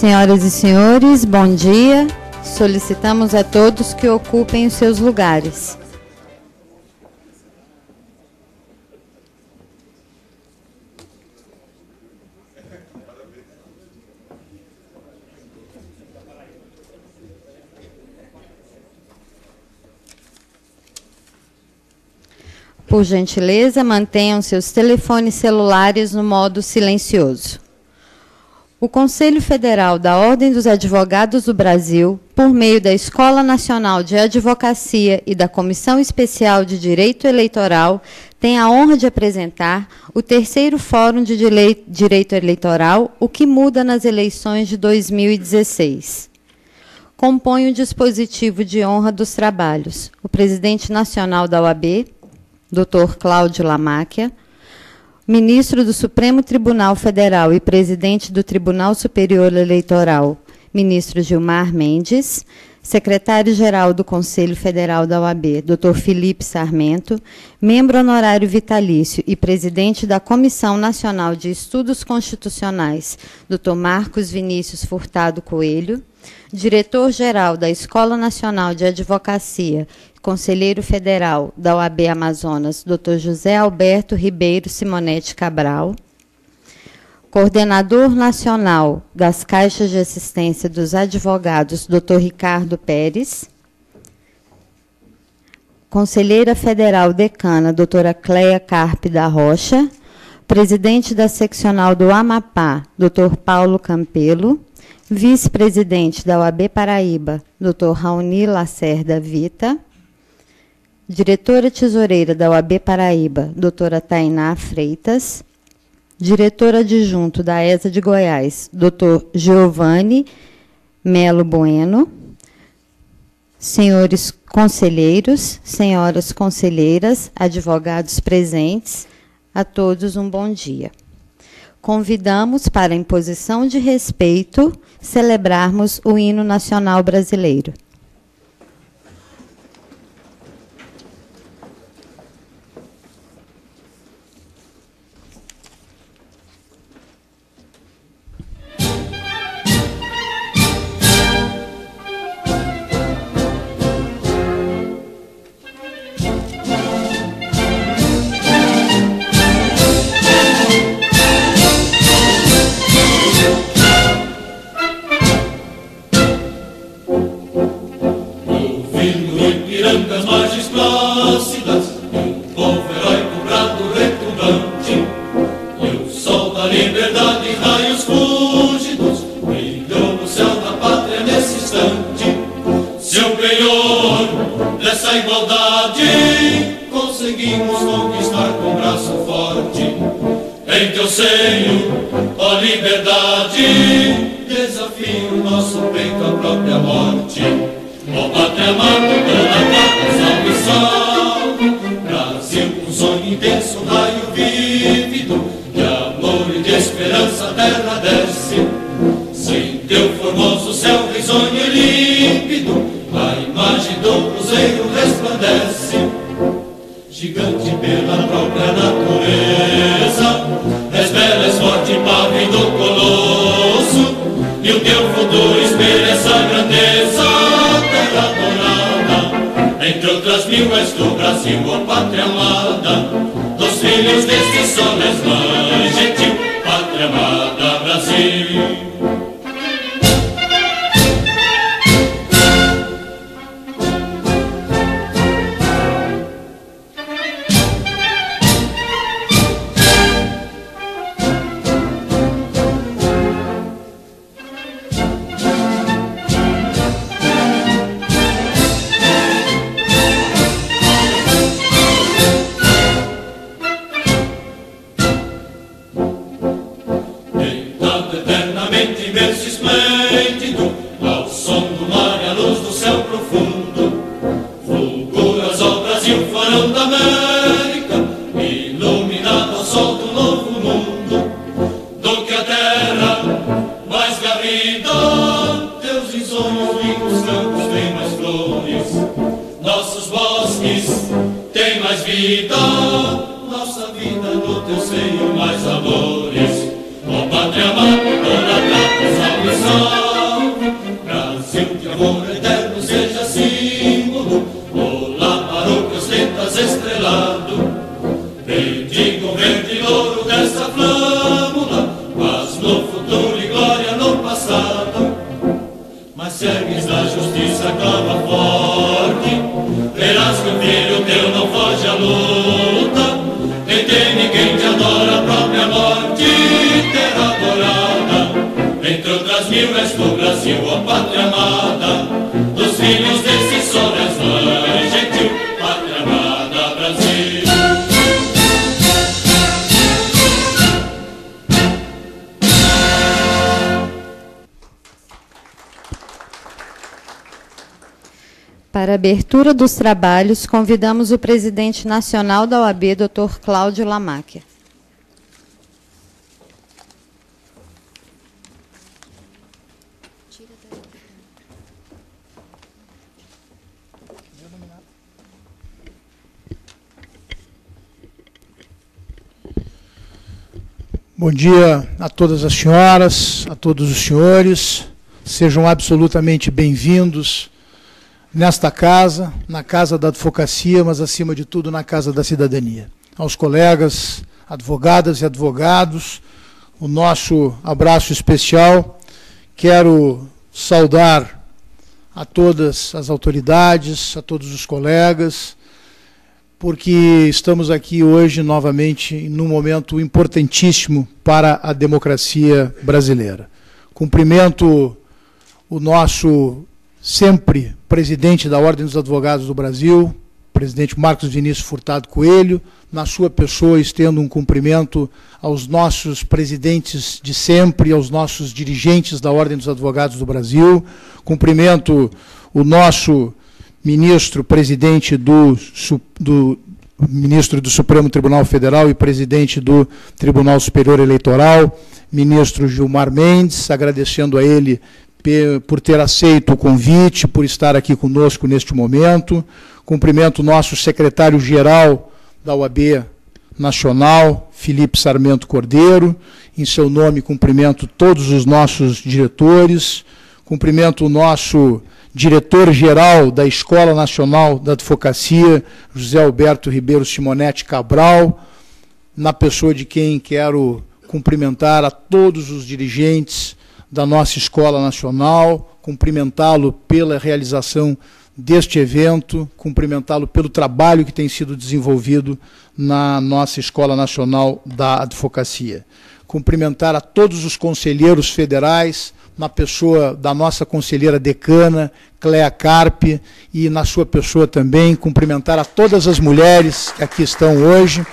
Senhoras e senhores, bom dia. Solicitamos a todos que ocupem os seus lugares. Por gentileza, mantenham seus telefones celulares no modo silencioso o Conselho Federal da Ordem dos Advogados do Brasil, por meio da Escola Nacional de Advocacia e da Comissão Especial de Direito Eleitoral, tem a honra de apresentar o terceiro Fórum de Direito Eleitoral, o que muda nas eleições de 2016. Compõe o dispositivo de honra dos trabalhos o presidente nacional da OAB, Dr. Cláudio Lamáquia, ministro do Supremo Tribunal Federal e presidente do Tribunal Superior Eleitoral, ministro Gilmar Mendes, secretário-geral do Conselho Federal da OAB, Dr. Felipe Sarmento, membro honorário vitalício e presidente da Comissão Nacional de Estudos Constitucionais, Dr. Marcos Vinícius Furtado Coelho, diretor-geral da Escola Nacional de Advocacia Conselheiro Federal da OAB Amazonas, Dr. José Alberto Ribeiro Simonetti Cabral. Coordenador Nacional das Caixas de Assistência dos Advogados, Dr. Ricardo Pérez. Conselheira Federal Decana, doutora Cleia Carpe da Rocha. Presidente da Seccional do Amapá, Dr. Paulo Campelo. Vice-presidente da OAB Paraíba, Dr. Raoni Lacerda Vita diretora tesoureira da OAB Paraíba, doutora Tainá Freitas, diretor adjunto da ESA de Goiás, doutor Giovanni Melo Bueno, senhores conselheiros, senhoras conselheiras, advogados presentes, a todos um bom dia. Convidamos para, em posição de respeito, celebrarmos o hino nacional brasileiro. Em teu seio, ó liberdade, desafio nosso peito à própria morte. Ó pátria amada, toda a salve, salve. Brasil, um sonho intenso, raio vívido, de amor e de esperança a terra desce. Sem teu formoso céu risonho e límpido, a imagem do cruzeiro resplandece. Gigante pela própria natureza, és bela, és forte, padre do colosso, e o teu futuro espelha essa grandeza, terra dourada. Entre outras mil és do Brasil, ó pátria amada, dos filhos deste sol és mãe, gentil, pátria amada. dos trabalhos, convidamos o presidente nacional da OAB, Dr. Cláudio Lamacchia. Bom dia a todas as senhoras, a todos os senhores. Sejam absolutamente bem-vindos nesta casa, na casa da advocacia, mas acima de tudo na casa da cidadania. Aos colegas, advogadas e advogados, o nosso abraço especial. Quero saudar a todas as autoridades, a todos os colegas, porque estamos aqui hoje novamente num momento importantíssimo para a democracia brasileira. Cumprimento o nosso sempre presidente da Ordem dos Advogados do Brasil, presidente Marcos Vinícius Furtado Coelho, na sua pessoa estendo um cumprimento aos nossos presidentes de sempre, aos nossos dirigentes da Ordem dos Advogados do Brasil, cumprimento o nosso ministro presidente do, do ministro do Supremo Tribunal Federal e presidente do Tribunal Superior Eleitoral, ministro Gilmar Mendes, agradecendo a ele por ter aceito o convite, por estar aqui conosco neste momento. Cumprimento o nosso secretário-geral da UAB Nacional, Felipe Sarmento Cordeiro. Em seu nome, cumprimento todos os nossos diretores. Cumprimento o nosso diretor-geral da Escola Nacional da Advocacia, José Alberto Ribeiro Simonetti Cabral, na pessoa de quem quero cumprimentar a todos os dirigentes da nossa Escola Nacional, cumprimentá-lo pela realização deste evento, cumprimentá-lo pelo trabalho que tem sido desenvolvido na nossa Escola Nacional da Advocacia. Cumprimentar a todos os conselheiros federais, na pessoa da nossa conselheira decana, Cléa Carpe, e na sua pessoa também, cumprimentar a todas as mulheres que aqui estão hoje.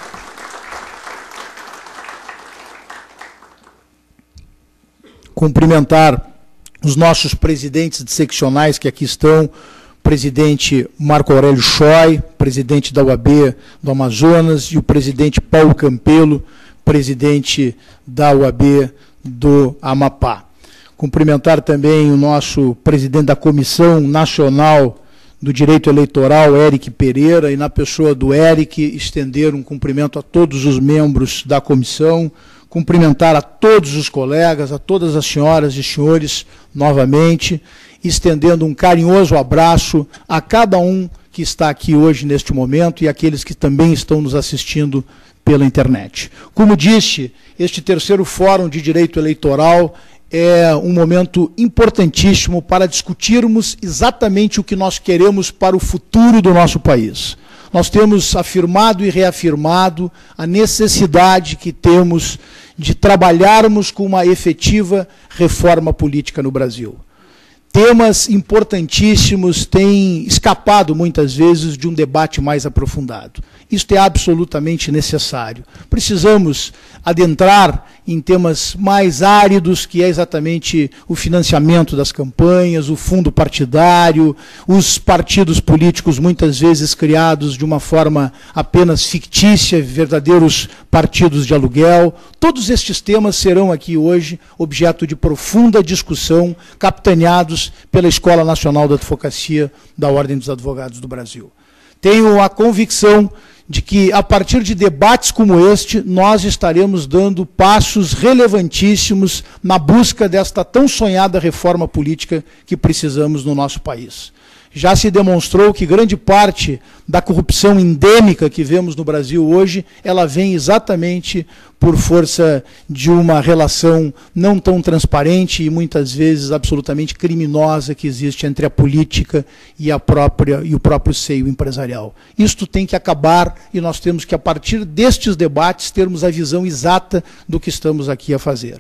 cumprimentar os nossos presidentes de seccionais que aqui estão, presidente Marco Aurélio Choi, presidente da UAB do Amazonas, e o presidente Paulo Campelo, presidente da UAB do Amapá. Cumprimentar também o nosso presidente da Comissão Nacional do Direito Eleitoral, Eric Pereira, e na pessoa do Eric, estender um cumprimento a todos os membros da comissão, cumprimentar a todos os colegas, a todas as senhoras e senhores novamente, estendendo um carinhoso abraço a cada um que está aqui hoje neste momento e aqueles que também estão nos assistindo pela internet. Como disse, este terceiro Fórum de Direito Eleitoral é um momento importantíssimo para discutirmos exatamente o que nós queremos para o futuro do nosso país. Nós temos afirmado e reafirmado a necessidade que temos de trabalharmos com uma efetiva reforma política no Brasil temas importantíssimos têm escapado muitas vezes de um debate mais aprofundado. Isto é absolutamente necessário. Precisamos adentrar em temas mais áridos, que é exatamente o financiamento das campanhas, o fundo partidário, os partidos políticos muitas vezes criados de uma forma apenas fictícia, verdadeiros partidos de aluguel. Todos estes temas serão aqui hoje objeto de profunda discussão, capitaneados pela Escola Nacional da Advocacia da Ordem dos Advogados do Brasil. Tenho a convicção de que, a partir de debates como este, nós estaremos dando passos relevantíssimos na busca desta tão sonhada reforma política que precisamos no nosso país já se demonstrou que grande parte da corrupção endêmica que vemos no Brasil hoje, ela vem exatamente por força de uma relação não tão transparente e muitas vezes absolutamente criminosa que existe entre a política e a própria e o próprio seio empresarial. Isto tem que acabar e nós temos que a partir destes debates termos a visão exata do que estamos aqui a fazer.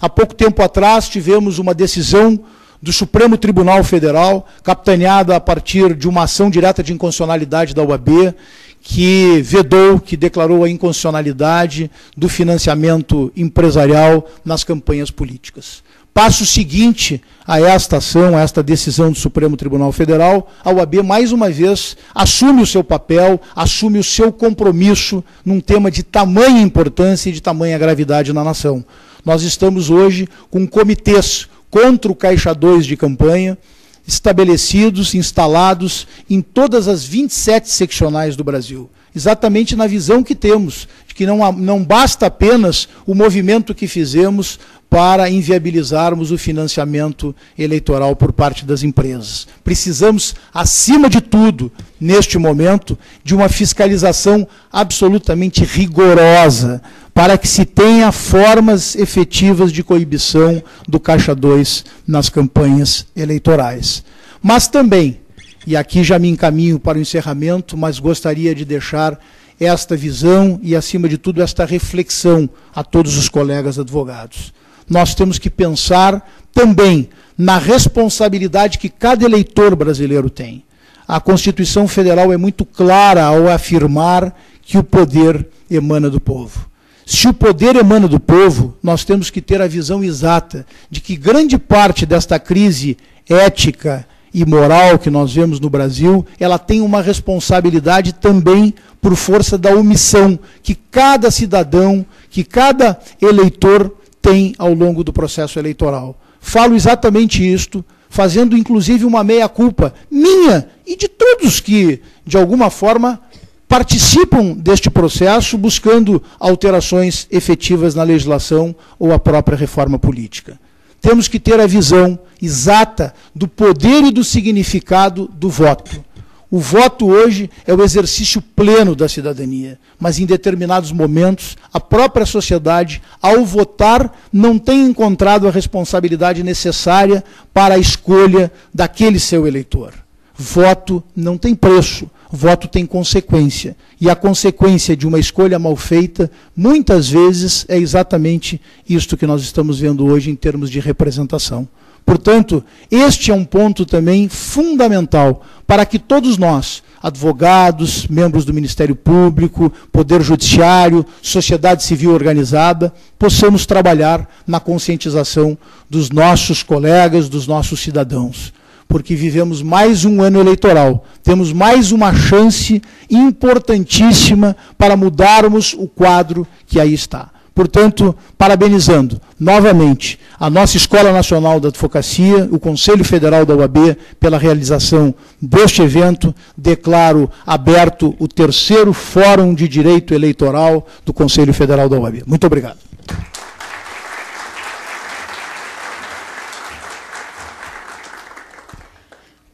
Há pouco tempo atrás tivemos uma decisão do Supremo Tribunal Federal, capitaneada a partir de uma ação direta de inconstitucionalidade da UAB, que vedou, que declarou a inconstitucionalidade do financiamento empresarial nas campanhas políticas. Passo seguinte a esta ação, a esta decisão do Supremo Tribunal Federal, a UAB, mais uma vez, assume o seu papel, assume o seu compromisso num tema de tamanha importância e de tamanha gravidade na nação. Nós estamos hoje com comitês, contra o Caixa 2 de campanha, estabelecidos, instalados em todas as 27 seccionais do Brasil. Exatamente na visão que temos, de que não, não basta apenas o movimento que fizemos para inviabilizarmos o financiamento eleitoral por parte das empresas. Precisamos, acima de tudo, neste momento, de uma fiscalização absolutamente rigorosa para que se tenha formas efetivas de coibição do Caixa 2 nas campanhas eleitorais. Mas também, e aqui já me encaminho para o encerramento, mas gostaria de deixar esta visão e, acima de tudo, esta reflexão a todos os colegas advogados. Nós temos que pensar também na responsabilidade que cada eleitor brasileiro tem. A Constituição Federal é muito clara ao afirmar que o poder emana do povo. Se o poder emana do povo, nós temos que ter a visão exata de que grande parte desta crise ética e moral que nós vemos no Brasil, ela tem uma responsabilidade também por força da omissão que cada cidadão, que cada eleitor tem ao longo do processo eleitoral. Falo exatamente isto, fazendo inclusive uma meia-culpa minha e de todos que, de alguma forma, participam deste processo buscando alterações efetivas na legislação ou a própria reforma política. Temos que ter a visão exata do poder e do significado do voto. O voto hoje é o exercício pleno da cidadania, mas em determinados momentos a própria sociedade, ao votar, não tem encontrado a responsabilidade necessária para a escolha daquele seu eleitor. Voto não tem preço voto tem consequência. E a consequência de uma escolha mal feita, muitas vezes, é exatamente isto que nós estamos vendo hoje em termos de representação. Portanto, este é um ponto também fundamental para que todos nós, advogados, membros do Ministério Público, Poder Judiciário, sociedade civil organizada, possamos trabalhar na conscientização dos nossos colegas, dos nossos cidadãos porque vivemos mais um ano eleitoral. Temos mais uma chance importantíssima para mudarmos o quadro que aí está. Portanto, parabenizando novamente a nossa Escola Nacional da Advocacia, o Conselho Federal da UAB, pela realização deste evento, declaro aberto o terceiro Fórum de Direito Eleitoral do Conselho Federal da UAB. Muito obrigado.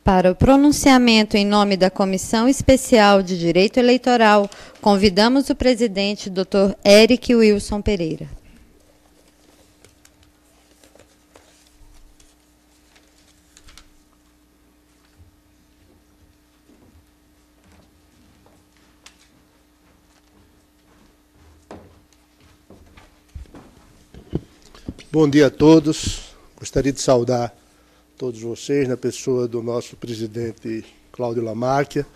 Para o pronunciamento em nome da Comissão Especial de Direito Eleitoral, convidamos o presidente, Dr. Eric Wilson Pereira. Bom dia a todos. Gostaria de saudar todos vocês, na pessoa do nosso presidente Cláudio Lamáquia,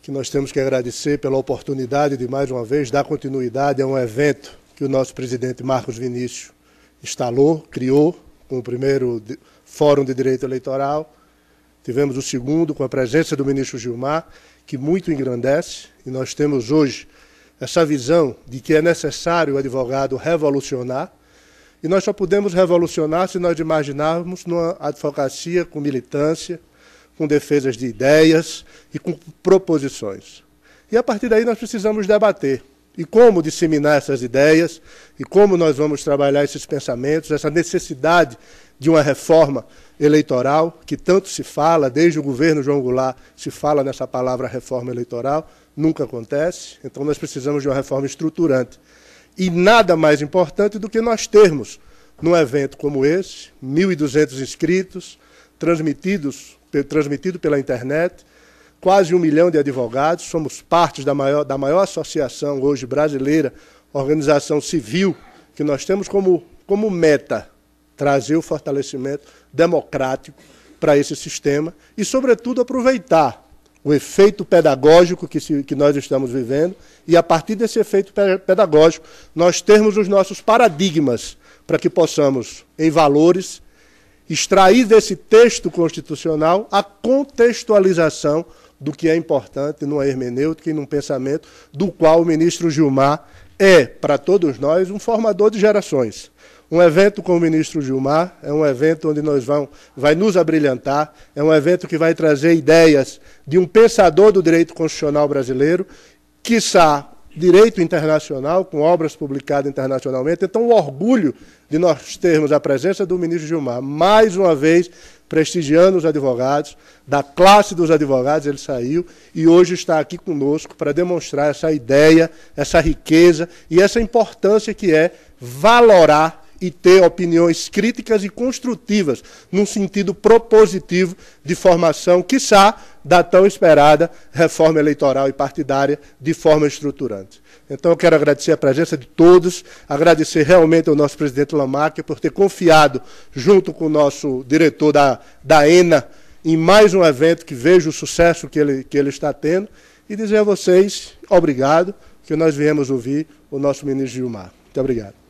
que nós temos que agradecer pela oportunidade de, mais uma vez, dar continuidade a um evento que o nosso presidente Marcos Vinícius instalou, criou, com o primeiro Fórum de Direito Eleitoral. Tivemos o segundo, com a presença do ministro Gilmar, que muito engrandece, e nós temos hoje essa visão de que é necessário o advogado revolucionar e nós só podemos revolucionar se nós imaginarmos numa advocacia com militância, com defesas de ideias e com proposições. E a partir daí nós precisamos debater. E como disseminar essas ideias, e como nós vamos trabalhar esses pensamentos, essa necessidade de uma reforma eleitoral, que tanto se fala, desde o governo João Goulart se fala nessa palavra reforma eleitoral, nunca acontece. Então nós precisamos de uma reforma estruturante. E nada mais importante do que nós termos, num evento como esse, 1.200 inscritos, transmitidos, transmitido pela internet, quase um milhão de advogados, somos parte da maior, da maior associação hoje brasileira, organização civil, que nós temos como, como meta trazer o fortalecimento democrático para esse sistema e, sobretudo, aproveitar o efeito pedagógico que, se, que, nós estamos vivendo, e a partir desse efeito pedagógico, nós termos os nossos paradigmas para que possamos, em valores, extrair desse texto constitucional a contextualização do que é importante numa hermenêutica e num pensamento do qual o ministro Gilmar é, para todos nós, um formador de gerações, um evento com o ministro Gilmar é um evento onde nós vamos, vai nos abrilhantar, é um evento que vai trazer ideias de um pensador do direito constitucional brasileiro, quiçá direito internacional, com obras publicadas internacionalmente. Então, o orgulho de nós termos a presença do ministro Gilmar, mais uma vez, prestigiando os advogados, da classe dos advogados, ele saiu e hoje está aqui conosco para demonstrar essa ideia, essa riqueza e essa importância que é valorar e ter opiniões críticas e construtivas, num sentido propositivo de formação, quiçá, da tão esperada reforma eleitoral e partidária de forma estruturante. Então, eu quero agradecer a presença de todos, agradecer realmente ao nosso presidente Lamarck por ter confiado, junto com o nosso diretor da, da ENA, em mais um evento que vejo o sucesso que ele, que ele está tendo, e dizer a vocês obrigado, que nós viemos ouvir o nosso ministro Gilmar. Muito obrigado.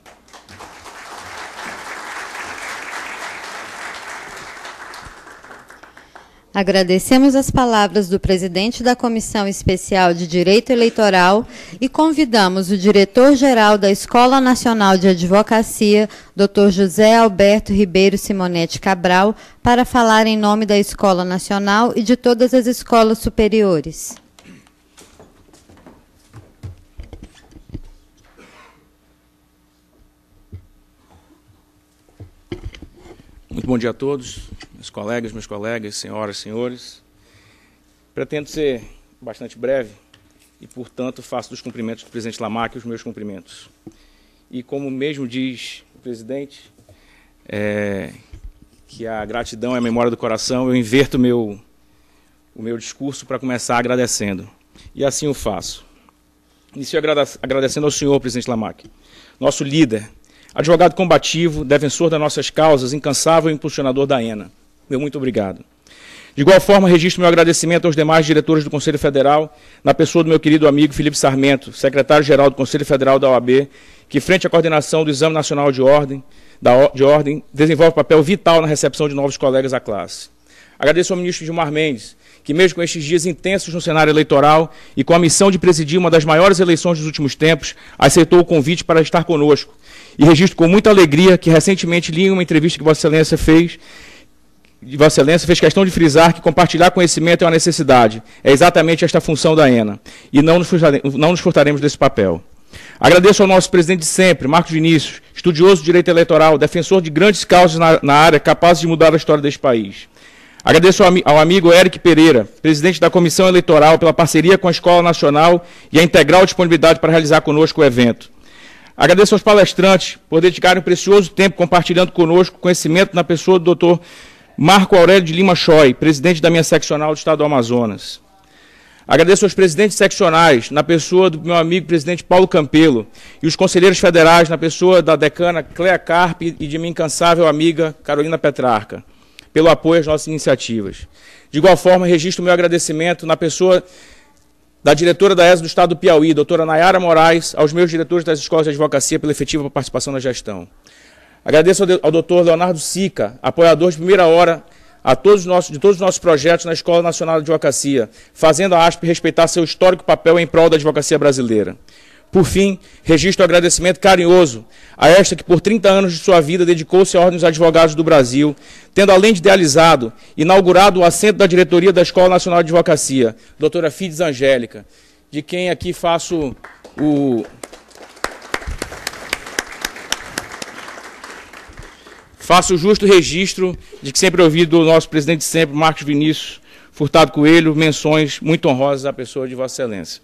Agradecemos as palavras do presidente da Comissão Especial de Direito Eleitoral e convidamos o diretor-geral da Escola Nacional de Advocacia, Dr. José Alberto Ribeiro Simonetti Cabral, para falar em nome da Escola Nacional e de todas as escolas superiores. Muito bom dia a todos meus colegas, meus colegas, senhoras, senhores. Pretendo ser bastante breve e, portanto, faço dos cumprimentos do presidente Lamarck os meus cumprimentos. E como mesmo diz o presidente, é, que a gratidão é a memória do coração, eu inverto meu, o meu discurso para começar agradecendo. E assim o faço. Inicio agradecendo ao senhor, presidente Lamarck, nosso líder, advogado combativo, defensor das nossas causas, incansável impulsionador da ENA. Meu muito obrigado. De igual forma, registro meu agradecimento aos demais diretores do Conselho Federal, na pessoa do meu querido amigo Felipe Sarmento, secretário-geral do Conselho Federal da OAB, que, frente à coordenação do Exame Nacional de Ordem, da, de ordem desenvolve papel vital na recepção de novos colegas à classe. Agradeço ao ministro Gilmar Mendes, que, mesmo com estes dias intensos no cenário eleitoral e com a missão de presidir uma das maiores eleições dos últimos tempos, aceitou o convite para estar conosco. E registro com muita alegria que recentemente li uma entrevista que Vossa Excelência fez de Vossa Excelência fez questão de frisar que compartilhar conhecimento é uma necessidade. É exatamente esta função da ENA. E não nos, furtaremos desse papel. Agradeço ao nosso presidente de sempre, Marcos Vinícius, estudioso de direito eleitoral, defensor de grandes causas na, na área, capazes de mudar a história deste país. Agradeço ao, ao amigo Eric Pereira, presidente da Comissão Eleitoral, pela parceria com a Escola Nacional e a integral disponibilidade para realizar conosco o evento. Agradeço aos palestrantes por dedicarem um precioso tempo compartilhando conosco conhecimento na pessoa do doutor Marco Aurélio de Lima Choi, presidente da minha seccional do Estado do Amazonas. Agradeço aos presidentes seccionais, na pessoa do meu amigo presidente Paulo Campelo, e os conselheiros federais, na pessoa da decana Clea Carpe e de minha incansável amiga Carolina Petrarca, pelo apoio às nossas iniciativas. De igual forma, registro meu agradecimento na pessoa da diretora da ESA do Estado do Piauí, doutora Nayara Moraes, aos meus diretores das escolas de advocacia pela efetiva participação na gestão. Agradeço ao doutor Leonardo Sica, apoiador de primeira hora a todos nossos, de todos os nossos projetos na Escola Nacional de Advocacia, fazendo a ASP respeitar seu histórico papel em prol da advocacia brasileira. Por fim, registro o agradecimento carinhoso a esta que por 30 anos de sua vida dedicou-se à Ordem dos Advogados do Brasil, tendo além de idealizado, inaugurado o assento da diretoria da Escola Nacional de Advocacia, doutora Fides Angélica, de quem aqui faço o Faço o justo registro de que sempre ouvi do nosso presidente sempre, Marcos Vinícius Furtado Coelho, menções muito honrosas à pessoa de Vossa Excelência.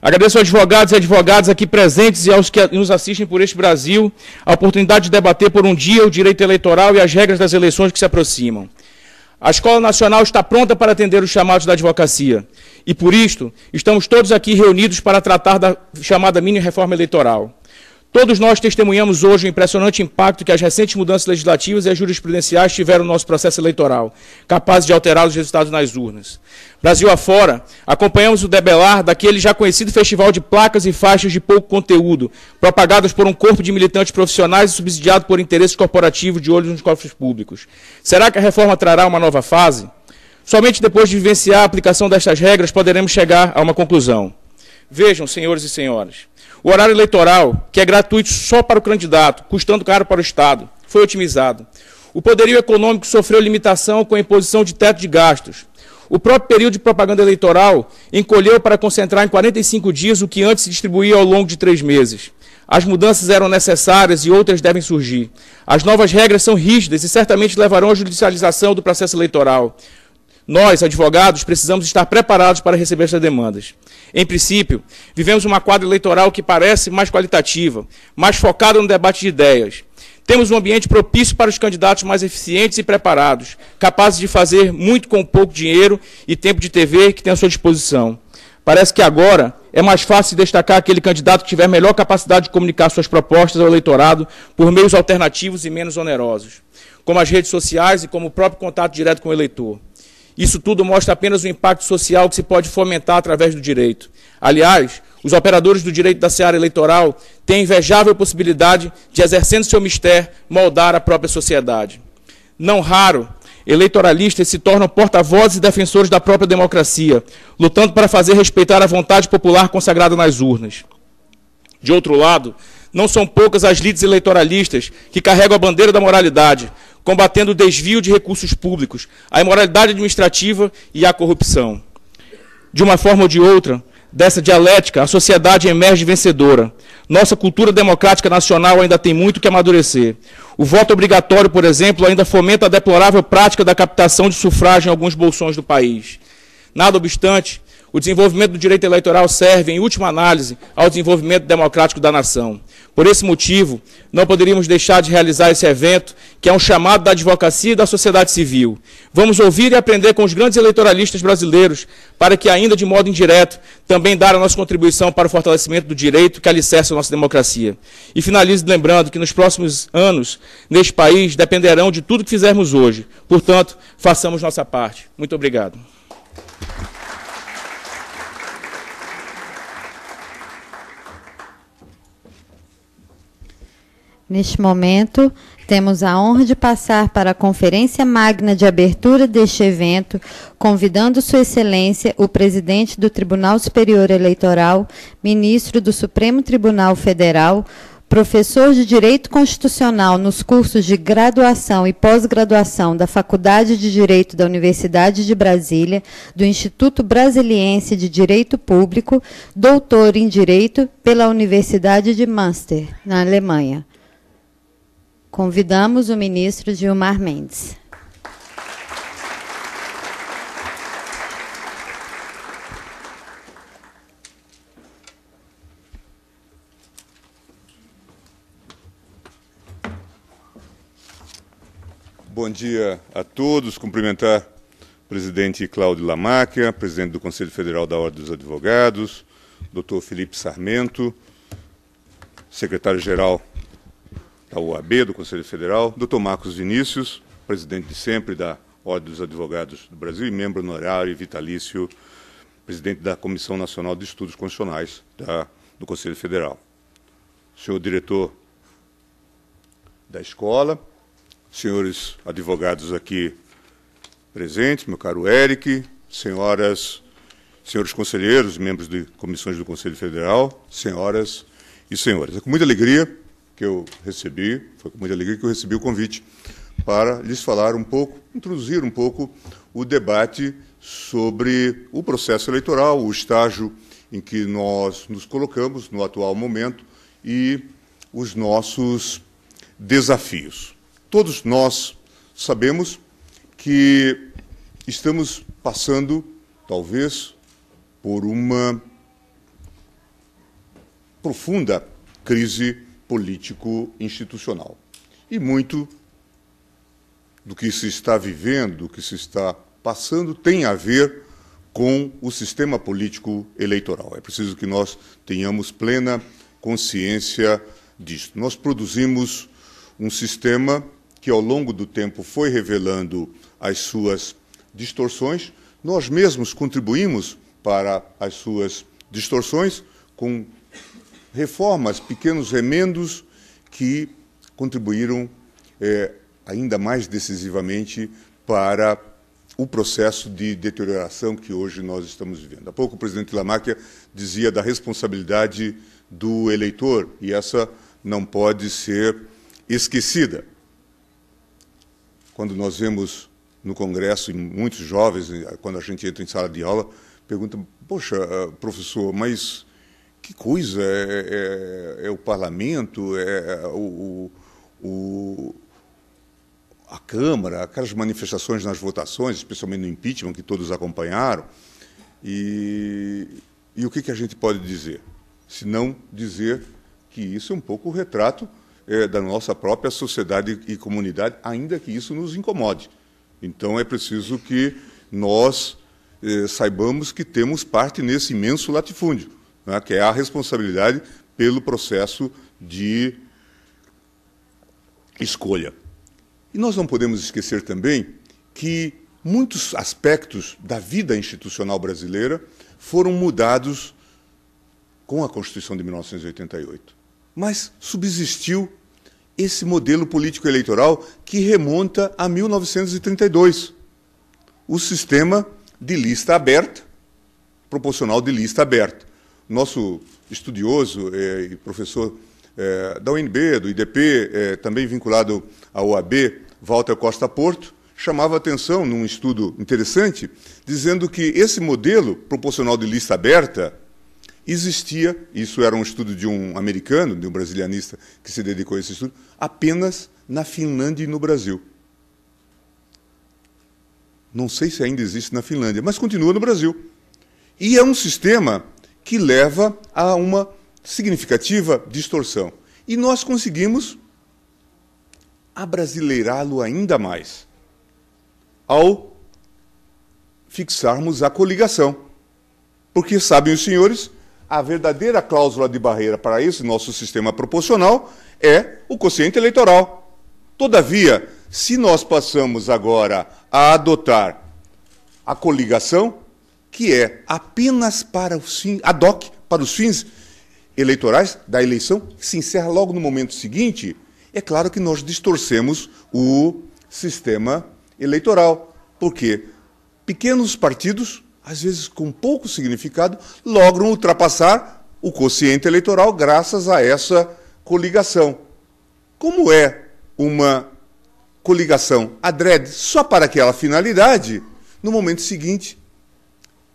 Agradeço aos advogados e advogadas aqui presentes e aos que nos assistem por este Brasil a oportunidade de debater por um dia o direito eleitoral e as regras das eleições que se aproximam. A Escola Nacional está pronta para atender os chamados da advocacia. E por isto, estamos todos aqui reunidos para tratar da chamada mini reforma eleitoral. Todos nós testemunhamos hoje o impressionante impacto que as recentes mudanças legislativas e as jurisprudenciais tiveram no nosso processo eleitoral, capazes de alterar os resultados nas urnas. Brasil afora, acompanhamos o debelar daquele já conhecido festival de placas e faixas de pouco conteúdo, propagadas por um corpo de militantes profissionais e subsidiado por interesses corporativos de olhos nos cofres públicos. Será que a reforma trará uma nova fase? Somente depois de vivenciar a aplicação destas regras poderemos chegar a uma conclusão. Vejam, senhores e senhoras, o horário eleitoral, que é gratuito só para o candidato, custando caro para o Estado, foi otimizado. O poderio econômico sofreu limitação com a imposição de teto de gastos. O próprio período de propaganda eleitoral encolheu para concentrar em 45 dias o que antes se distribuía ao longo de três meses. As mudanças eram necessárias e outras devem surgir. As novas regras são rígidas e certamente levarão à judicialização do processo eleitoral. Nós, advogados, precisamos estar preparados para receber essas demandas. Em princípio, vivemos uma quadra eleitoral que parece mais qualitativa, mais focada no debate de ideias. Temos um ambiente propício para os candidatos mais eficientes e preparados, capazes de fazer muito com pouco dinheiro e tempo de TV que tem à sua disposição. Parece que agora é mais fácil destacar aquele candidato que tiver melhor capacidade de comunicar suas propostas ao eleitorado por meios alternativos e menos onerosos, como as redes sociais e como o próprio contato direto com o eleitor. Isso tudo mostra apenas o impacto social que se pode fomentar através do direito. Aliás, os operadores do direito da seara eleitoral têm invejável possibilidade de, exercendo seu mistério, moldar a própria sociedade. Não raro, eleitoralistas se tornam porta-vozes e defensores da própria democracia, lutando para fazer respeitar a vontade popular consagrada nas urnas. De outro lado, não são poucas as lides eleitoralistas que carregam a bandeira da moralidade, combatendo o desvio de recursos públicos, a imoralidade administrativa e a corrupção. De uma forma ou de outra, dessa dialética, a sociedade emerge vencedora. Nossa cultura democrática nacional ainda tem muito que amadurecer. O voto obrigatório, por exemplo, ainda fomenta a deplorável prática da captação de sufrágio em alguns bolsões do país. Nada obstante, o desenvolvimento do direito eleitoral serve, em última análise, ao desenvolvimento democrático da nação. Por esse motivo, não poderíamos deixar de realizar esse evento, que é um chamado da advocacia e da sociedade civil. Vamos ouvir e aprender com os grandes eleitoralistas brasileiros, para que, ainda de modo indireto, também dar a nossa contribuição para o fortalecimento do direito que alicerça a nossa democracia. E finalizo lembrando que, nos próximos anos, neste país, dependerão de tudo que fizermos hoje. Portanto, façamos nossa parte. Muito obrigado. Neste momento, temos a honra de passar para a conferência magna de abertura deste evento, convidando Sua Excelência, o presidente do Tribunal Superior Eleitoral, ministro do Supremo Tribunal Federal, professor de Direito Constitucional nos cursos de graduação e pós-graduação da Faculdade de Direito da Universidade de Brasília, do Instituto Brasiliense de Direito Público, doutor em Direito pela Universidade de Münster, na Alemanha Convidamos o ministro Gilmar Mendes. Bom dia a todos. Cumprimentar o presidente Cláudio Lamáquia, presidente do Conselho Federal da Ordem dos Advogados, doutor Felipe Sarmento, secretário-geral da OAB, do Conselho Federal, doutor Marcos Vinícius, presidente de sempre da Ordem dos Advogados do Brasil e membro honorário e vitalício, presidente da Comissão Nacional de Estudos Constitucionais da, do Conselho Federal. Senhor diretor da escola, senhores advogados aqui presentes, meu caro Eric, senhoras, senhores conselheiros, membros de comissões do Conselho Federal, senhoras e senhores. É com muita alegria que eu recebi, foi com muita alegria que eu recebi o convite para lhes falar um pouco, introduzir um pouco o debate sobre o processo eleitoral, o estágio em que nós nos colocamos no atual momento e os nossos desafios. Todos nós sabemos que estamos passando, talvez, por uma profunda crise político institucional. E muito do que se está vivendo, do que se está passando, tem a ver com o sistema político eleitoral. É preciso que nós tenhamos plena consciência disso. Nós produzimos um sistema que, ao longo do tempo, foi revelando as suas distorções. Nós mesmos contribuímos para as suas distorções com reformas, pequenos remendos que contribuíram é, ainda mais decisivamente para o processo de deterioração que hoje nós estamos vivendo. Há pouco o presidente Lamáquia dizia da responsabilidade do eleitor, e essa não pode ser esquecida. Quando nós vemos no Congresso, e muitos jovens, quando a gente entra em sala de aula, perguntam: Poxa, ah, professor, mas que coisa é, é, é, é o parlamento, é, é o, o, a Câmara, aquelas manifestações nas votações, especialmente no impeachment, que todos acompanharam. E, e o que, que a gente pode dizer? Se não dizer que isso é um pouco o retrato é, da nossa própria sociedade e comunidade, ainda que isso nos incomode. Então é preciso que nós é, saibamos que temos parte nesse imenso latifúndio né, que é a responsabilidade pelo processo de escolha. E nós não podemos esquecer também que muitos aspectos da vida institucional brasileira foram mudados com a Constituição de 1988. Mas subsistiu esse modelo político-eleitoral que remonta a 1932. O sistema de lista aberta, proporcional de lista aberta nosso estudioso eh, e professor eh, da UNB, do IDP, eh, também vinculado à OAB, Walter Costa Porto, chamava atenção num estudo interessante, dizendo que esse modelo proporcional de lista aberta existia, isso era um estudo de um americano, de um brasilianista que se dedicou a esse estudo, apenas na Finlândia e no Brasil. Não sei se ainda existe na Finlândia, mas continua no Brasil. E é um sistema que leva a uma significativa distorção. E nós conseguimos abrasileirá-lo ainda mais ao fixarmos a coligação. Porque, sabem os senhores, a verdadeira cláusula de barreira para esse nosso sistema proporcional é o quociente eleitoral. Todavia, se nós passamos agora a adotar a coligação, que é apenas para o fim, ad hoc, para os fins eleitorais da eleição, que se encerra logo no momento seguinte, é claro que nós distorcemos o sistema eleitoral, porque pequenos partidos, às vezes com pouco significado, logram ultrapassar o quociente eleitoral graças a essa coligação. Como é uma coligação adrede só para aquela finalidade, no momento seguinte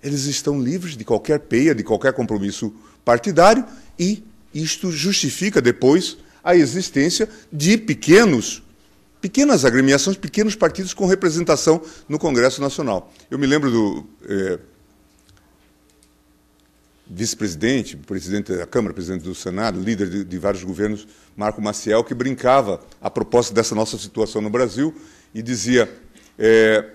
eles estão livres de qualquer peia, de qualquer compromisso partidário, e isto justifica depois a existência de pequenos, pequenas agremiações, pequenos partidos com representação no Congresso Nacional. Eu me lembro do eh, vice-presidente, presidente da Câmara, presidente do Senado, líder de, de vários governos, Marco Maciel, que brincava a propósito dessa nossa situação no Brasil e dizia: eh,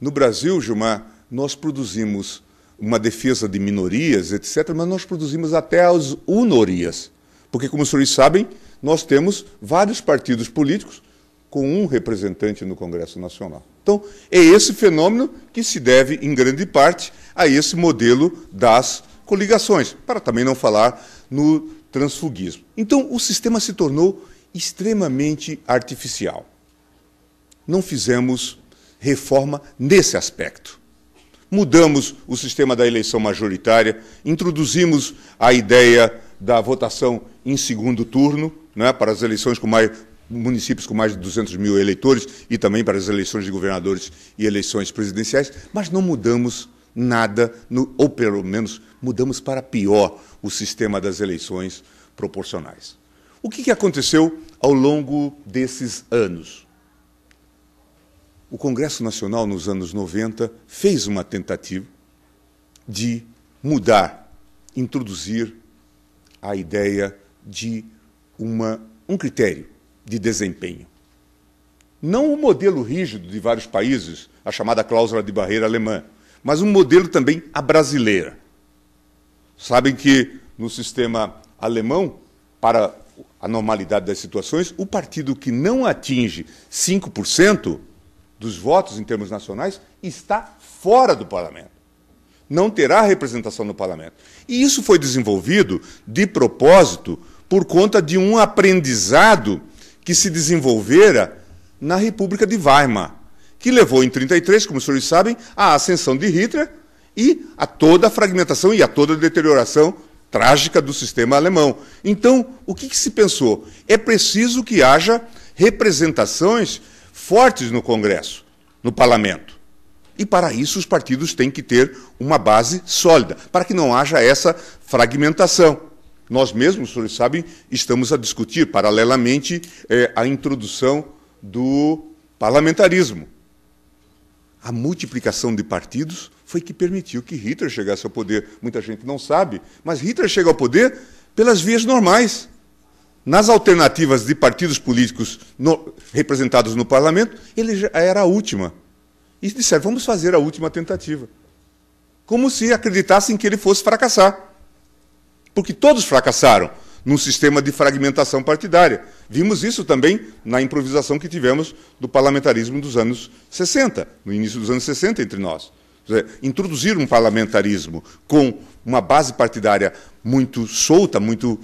no Brasil, Gilmar nós produzimos uma defesa de minorias, etc., mas nós produzimos até as unorias. Porque, como os senhores sabem, nós temos vários partidos políticos com um representante no Congresso Nacional. Então, é esse fenômeno que se deve, em grande parte, a esse modelo das coligações, para também não falar no transfugismo. Então, o sistema se tornou extremamente artificial. Não fizemos reforma nesse aspecto mudamos o sistema da eleição majoritária, introduzimos a ideia da votação em segundo turno né, para as eleições com mais municípios com mais de 200 mil eleitores e também para as eleições de governadores e eleições presidenciais, mas não mudamos nada, no, ou pelo menos mudamos para pior o sistema das eleições proporcionais. O que, que aconteceu ao longo desses anos? o Congresso Nacional, nos anos 90, fez uma tentativa de mudar, introduzir a ideia de uma, um critério de desempenho. Não o modelo rígido de vários países, a chamada cláusula de barreira alemã, mas um modelo também a brasileira. Sabem que no sistema alemão, para a normalidade das situações, o partido que não atinge 5% dos votos em termos nacionais está fora do parlamento. Não terá representação no parlamento. E isso foi desenvolvido de propósito por conta de um aprendizado que se desenvolvera na República de Weimar, que levou em 33, como os senhores sabem, à ascensão de Hitler e a toda a fragmentação e a toda a deterioração trágica do sistema alemão. Então, o que, que se pensou? É preciso que haja representações fortes no Congresso, no parlamento. E para isso os partidos têm que ter uma base sólida, para que não haja essa fragmentação. Nós mesmos, os senhores sabem, estamos a discutir paralelamente eh, a introdução do parlamentarismo. A multiplicação de partidos foi que permitiu que Hitler chegasse ao poder. Muita gente não sabe, mas Hitler chega ao poder pelas vias normais nas alternativas de partidos políticos no, representados no parlamento, ele já era a última. E disseram, vamos fazer a última tentativa. Como se acreditassem que ele fosse fracassar. Porque todos fracassaram num sistema de fragmentação partidária. Vimos isso também na improvisação que tivemos do parlamentarismo dos anos 60, no início dos anos 60 entre nós. Dizer, introduzir um parlamentarismo com uma base partidária muito solta, muito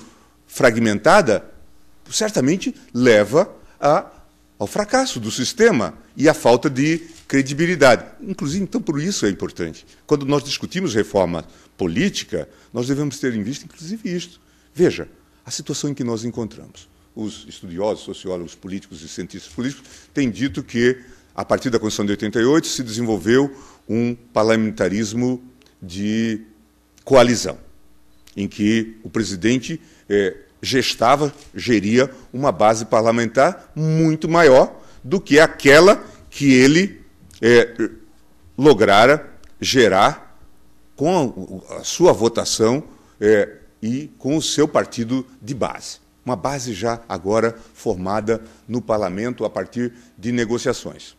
fragmentada, certamente leva a, ao fracasso do sistema e à falta de credibilidade. Inclusive, então, por isso é importante. Quando nós discutimos reforma política, nós devemos ter em vista, inclusive, isto. Veja, a situação em que nós encontramos. Os estudiosos, sociólogos políticos e cientistas políticos têm dito que, a partir da Constituição de 88, se desenvolveu um parlamentarismo de coalizão, em que o presidente eh, gestava, geria uma base parlamentar muito maior do que aquela que ele é, lograra gerar com a sua votação é, e com o seu partido de base. Uma base já agora formada no parlamento a partir de negociações.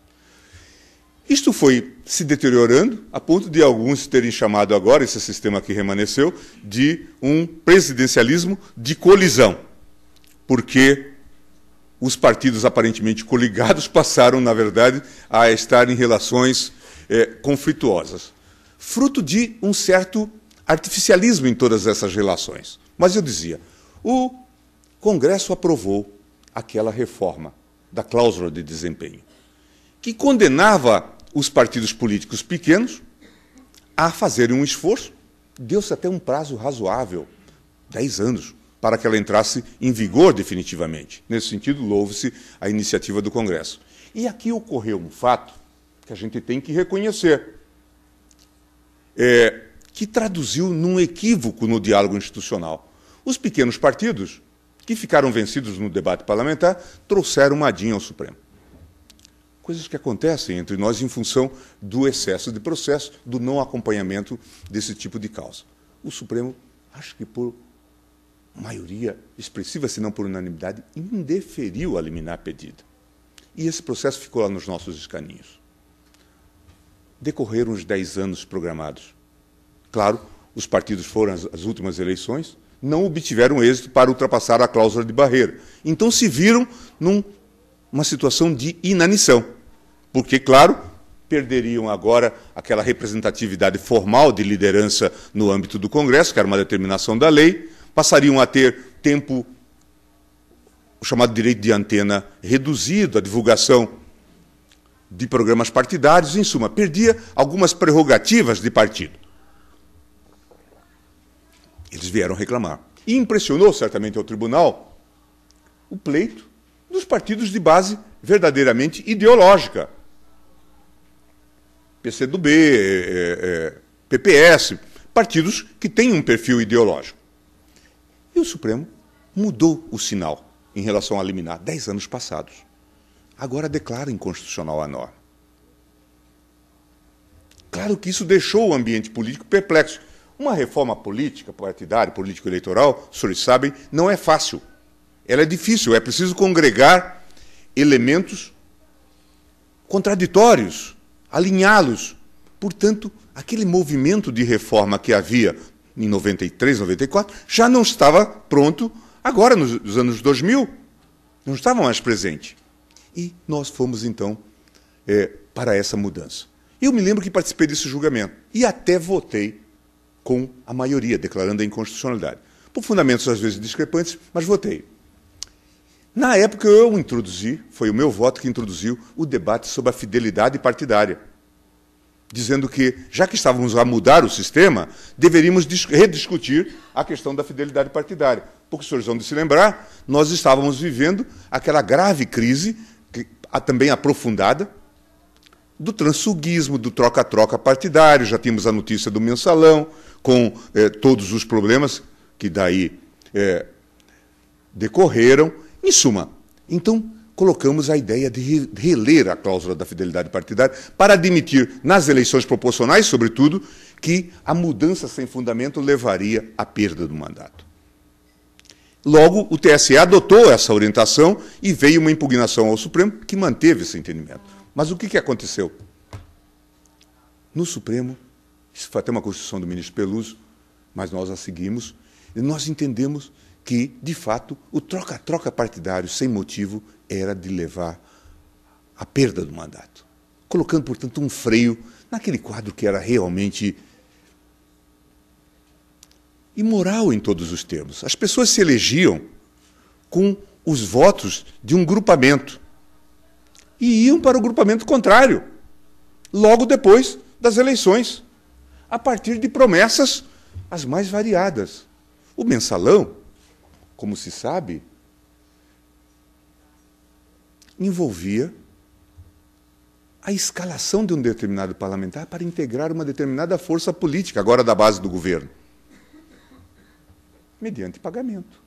Isto foi se deteriorando a ponto de alguns terem chamado agora esse sistema que remanesceu de um presidencialismo de colisão, porque os partidos aparentemente coligados passaram, na verdade, a estar em relações é, conflituosas, fruto de um certo artificialismo em todas essas relações. Mas eu dizia, o Congresso aprovou aquela reforma da cláusula de desempenho, que condenava os partidos políticos pequenos a fazerem um esforço. Deu-se até um prazo razoável, 10 anos, para que ela entrasse em vigor definitivamente. Nesse sentido, louve-se a iniciativa do Congresso. E aqui ocorreu um fato que a gente tem que reconhecer, é, que traduziu num equívoco no diálogo institucional. Os pequenos partidos, que ficaram vencidos no debate parlamentar, trouxeram uma adinha ao Supremo coisas que acontecem entre nós em função do excesso de processo, do não acompanhamento desse tipo de causa. O Supremo, acho que por maioria expressiva, se não por unanimidade, indeferiu a liminar pedida. E esse processo ficou lá nos nossos escaninhos. Decorreram os 10 anos programados. Claro, os partidos foram às últimas eleições, não obtiveram êxito para ultrapassar a cláusula de barreira. Então se viram numa situação de inanição porque, claro, perderiam agora aquela representatividade formal de liderança no âmbito do Congresso, que era uma determinação da lei, passariam a ter tempo, o chamado direito de antena, reduzido, a divulgação de programas partidários, em suma, perdia algumas prerrogativas de partido. Eles vieram reclamar. E impressionou certamente ao tribunal o pleito dos partidos de base verdadeiramente ideológica. PCdoB, é, é, é PPS, partidos que têm um perfil ideológico. E o Supremo mudou o sinal em relação a liminar dez anos passados. Agora declara inconstitucional a norma. Claro que isso deixou o ambiente político perplexo. Uma reforma política, partidária, político-eleitoral, os senhores sabem, não é fácil. Ela é difícil, é preciso congregar elementos contraditórios alinhá-los. Portanto, aquele movimento de reforma que havia em 93, 94, já não estava pronto agora, nos anos 2000. Não estava mais presente. E nós fomos, então, é, para essa mudança. Eu me lembro que participei desse julgamento e até votei com a maioria, declarando a inconstitucionalidade. Por fundamentos às vezes discrepantes, mas votei. Na época eu introduzi, foi o meu voto que introduziu o debate sobre a fidelidade partidária, dizendo que, já que estávamos a mudar o sistema, deveríamos rediscutir a questão da fidelidade partidária. Porque, senhores vão se lembrar, nós estávamos vivendo aquela grave crise, que, também aprofundada, do transfuguismo, do troca-troca partidário, já tínhamos a notícia do mensalão, com eh, todos os problemas que daí eh, decorreram em suma, então colocamos a ideia de reler a cláusula da fidelidade partidária para admitir, nas eleições proporcionais, sobretudo, que a mudança sem fundamento levaria à perda do mandato. Logo, o TSE adotou essa orientação e veio uma impugnação ao Supremo que manteve esse entendimento. Mas o que, que aconteceu? No Supremo, isso foi até uma constituição do ministro Peluso, mas nós a seguimos, e nós entendemos que, de fato, o troca-troca partidário sem motivo era de levar à perda do mandato, colocando, portanto, um freio naquele quadro que era realmente imoral em todos os termos. As pessoas se elegiam com os votos de um grupamento e iam para o grupamento contrário, logo depois das eleições, a partir de promessas as mais variadas. O mensalão como se sabe, envolvia a escalação de um determinado parlamentar para integrar uma determinada força política, agora da base do governo, mediante pagamento.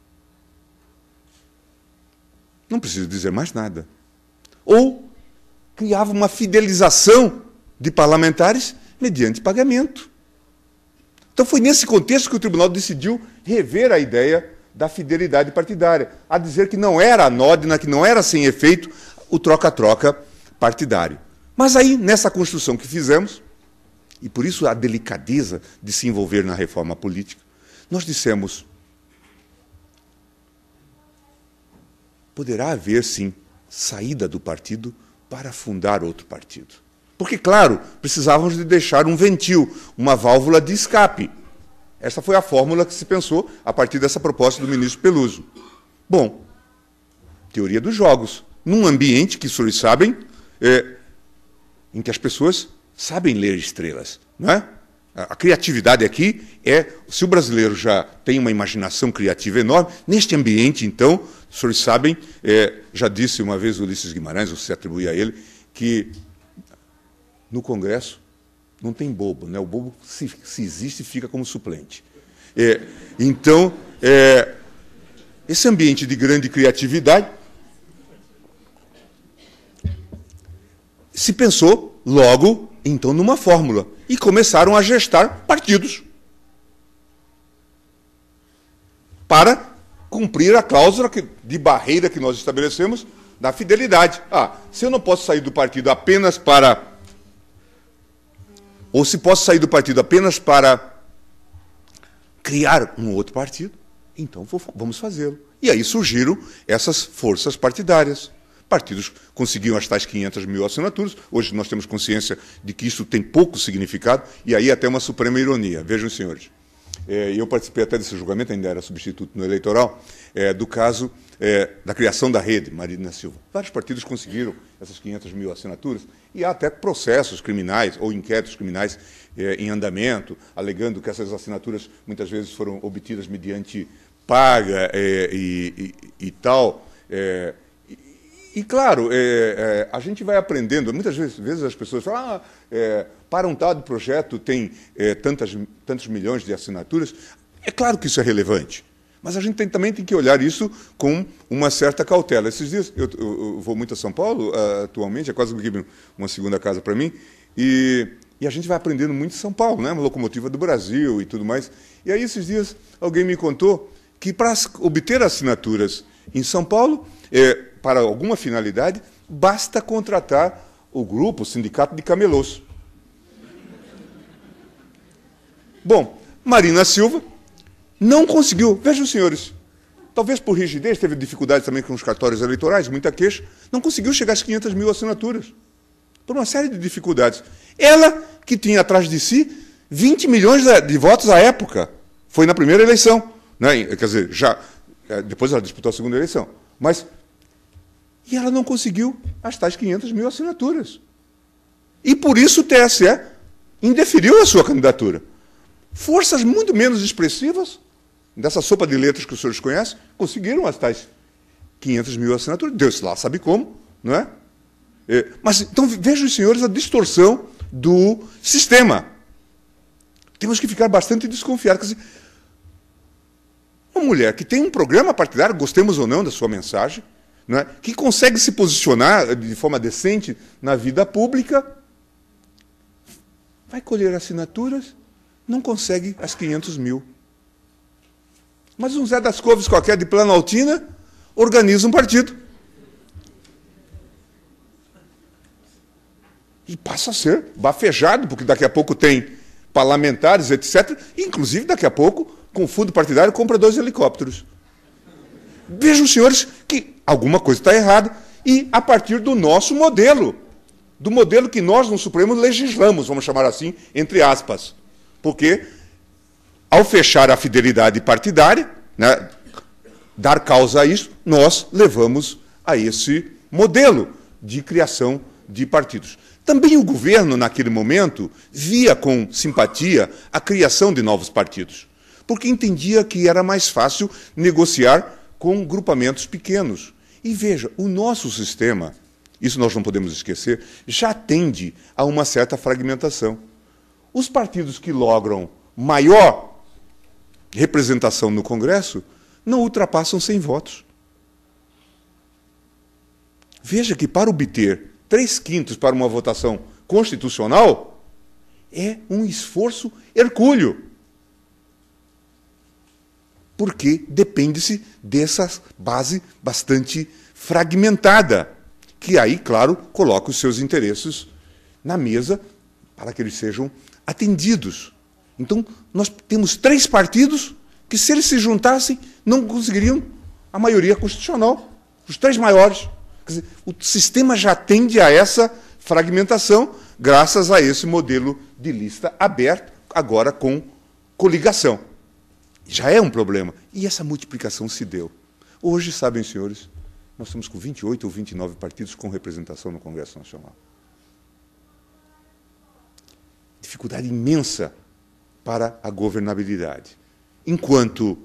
Não preciso dizer mais nada. Ou criava uma fidelização de parlamentares mediante pagamento. Então foi nesse contexto que o tribunal decidiu rever a ideia da fidelidade partidária, a dizer que não era anódina, que não era sem efeito o troca-troca partidário. Mas aí, nessa construção que fizemos, e por isso a delicadeza de se envolver na reforma política, nós dissemos: poderá haver, sim, saída do partido para fundar outro partido. Porque, claro, precisávamos de deixar um ventil, uma válvula de escape essa foi a fórmula que se pensou a partir dessa proposta do ministro Peluso. Bom, teoria dos jogos. Num ambiente que os senhores sabem, é, em que as pessoas sabem ler estrelas, não é? A criatividade aqui é, se o brasileiro já tem uma imaginação criativa enorme, neste ambiente, então, os senhores sabem, é, já disse uma vez Ulisses Guimarães, ou se atribui a ele, que no Congresso não tem bobo, né? O bobo, se, se existe, fica como suplente. É, então, é, esse ambiente de grande criatividade se pensou logo, então, numa fórmula. E começaram a gestar partidos para cumprir a cláusula de barreira que nós estabelecemos da fidelidade. Ah, se eu não posso sair do partido apenas para ou se posso sair do partido apenas para criar um outro partido, então vamos fazê-lo. E aí surgiram essas forças partidárias. Partidos conseguiam as tais 500 mil assinaturas, hoje nós temos consciência de que isso tem pouco significado, e aí até uma suprema ironia. Vejam, senhores, é, eu participei até desse julgamento, ainda era substituto no eleitoral, é, do caso é, da criação da rede Marina Silva. Vários partidos conseguiram essas 500 mil assinaturas e há até processos criminais ou inquéritos criminais é, em andamento, alegando que essas assinaturas muitas vezes foram obtidas mediante paga é, e, e, e, tal. É, e claro, é, é, a gente vai aprendendo. Muitas vezes, vezes as pessoas falam, ah, é, para um tal projeto tem é, tantas, tantos milhões de assinaturas. É claro que isso é relevante. Mas a gente tem, também tem que olhar isso com uma certa cautela. Esses dias, eu, eu, eu vou muito a São Paulo uh, atualmente, é quase uma segunda casa para mim, e, e, a gente vai aprendendo muito em São Paulo, né? uma locomotiva do Brasil e tudo mais. E aí, esses dias, alguém me contou que para obter assinaturas em São Paulo, é, para alguma finalidade, basta contratar o grupo, o sindicato de camelôs. Bom, Marina Silva não conseguiu. Vejam, senhores, talvez por rigidez, teve dificuldades também com os cartórios eleitorais, muita queixa, não conseguiu chegar às 500 mil assinaturas. Por uma série de dificuldades. Ela, que tinha atrás de si 20 milhões de votos à época, foi na primeira eleição. Né? Quer dizer, já, é, depois ela disputou a segunda eleição. Mas e ela não conseguiu as tais 500 mil assinaturas. E por isso o TSE indeferiu a sua candidatura. Forças muito menos expressivas, dessa sopa de letras que os senhores conhecem, conseguiram as tais 500 mil assinaturas. Deus lá sabe como, não é? é mas então vejam, os senhores, a distorção do sistema. Temos que ficar bastante desconfiados. Uma mulher que tem um programa partidário, gostemos ou não da sua mensagem, né, que consegue se posicionar de forma decente na vida pública, vai colher assinaturas, não consegue as 500 mil. Mas um Zé das Covas qualquer de Planaltina organiza um partido. E passa a ser bafejado, porque daqui a pouco tem parlamentares, etc. Inclusive, daqui a pouco, com fundo partidário, compra dois helicópteros. Vejam, senhores, que alguma coisa está errada e a partir do nosso modelo, do modelo que nós no Supremo legislamos, vamos chamar assim, entre aspas. Porque ao fechar a fidelidade partidária, né, dar causa a isso, nós levamos a esse modelo de criação de partidos. Também o governo, naquele momento, via com simpatia a criação de novos partidos, porque entendia que era mais fácil negociar com grupamentos pequenos. E veja, o nosso sistema, isso nós não podemos esquecer, já tende a uma certa fragmentação. Os partidos que logram maior representação no Congresso não ultrapassam 100 votos. Veja que para obter três quintos para uma votação constitucional é um esforço hercúleo porque depende-se dessa base bastante fragmentada, que aí, claro, coloca os seus interesses na mesa para que eles sejam atendidos. Então, nós temos três partidos que, se eles se juntassem, não conseguiriam a maioria constitucional. Os três maiores. Dizer, o sistema já tende a essa fragmentação, graças a esse modelo de lista aberta, agora com coligação já é um problema. E essa multiplicação se deu. Hoje, sabem, senhores, nós estamos com 28 ou 29 partidos com representação no Congresso Nacional. Dificuldade imensa para a governabilidade. Enquanto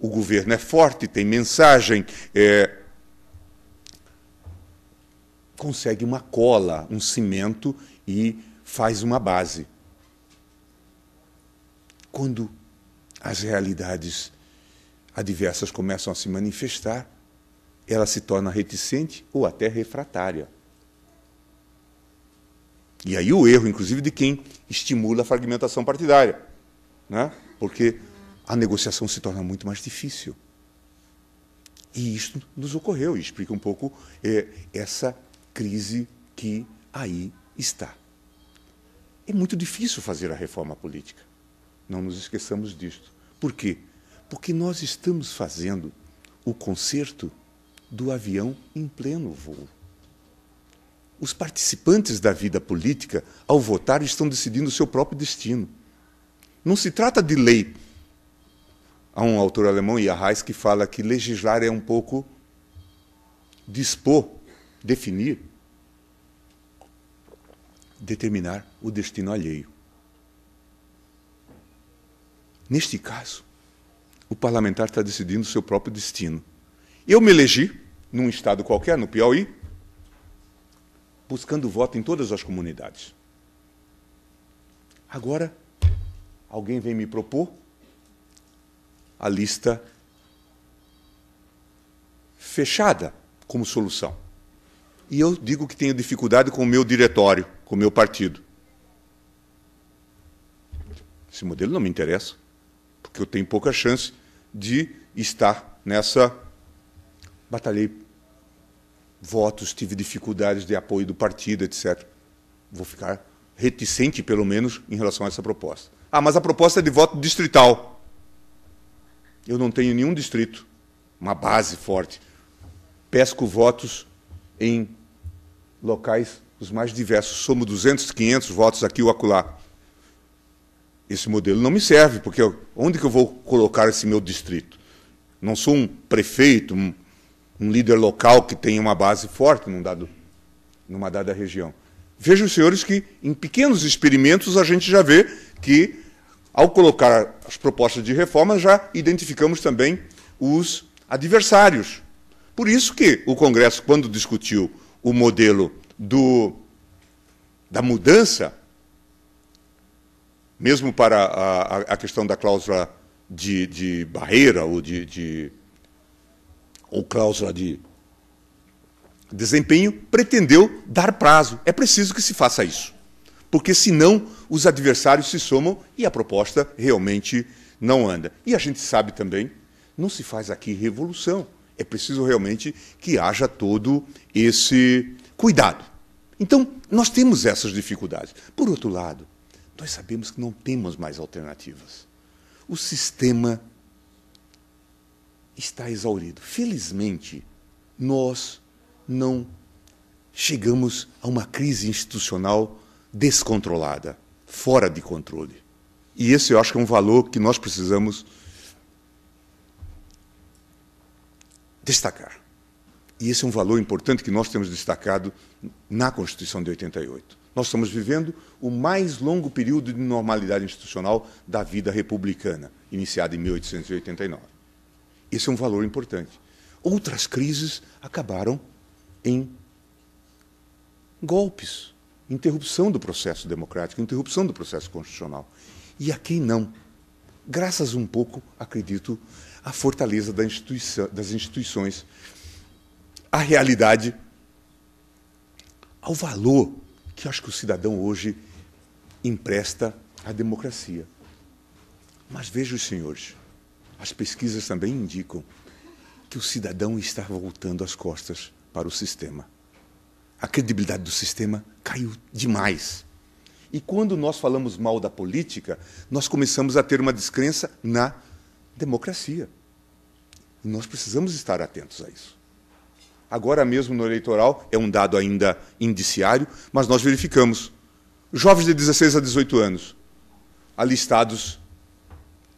o governo é forte, tem mensagem, é, consegue uma cola, um cimento e faz uma base. Quando as realidades adversas começam a se manifestar, ela se torna reticente ou até refratária. E aí o erro, inclusive, de quem estimula a fragmentação partidária, né? porque a negociação se torna muito mais difícil. E isto nos ocorreu e explica um pouco é, essa crise que aí está. É muito difícil fazer a reforma política. Não nos esqueçamos disto. Por quê? Porque nós estamos fazendo o concerto do avião em pleno voo. Os participantes da vida política, ao votar, estão decidindo o seu próprio destino. Não se trata de lei. Há um autor alemão, Iahais, que fala que legislar é um pouco dispor, definir, determinar o destino alheio. Neste caso, o parlamentar está decidindo o seu próprio destino. Eu me elegi num estado qualquer, no Piauí, buscando voto em todas as comunidades. Agora, alguém vem me propor a lista fechada como solução. E eu digo que tenho dificuldade com o meu diretório, com o meu partido. Esse modelo não me interessa porque eu tenho pouca chance de estar nessa. Batalhei votos, tive dificuldades de apoio do partido, etc. Vou ficar reticente, pelo menos, em relação a essa proposta. Ah, mas a proposta é de voto distrital. Eu não tenho nenhum distrito, uma base forte. Pesco votos em locais os mais diversos. somo 200, 500 votos aqui ou acolá esse modelo não me serve, porque onde que eu vou colocar esse meu distrito? Não sou um prefeito, um, um líder local que tem uma base forte num dado, numa dada região. Vejam, senhores, que em pequenos experimentos a gente já vê que, ao colocar as propostas de reforma, já identificamos também os adversários. Por isso que o Congresso, quando discutiu o modelo do, da mudança mesmo para a, a questão da cláusula de, de barreira ou de, de ou cláusula de desempenho, pretendeu dar prazo. É preciso que se faça isso, porque senão os adversários se somam e a proposta realmente não anda. E a gente sabe também, não se faz aqui revolução. É preciso realmente que haja todo esse cuidado. Então, nós temos essas dificuldades. Por outro lado, nós sabemos que não temos mais alternativas. O sistema está exaurido. Felizmente, nós não chegamos a uma crise institucional descontrolada, fora de controle. E esse eu acho que é um valor que nós precisamos destacar. E esse é um valor importante que nós temos destacado na Constituição de 88. Nós estamos vivendo o mais longo período de normalidade institucional da vida republicana, iniciada em 1889. Esse é um valor importante. Outras crises acabaram em golpes, interrupção do processo democrático, interrupção do processo constitucional. E a quem não. Graças um pouco, acredito, à fortaleza da das instituições, à realidade, ao valor que acho que o cidadão hoje empresta à democracia. Mas veja os senhores, as pesquisas também indicam que o cidadão está voltando as costas para o sistema. A credibilidade do sistema caiu demais. E quando nós falamos mal da política, nós começamos a ter uma descrença na democracia. E nós precisamos estar atentos a isso agora mesmo no eleitoral, é um dado ainda indiciário, mas nós verificamos jovens de 16 a 18 anos alistados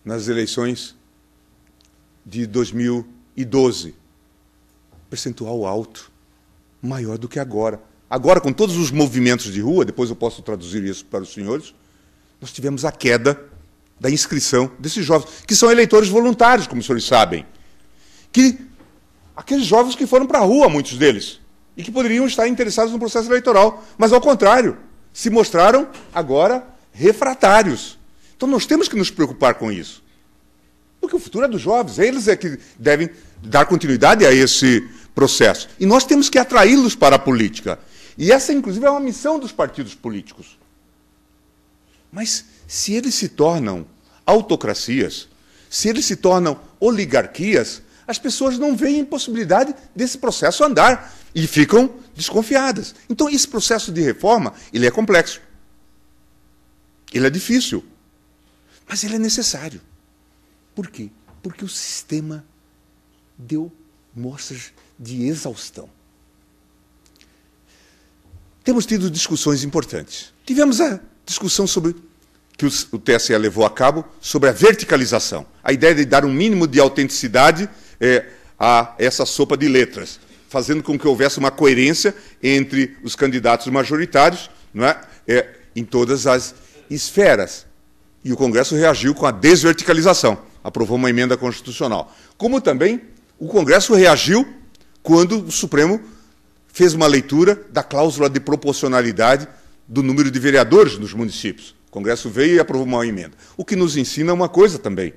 nas eleições de 2012. Percentual alto, maior do que agora. Agora, com todos os movimentos de rua, depois eu posso traduzir isso para os senhores, nós tivemos a queda da inscrição desses jovens, que são eleitores voluntários, como os senhores sabem, que aqueles jovens que foram para a rua, muitos deles, e que poderiam estar interessados no processo eleitoral, mas ao contrário, se mostraram agora refratários. Então nós temos que nos preocupar com isso. Porque o futuro é dos jovens, eles é que devem dar continuidade a esse processo. E nós temos que atraí-los para a política. E essa, inclusive, é uma missão dos partidos políticos. Mas se eles se tornam autocracias, se eles se tornam oligarquias, as pessoas não veem possibilidade desse processo andar e ficam desconfiadas. Então, esse processo de reforma, ele é complexo. Ele é difícil. Mas ele é necessário. Por quê? Porque o sistema deu mostras de exaustão. Temos tido discussões importantes. Tivemos a discussão sobre que o TSE levou a cabo sobre a verticalização, a ideia de dar um mínimo de autenticidade é, a essa sopa de letras, fazendo com que houvesse uma coerência entre os candidatos majoritários não é, é em todas as esferas. E o Congresso reagiu com a desverticalização, aprovou uma emenda constitucional. Como também o Congresso reagiu quando o Supremo fez uma leitura da cláusula de proporcionalidade do número de vereadores nos municípios. O Congresso veio e aprovou uma emenda. O que nos ensina uma coisa também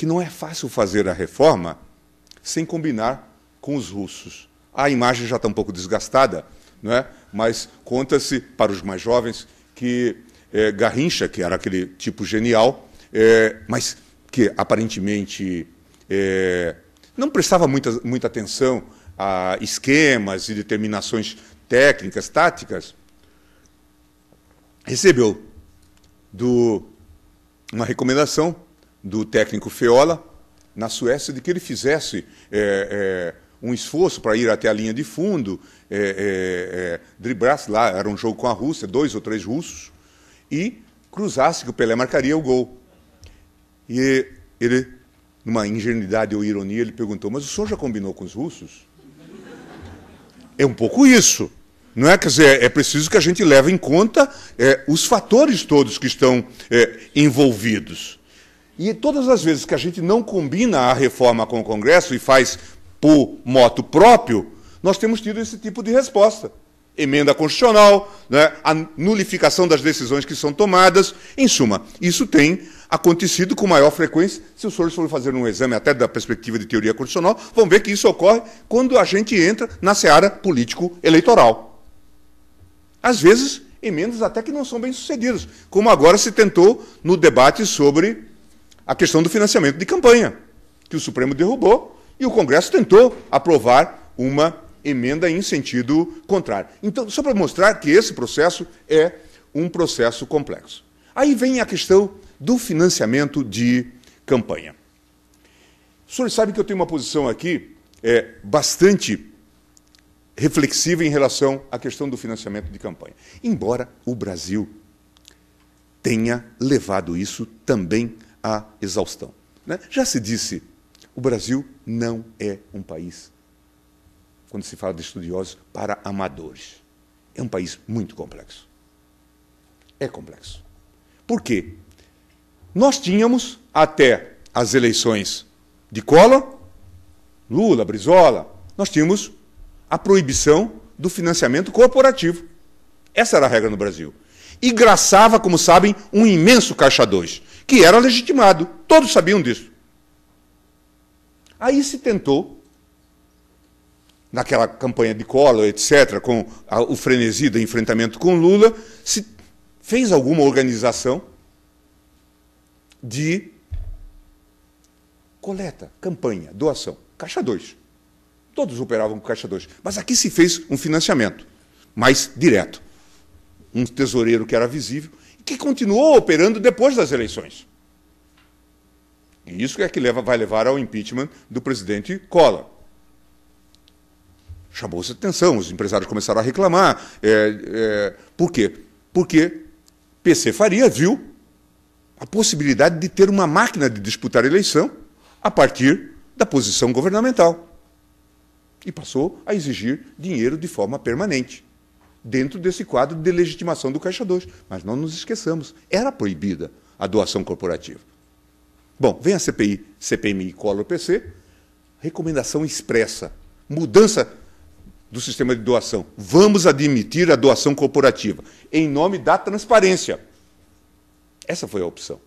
que não é fácil fazer a reforma sem combinar com os russos. A imagem já está um pouco desgastada, não é? mas conta-se para os mais jovens que é, Garrincha, que era aquele tipo genial, é, mas que aparentemente é, não prestava muita, muita atenção a esquemas e determinações técnicas, táticas, recebeu do, uma recomendação do técnico Feola na Suécia de que ele fizesse é, é, um esforço para ir até a linha de fundo, é, é, é lá, era um jogo com a Rússia, dois ou três russos, e cruzasse que o Pelé marcaria o gol. E ele, numa ingenuidade ou ironia, ele perguntou: Mas o senhor já combinou com os russos? É um pouco isso. Não é? Quer dizer, é preciso que a gente leve em conta é, os fatores todos que estão envolvidos. E todas as vezes que a gente não combina a reforma com o Congresso e faz por moto próprio, nós temos tido esse tipo de resposta. Emenda constitucional, né, a nulificação das decisões que são tomadas. Em suma, isso tem acontecido com maior frequência. Se os senhores forem fazer um exame até da perspectiva de teoria constitucional, vão ver que isso ocorre quando a gente entra na seara político-eleitoral. Às vezes, emendas até que não são bem sucedidas, como agora se tentou no debate sobre a questão do financiamento de campanha, que o Supremo derrubou e o Congresso tentou aprovar uma emenda em sentido contrário. Então, só para mostrar que esse processo é um processo complexo. Aí vem a questão do financiamento de campanha. O senhor sabe que eu tenho uma posição aqui é, bastante reflexiva em relação à questão do financiamento de campanha. Embora o Brasil tenha levado isso também à exaustão. Né? Já se disse, o Brasil não é um país, quando se fala de estudiosos, para amadores. É um país muito complexo. É complexo. Por quê? Nós tínhamos, até as eleições de Collor, Lula, Brizola, nós tínhamos a proibição do financiamento corporativo. Essa era a regra no Brasil. E graçava, como sabem, um imenso caixa 2 que era legitimado. Todos sabiam disso. Aí se tentou, naquela campanha de Collor, etc., com a, o frenesi do enfrentamento com Lula, se fez alguma organização de coleta, campanha, doação, caixa 2. Todos operavam com caixa 2. Mas aqui se fez um financiamento mais direto. Um tesoureiro que era visível que continuou operando depois das eleições. E isso é que leva, vai levar ao impeachment do presidente Collor. Chamou-se atenção, os empresários começaram a reclamar. É, é, por quê? Porque PC Faria viu a possibilidade de ter uma máquina de disputar a eleição a partir da posição governamental. E passou a exigir dinheiro de forma permanente dentro desse quadro de legitimação do Caixa 2. Mas não nos esqueçamos, era proibida a doação corporativa. Bom, vem a CPI, CPMI Collor PC, recomendação expressa, mudança do sistema de doação. Vamos admitir a doação corporativa em nome da transparência. Essa foi a opção.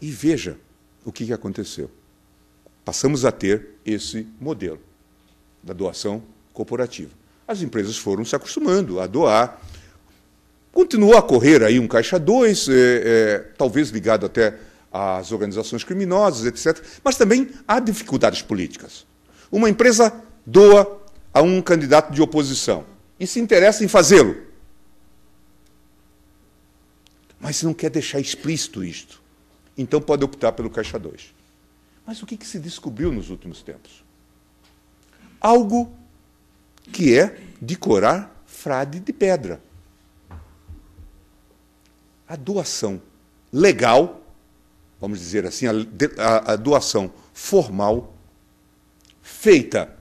E veja o que aconteceu. Passamos a ter esse modelo da doação corporativa as empresas foram se acostumando a doar. Continuou a correr aí um caixa 2, é, é, talvez ligado até às organizações criminosas, etc. Mas também há dificuldades políticas. Uma empresa doa a um candidato de oposição e se interessa em fazê-lo. Mas não quer deixar explícito isto. Então pode optar pelo caixa 2. Mas o que, que se descobriu nos últimos tempos? Algo que é decorar frade de pedra. A doação legal, vamos dizer assim, a, a, a doação formal feita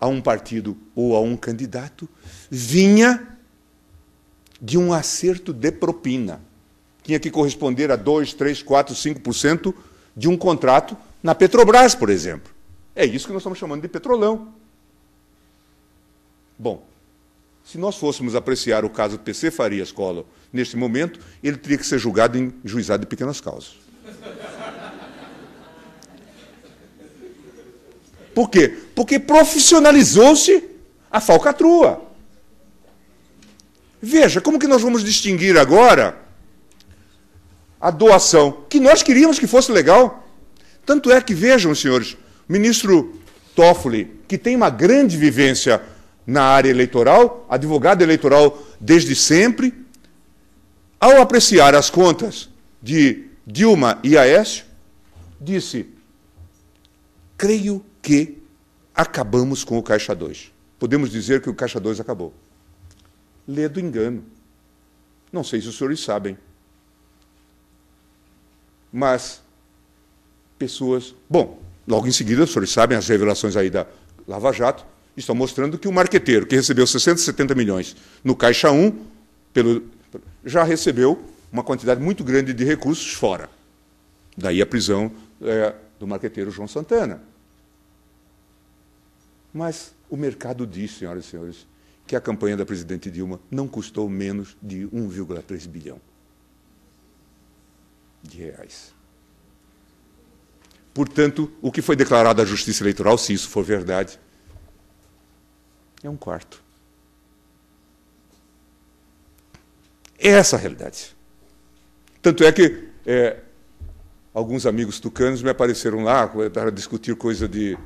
a um partido ou a um candidato vinha de um acerto de propina. Tinha que corresponder a 2, 3, 4, 5% de um contrato na Petrobras, por exemplo. É isso que nós estamos chamando de petrolão. Bom, se nós fôssemos apreciar o caso PC Faria Escola neste momento, ele teria que ser julgado em juizado de pequenas causas. Por quê? Porque profissionalizou-se a falcatrua. Veja, como que nós vamos distinguir agora a doação, que nós queríamos que fosse legal? Tanto é que, vejam, senhores, o ministro Toffoli, que tem uma grande vivência na área eleitoral, advogado eleitoral desde sempre, ao apreciar as contas de Dilma e Aécio, disse: Creio que acabamos com o Caixa 2. Podemos dizer que o Caixa 2 acabou. Lê do engano. Não sei se os senhores sabem. Mas pessoas. Bom, logo em seguida, os senhores sabem as revelações aí da Lava Jato Estão mostrando que o marqueteiro, que recebeu 670 milhões no Caixa 1, pelo, já recebeu uma quantidade muito grande de recursos fora. Daí a prisão é, do marqueteiro João Santana. Mas o mercado diz, senhoras e senhores, que a campanha da presidente Dilma não custou menos de 1,3 bilhão de reais. Portanto, o que foi declarado à Justiça Eleitoral, se isso for verdade, é um quarto. É essa a realidade. Tanto é que é, alguns amigos tucanos me apareceram lá para discutir coisa de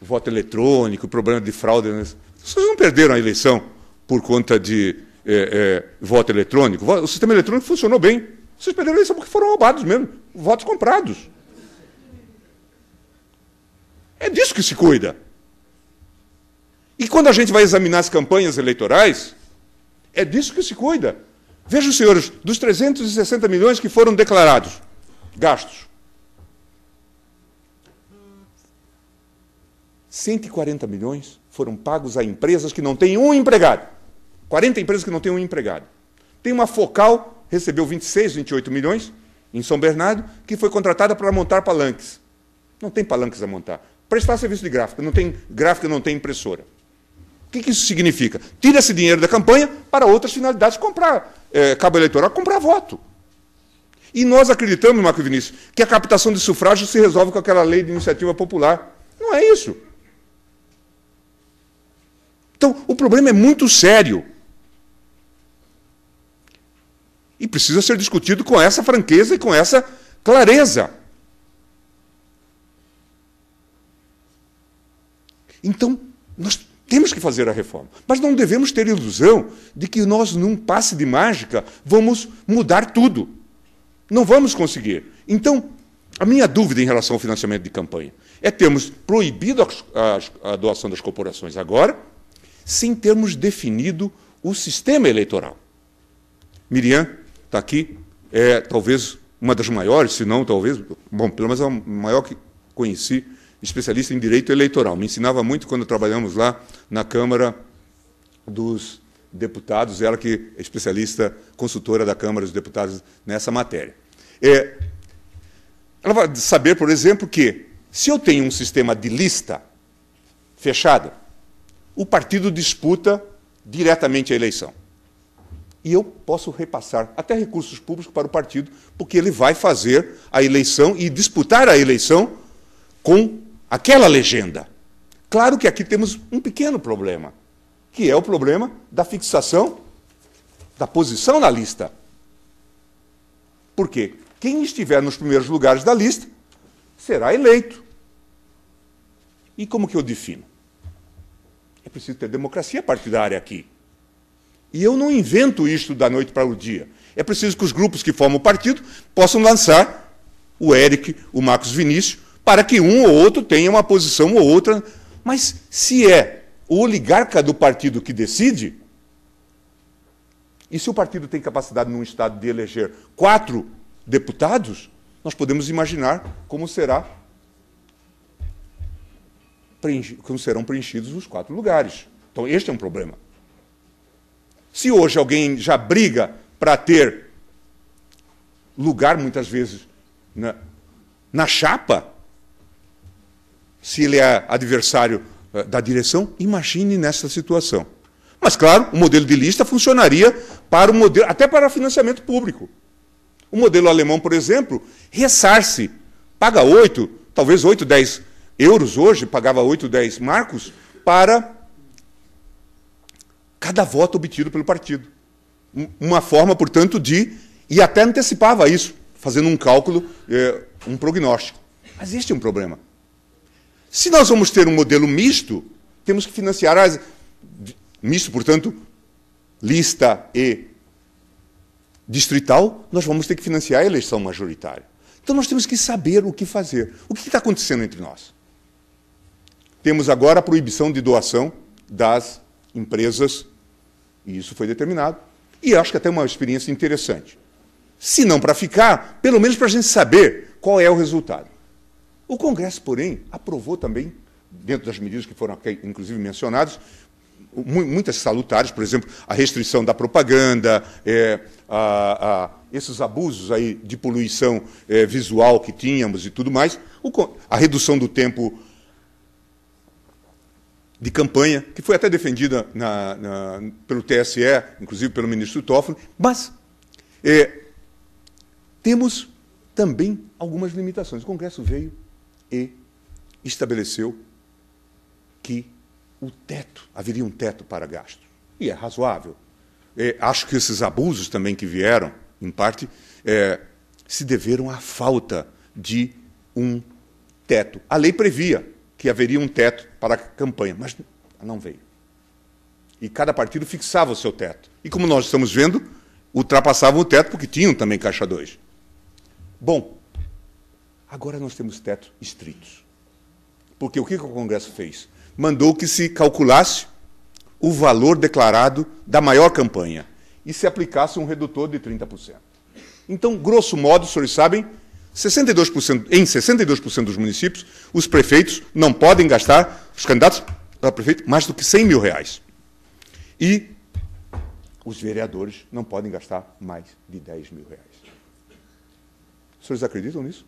voto eletrônico, problema de fraude. Né? Vocês não perderam a eleição por conta de é, é, voto eletrônico. O sistema eletrônico funcionou bem. Vocês perderam a eleição porque foram roubados mesmo, votos comprados. É disso que se cuida. E quando a gente vai examinar as campanhas eleitorais, é disso que se cuida. Vejam, senhores, dos 360 milhões que foram declarados, gastos, 140 milhões foram pagos a empresas que não têm um empregado. 40 empresas que não têm um empregado. Tem uma Focal, recebeu 26, 28 milhões, em São Bernardo, que foi contratada para montar palanques. Não tem palanques a montar prestar serviço de gráfica. Não tem gráfica, não tem impressora. O que, que isso significa? Tira esse dinheiro da campanha para outras finalidades, comprar é, cabo eleitoral, comprar voto. E nós acreditamos, Marco Vinícius, que a captação de sufrágio se resolve com aquela lei de iniciativa popular. Não é isso. Então, o problema é muito sério. E precisa ser discutido com essa franqueza e com essa clareza. Então, nós temos que fazer a reforma. Mas não devemos ter ilusão de que nós, num passe de mágica, vamos mudar tudo. Não vamos conseguir. Então, a minha dúvida em relação ao financiamento de campanha é termos proibido a, a, a doação das corporações agora, sem termos definido o sistema eleitoral. Miriam está aqui, é talvez uma das maiores, se não talvez, bom, pelo menos a maior que conheci especialista em direito eleitoral. Me ensinava muito quando trabalhamos lá na Câmara dos Deputados, ela que é especialista, consultora da Câmara dos Deputados nessa matéria. É, ela vai saber, por exemplo, que se eu tenho um sistema de lista fechada, o partido disputa diretamente a eleição. E eu posso repassar até recursos públicos para o partido, porque ele vai fazer a eleição e disputar a eleição com aquela legenda. Claro que aqui temos um pequeno problema, que é o problema da fixação da posição na lista. Por quê? Quem estiver nos primeiros lugares da lista será eleito. E como que eu defino? É preciso ter democracia partidária aqui. E eu não invento isto da noite para o dia. É preciso que os grupos que formam o partido possam lançar o Eric, o Marcos Vinícius, para que um ou outro tenha uma posição ou outra. Mas se é o oligarca do partido que decide, e se o partido tem capacidade num Estado de eleger quatro deputados, nós podemos imaginar como, será como serão preenchidos os quatro lugares. Então, este é um problema. Se hoje alguém já briga para ter lugar, muitas vezes, na, na chapa, se ele é adversário eh, da direção, imagine nessa situação. Mas, claro, o modelo de lista funcionaria para o modelo, até para financiamento público. O modelo alemão, por exemplo, ressarce, paga 8, talvez 8, 10 euros hoje, pagava 8, 10 marcos, para cada voto obtido pelo partido. Uma forma, portanto, de. E até antecipava isso, fazendo um cálculo, eh, um prognóstico. Mas existe é um problema. Se nós vamos ter um modelo misto, temos que financiar as. Misto, portanto, lista e distrital, nós vamos ter que financiar a eleição majoritária. Então nós temos que saber o que fazer. O que está acontecendo entre nós? Temos agora a proibição de doação das empresas, e isso foi determinado. E acho que até uma experiência interessante. Se não para ficar, pelo menos para a gente saber qual é o resultado. O Congresso, porém, aprovou também, dentro das medidas que foram aqui, inclusive mencionadas, muitas salutares, por exemplo, a restrição da propaganda, é, a, a, esses abusos aí de poluição é, visual que tínhamos e tudo mais, o, a redução do tempo de campanha, que foi até defendida na, na, pelo TSE, inclusive pelo ministro Toffoli, mas é, temos também algumas limitações. O Congresso veio e estabeleceu que o teto, haveria um teto para gastos. E é razoável. É, acho que esses abusos também que vieram, em parte, é, se deveram à falta de um teto. A lei previa que haveria um teto para a campanha, mas não veio. E cada partido fixava o seu teto. E como nós estamos vendo, ultrapassavam o teto porque tinham também caixa 2. Bom, Agora nós temos teto estritos. Porque o que o Congresso fez? Mandou que se calculasse o valor declarado da maior campanha e se aplicasse um redutor de 30%. Então, grosso modo, os senhores sabem, 62%, em 62% dos municípios, os prefeitos não podem gastar, os candidatos a prefeito, mais do que 100 mil reais. E os vereadores não podem gastar mais de 10 mil reais. Os senhores acreditam nisso?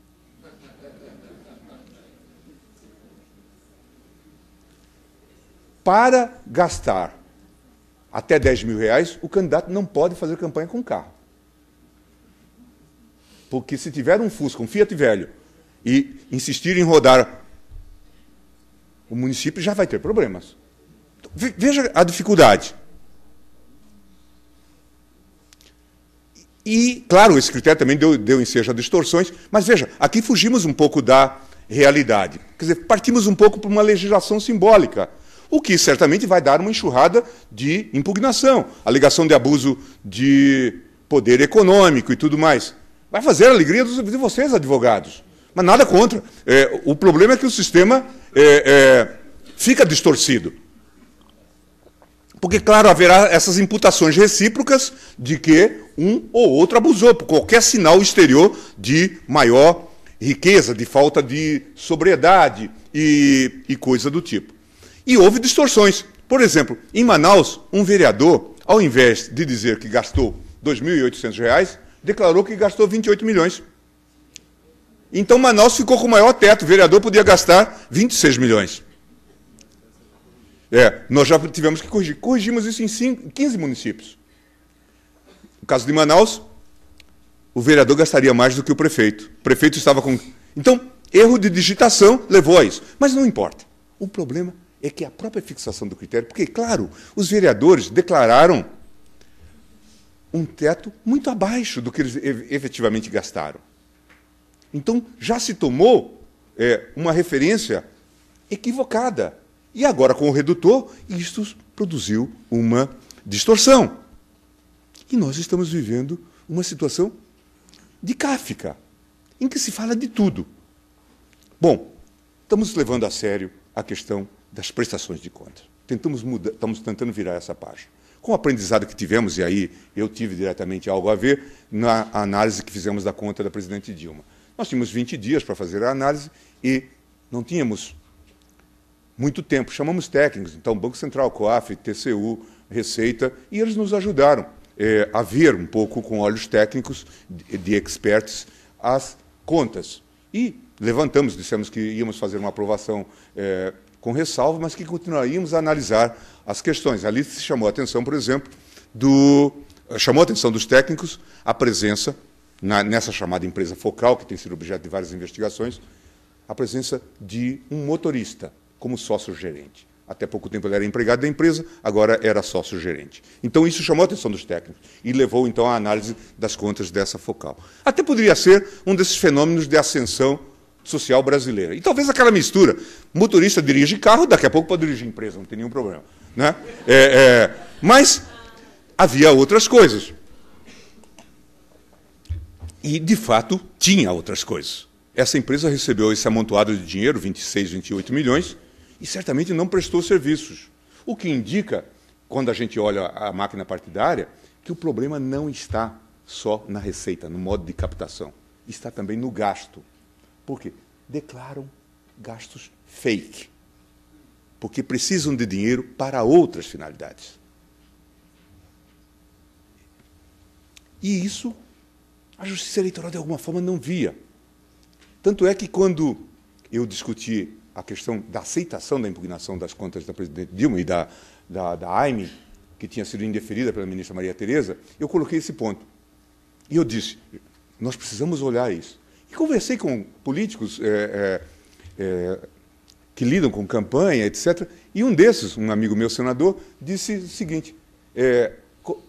para gastar até 10 mil reais, o candidato não pode fazer campanha com carro. Porque se tiver um Fusca, um Fiat velho, e insistir em rodar, o município já vai ter problemas. Veja a dificuldade. E, claro, esse critério também deu, deu ensejo a distorções, mas veja, aqui fugimos um pouco da realidade. Quer dizer, partimos um pouco para uma legislação simbólica o que certamente vai dar uma enxurrada de impugnação, alegação de abuso de poder econômico e tudo mais. Vai fazer a alegria de vocês, advogados. Mas nada contra. É, o problema é que o sistema é, é, fica distorcido. Porque, claro, haverá essas imputações recíprocas de que um ou outro abusou, por qualquer sinal exterior de maior riqueza, de falta de sobriedade e, e coisa do tipo. E houve distorções. Por exemplo, em Manaus, um vereador, ao invés de dizer que gastou R$ 2.800, declarou que gastou 28 milhões. Então Manaus ficou com o maior teto, o vereador podia gastar 26 milhões. É, nós já tivemos que corrigir. Corrigimos isso em 15 municípios. No caso de Manaus, o vereador gastaria mais do que o prefeito. O prefeito estava com. Então, erro de digitação levou a isso. Mas não importa. O problema é que a própria fixação do critério, porque, claro, os vereadores declararam um teto muito abaixo do que eles efetivamente gastaram. Então, já se tomou é, uma referência equivocada. E agora, com o redutor, isto produziu uma distorção. E nós estamos vivendo uma situação de cáfica em que se fala de tudo. Bom, estamos levando a sério a questão das prestações de contas. Tentamos mudar, estamos tentando virar essa página. Com o aprendizado que tivemos, e aí eu tive diretamente algo a ver, na análise que fizemos da conta da presidente Dilma. Nós tínhamos 20 dias para fazer a análise e não tínhamos muito tempo. Chamamos técnicos, então Banco Central, COAF, TCU, Receita, e eles nos ajudaram é, a ver um pouco com olhos técnicos de, de experts as contas. E levantamos, dissemos que íamos fazer uma aprovação é, com ressalva, mas que continuaríamos a analisar as questões. Ali se chamou a atenção, por exemplo, do, chamou a atenção dos técnicos a presença, na, nessa chamada empresa focal, que tem sido objeto de várias investigações, a presença de um motorista como sócio-gerente. Até pouco tempo ele era empregado da empresa, agora era sócio-gerente. Então isso chamou a atenção dos técnicos e levou então à análise das contas dessa focal. Até poderia ser um desses fenômenos de ascensão social brasileira. E talvez aquela mistura, motorista dirige carro, daqui a pouco pode dirigir empresa, não tem nenhum problema. Né? É, é, mas havia outras coisas. E, de fato, tinha outras coisas. Essa empresa recebeu esse amontoado de dinheiro, 26, 28 milhões, e certamente não prestou serviços. O que indica, quando a gente olha a máquina partidária, que o problema não está só na receita, no modo de captação, está também no gasto por quê? Declaram gastos fake, porque precisam de dinheiro para outras finalidades. E isso a justiça eleitoral, de alguma forma, não via. Tanto é que, quando eu discuti a questão da aceitação da impugnação das contas da presidente Dilma e da, da, da AIME, que tinha sido indeferida pela ministra Maria Tereza, eu coloquei esse ponto. E eu disse: nós precisamos olhar isso. E conversei com políticos é, é, é que lidam com campanha, etc. E um desses, um amigo meu senador, disse o seguinte: é,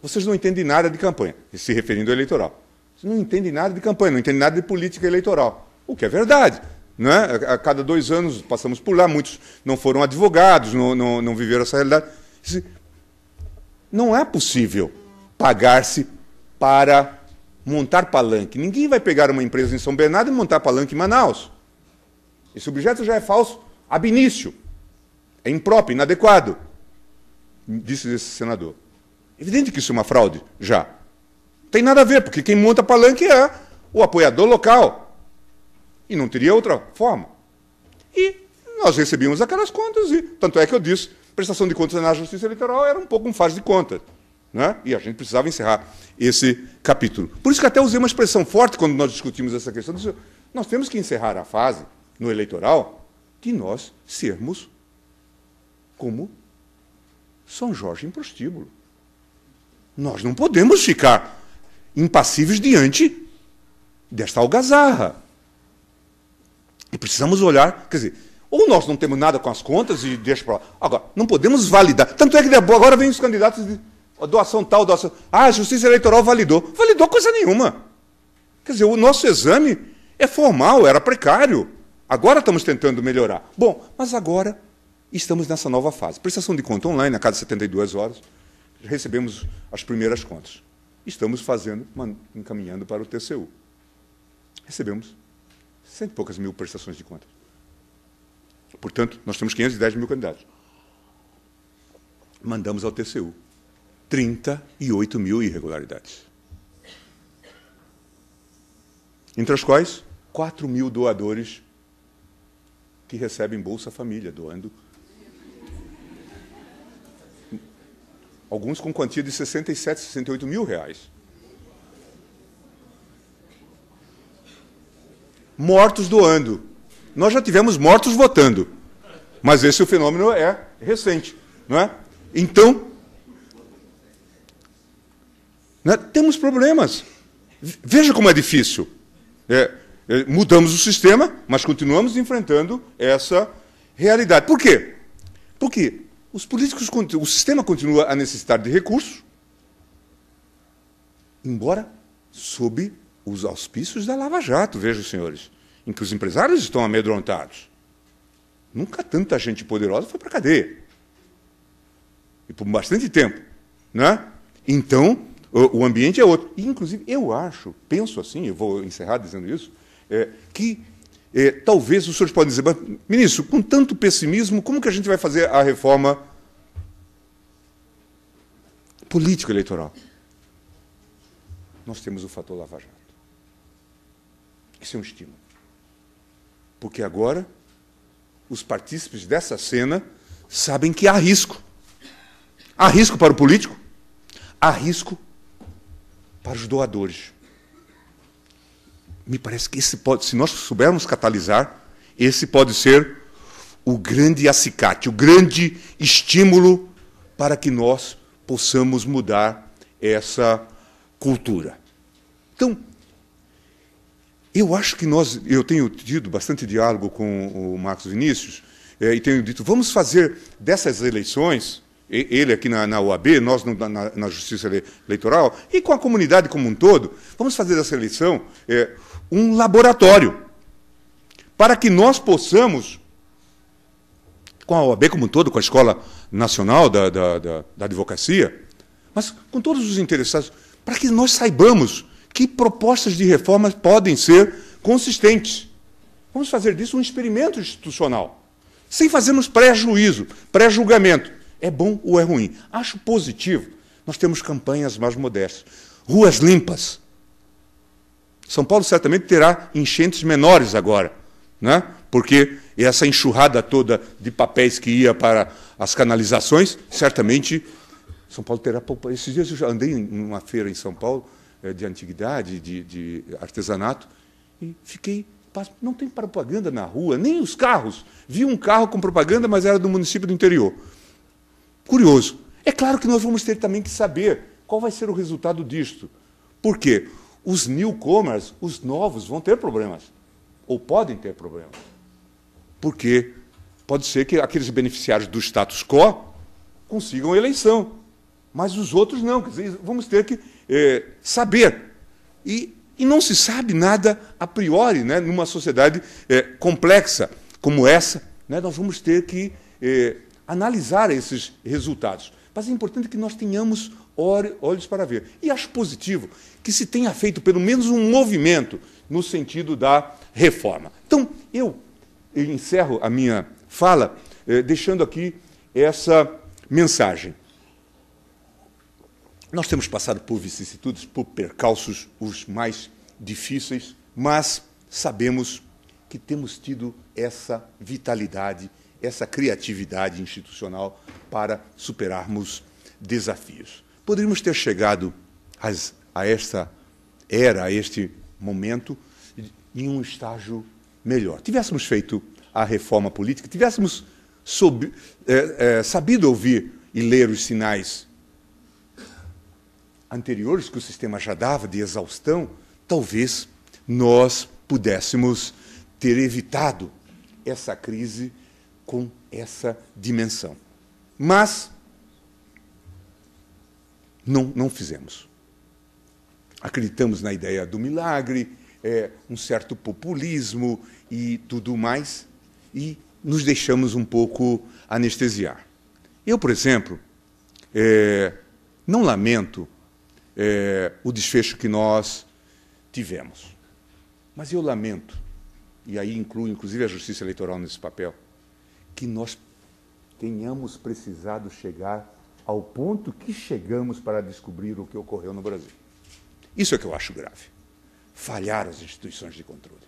vocês não entendem nada de campanha, se referindo ao eleitoral. Vocês não entendem nada de campanha, não entendem nada de política eleitoral. O que é verdade. é? A cada dois anos passamos por lá, muitos não foram advogados, não, não, não viveram essa realidade. Não é possível pagar-se para montar palanque. Ninguém vai pegar uma empresa em São Bernardo e montar palanque em Manaus. Esse objeto já é falso ab início. É impróprio, inadequado, disse esse senador. Evidente que isso é uma fraude, já. Não tem nada a ver, porque quem monta palanque é o apoiador local. E não teria outra forma. E nós recebíamos aquelas contas, e tanto é que eu disse, prestação de contas na Justiça Eleitoral era um pouco um faz de contas. Né? E a gente precisava encerrar esse capítulo. Por isso que até usei uma expressão forte quando nós discutimos essa questão. Nós temos que encerrar a fase, no eleitoral, de nós sermos como São Jorge em prostíbulo. Nós não podemos ficar impassíveis diante desta algazarra. E precisamos olhar, quer dizer, ou nós não temos nada com as contas e deixa para lá. Agora, não podemos validar. Tanto é que agora vem os candidatos e doação tal, doação. Ah, a Justiça Eleitoral validou. Validou coisa nenhuma. Quer dizer, o nosso exame é formal, era precário. Agora estamos tentando melhorar. Bom, mas agora estamos nessa nova fase. Prestação de conta online, a cada 72 horas, recebemos as primeiras contas. Estamos fazendo, encaminhando para o TCU. Recebemos cento e poucas mil prestações de contas. Portanto, nós temos 510 mil candidatos. Mandamos ao TCU. 38 mil irregularidades. Entre as quais, 4 mil doadores que recebem Bolsa Família, doando. Alguns com quantia de 67, 68 mil reais. Mortos doando. Nós já tivemos mortos votando. Mas esse fenômeno é recente, não é? Então, né? Temos problemas. Veja como é difícil. É, é, mudamos o sistema, mas continuamos enfrentando essa realidade. Por quê? Porque os políticos, o sistema continua a necessitar de recursos, embora sob os auspícios da Lava Jato, vejam, senhores, em que os empresários estão amedrontados. Nunca tanta gente poderosa foi para a cadeia. E por bastante tempo. Né? Então, o, ambiente é outro. E, inclusive, eu acho, penso assim, eu vou encerrar dizendo isso, é, que é, talvez os senhores podem dizer, mas, ministro, com tanto pessimismo, como que a gente vai fazer a reforma política eleitoral? Nós temos o fator Lava Jato. Isso é um estímulo. Porque agora os partícipes dessa cena sabem que há risco. Há risco para o político, há risco para os doadores. Me parece que esse pode, se nós soubermos catalisar, esse pode ser o grande acicate, o grande estímulo para que nós possamos mudar essa cultura. Então, eu acho que nós, eu tenho tido bastante diálogo com o Marcos Vinícius é, e tenho dito, vamos fazer dessas eleições ele aqui na, na UAB, nós na, na, Justiça Eleitoral, e com a comunidade como um todo, vamos fazer dessa eleição é, um laboratório para que nós possamos, com a OAB como um todo, com a Escola Nacional da, da, da, da Advocacia, mas com todos os interessados, para que nós saibamos que propostas de reforma podem ser consistentes. Vamos fazer disso um experimento institucional, sem fazermos pré-juízo, pré-julgamento é bom ou é ruim? Acho positivo. Nós temos campanhas mais modestas. Ruas limpas. São Paulo certamente terá enchentes menores agora, né? porque essa enxurrada toda de papéis que ia para as canalizações, certamente São Paulo terá. Esses dias eu já andei em uma feira em São Paulo eh, de antiguidade, de, de artesanato, e fiquei. Não tem propaganda na rua, nem os carros. Vi um carro com propaganda, mas era do município do interior curioso. É claro que nós vamos ter também que saber qual vai ser o resultado disto. Por quê? Os newcomers, os novos, vão ter problemas. Ou podem ter problemas. Porque pode ser que aqueles beneficiários do status quo consigam eleição. Mas os outros não. Quer dizer, vamos ter que é, saber. E, e, não se sabe nada a priori, né, numa sociedade é, complexa como essa. Né, nós vamos ter que é, analisar esses resultados. Mas é importante que nós tenhamos olhos para ver. E acho positivo que se tenha feito pelo menos um movimento no sentido da reforma. Então, eu encerro a minha fala eh, deixando aqui essa mensagem. Nós temos passado por vicissitudes, por percalços os mais difíceis, mas sabemos que temos tido essa vitalidade essa criatividade institucional para superarmos desafios. Poderíamos ter chegado às, a esta era, a este momento, em um estágio melhor. Tivéssemos feito a reforma política, tivéssemos sob, é, é, sabido ouvir e ler os sinais anteriores que o sistema já dava de exaustão, talvez nós pudéssemos ter evitado essa crise com essa dimensão. Mas não, não fizemos. Acreditamos na ideia do milagre, é, um certo populismo e tudo mais, e nos deixamos um pouco anestesiar. Eu, por exemplo, é, não lamento é, o desfecho que nós tivemos, mas eu lamento, e aí incluo inclusive a justiça eleitoral nesse papel, que nós tenhamos precisado chegar ao ponto que chegamos para descobrir o que ocorreu no Brasil. Isso é que eu acho grave. Falhar as instituições de controle.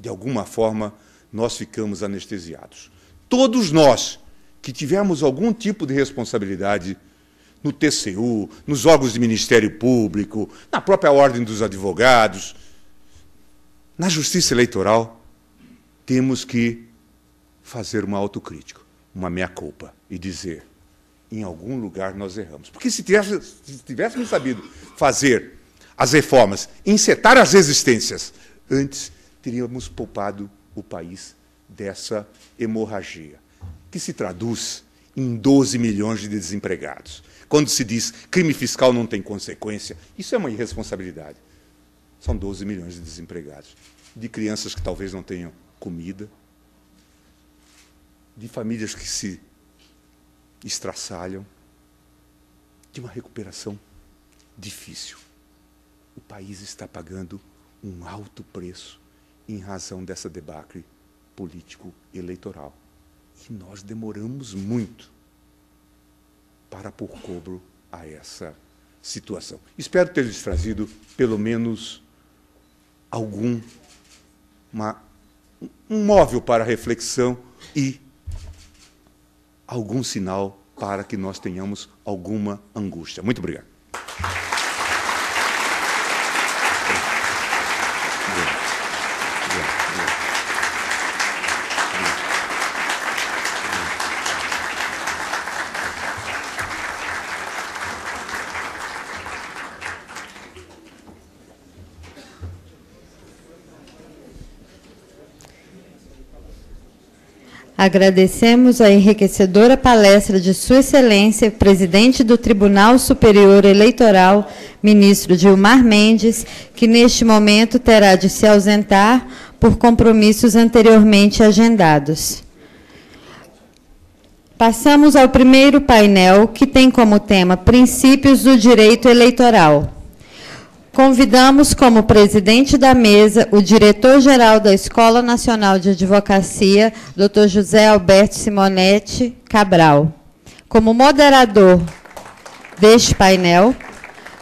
De alguma forma, nós ficamos anestesiados. Todos nós que tivemos algum tipo de responsabilidade no TCU, nos órgãos de Ministério Público, na própria Ordem dos Advogados, na Justiça Eleitoral, temos que fazer uma autocrítica, uma meia-culpa e dizer: em algum lugar nós erramos. Porque se, tivesse, se tivéssemos sabido fazer as reformas, encetar as resistências, antes teríamos poupado o país dessa hemorragia, que se traduz em 12 milhões de desempregados. Quando se diz crime fiscal não tem consequência, isso é uma irresponsabilidade. São 12 milhões de desempregados, de crianças que talvez não tenham comida, de famílias que se estraçalham, de uma recuperação difícil. O país está pagando um alto preço em razão dessa debacle político-eleitoral. E nós demoramos muito para pôr cobro a essa situação. Espero ter lhes trazido, pelo menos, algum uma, um móvel para reflexão e algum sinal para que nós tenhamos alguma angústia. Muito obrigado. Agradecemos a enriquecedora palestra de Sua Excelência, presidente do Tribunal Superior Eleitoral, ministro Gilmar Mendes, que neste momento terá de se ausentar por compromissos anteriormente agendados. Passamos ao primeiro painel, que tem como tema Princípios do Direito Eleitoral. Convidamos como presidente da mesa o diretor-geral da Escola Nacional de Advocacia, Dr. José Alberto Simonetti Cabral. Como moderador deste painel,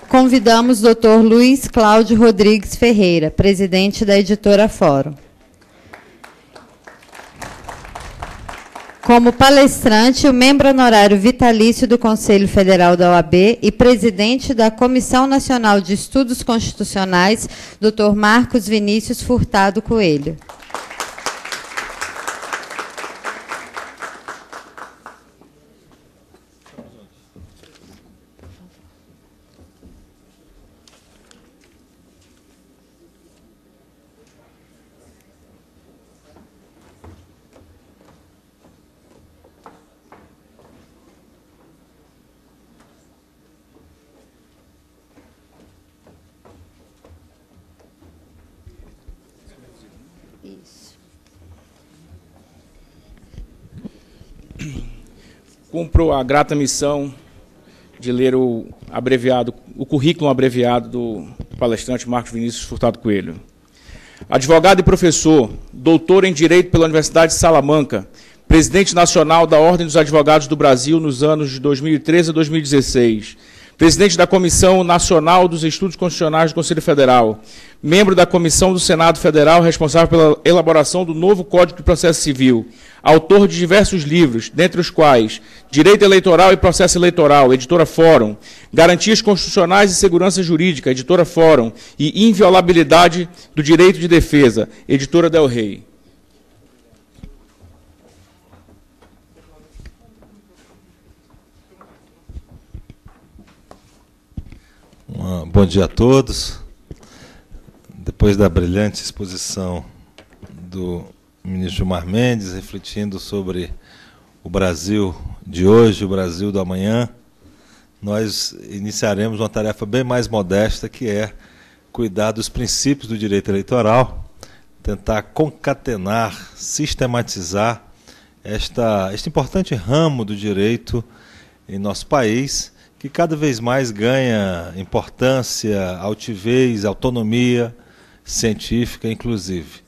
convidamos Dr. Luiz Cláudio Rodrigues Ferreira, presidente da editora Fórum. como palestrante, o membro honorário vitalício do Conselho Federal da OAB e presidente da Comissão Nacional de Estudos Constitucionais, Dr. Marcos Vinícius Furtado Coelho. Cumpro a grata missão de ler o abreviado, o currículo abreviado do palestrante Marcos Vinícius Furtado Coelho. Advogado e professor, doutor em Direito pela Universidade de Salamanca, presidente nacional da Ordem dos Advogados do Brasil nos anos de 2013 a 2016 presidente da Comissão Nacional dos Estudos Constitucionais do Conselho Federal, membro da Comissão do Senado Federal responsável pela elaboração do novo Código de Processo Civil, autor de diversos livros, dentre os quais Direito Eleitoral e Processo Eleitoral, editora Fórum, Garantias Constitucionais e Segurança Jurídica, editora Fórum, e Inviolabilidade do Direito de Defesa, editora Del Rey. Bom dia a todos. Depois da brilhante exposição do ministro Gilmar Mendes, refletindo sobre o Brasil de hoje, o Brasil do amanhã, nós iniciaremos uma tarefa bem mais modesta, que é cuidar dos princípios do direito eleitoral, tentar concatenar, sistematizar esta, este importante ramo do direito em nosso país que cada vez mais ganha importância, altivez, autonomia científica, inclusive.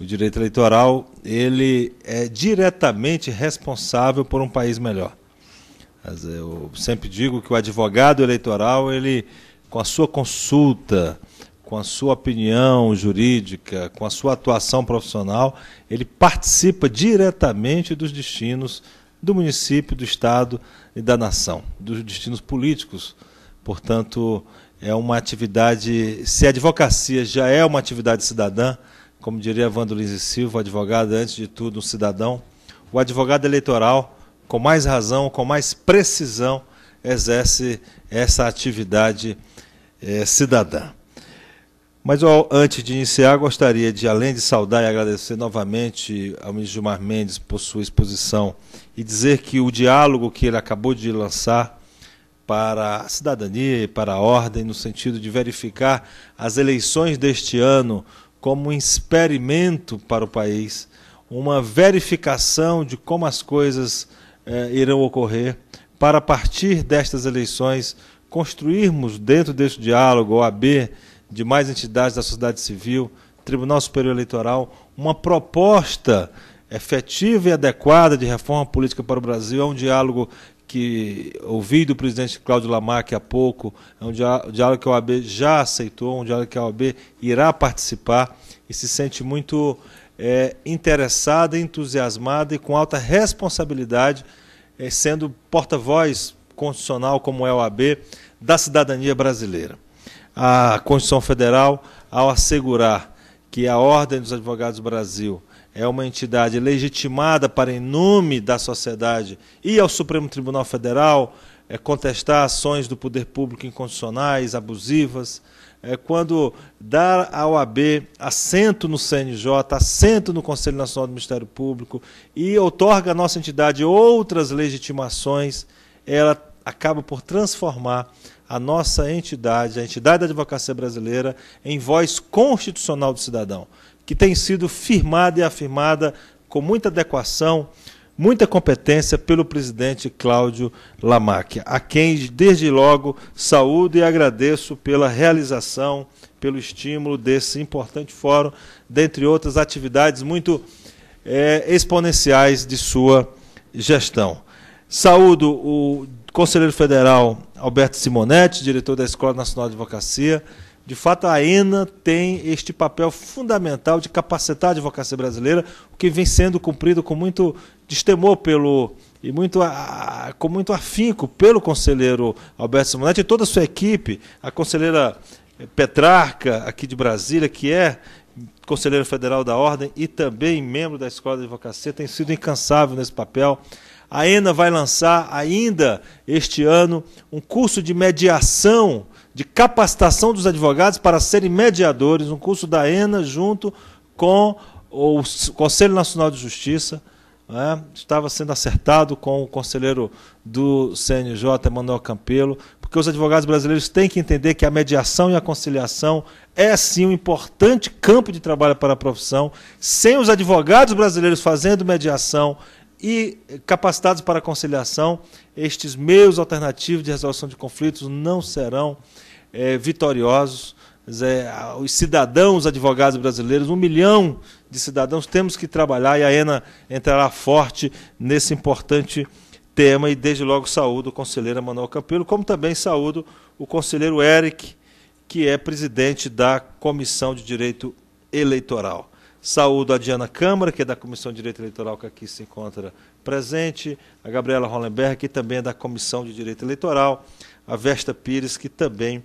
O direito eleitoral ele é diretamente responsável por um país melhor. Mas eu sempre digo que o advogado eleitoral ele, com a sua consulta, com a sua opinião jurídica, com a sua atuação profissional, ele participa diretamente dos destinos do município, do Estado e da nação, dos destinos políticos. Portanto, é uma atividade, se a advocacia já é uma atividade cidadã, como diria Wando Lins e Silva, advogado é, antes de tudo um cidadão, o advogado eleitoral, com mais razão, com mais precisão, exerce essa atividade é, cidadã. Mas ó, antes de iniciar, gostaria de, além de saudar e agradecer novamente ao ministro Gilmar Mendes por sua exposição e dizer que o diálogo que ele acabou de lançar para a cidadania e para a ordem, no sentido de verificar as eleições deste ano como um experimento para o país, uma verificação de como as coisas eh, irão ocorrer, para a partir destas eleições construirmos dentro deste diálogo, OAB, de mais entidades da sociedade civil, Tribunal Superior Eleitoral, uma proposta efetiva e adequada de reforma política para o Brasil. É um diálogo que ouvi do presidente Cláudio Lamarck há pouco, é um diálogo que a OAB já aceitou, um diálogo que a OAB irá participar e se sente muito é, interessada, entusiasmada e com alta responsabilidade, é, sendo porta-voz constitucional, como é a OAB, da cidadania brasileira. A Constituição Federal, ao assegurar que a Ordem dos Advogados do Brasil é uma entidade legitimada para, em nome da sociedade, ir ao Supremo Tribunal Federal é, contestar ações do poder público incondicionais, abusivas. É quando dar à OAB assento no CNJ, assento no Conselho Nacional do Ministério Público e otorga à nossa entidade outras legitimações, ela acaba por transformar a nossa entidade, a entidade da advocacia brasileira, em voz constitucional do cidadão que tem sido firmada e afirmada com muita adequação, muita competência pelo presidente Cláudio Lamarck, a quem desde logo saúdo e agradeço pela realização, pelo estímulo desse importante fórum, dentre outras atividades muito é, exponenciais de sua gestão. Saúdo o conselheiro federal Alberto Simonetti, diretor da Escola Nacional de Advocacia, de fato, a ENA tem este papel fundamental de capacitar a advocacia brasileira, o que vem sendo cumprido com muito destemor pelo e muito com muito afinco pelo conselheiro Alberto Simonetti e toda a sua equipe, a conselheira eh, Petrarca, aqui de Brasília, que é conselheiro federal da Ordem e também membro da Escola de Advocacia, tem sido incansável nesse papel. A ENA vai lançar ainda este ano um curso de mediação de capacitação dos advogados para serem mediadores, um curso da ENA junto com o Conselho Nacional de Justiça. Né? estava sendo acertado com o conselheiro do CNJ, Emanuel Campelo, porque os advogados brasileiros têm que entender que a mediação e a conciliação é sim um importante campo de trabalho para a profissão. Sem os advogados brasileiros fazendo mediação e capacitados para a conciliação, estes meios alternativos de resolução de conflitos não serão é, vitoriosos. É, os cidadãos advogados brasileiros, um milhão de cidadãos, temos que trabalhar e a ENA entrará forte nesse importante tema. E desde logo saúdo o conselheiro Manuel Campelo, como também saúdo o conselheiro Eric, que é presidente da Comissão de Direito Eleitoral. Saúdo a Diana Câmara, que é da Comissão de Direito Eleitoral, que aqui se encontra presente, a Gabriela Hollenberg, que também é da Comissão de Direito Eleitoral, a Vesta Pires, que também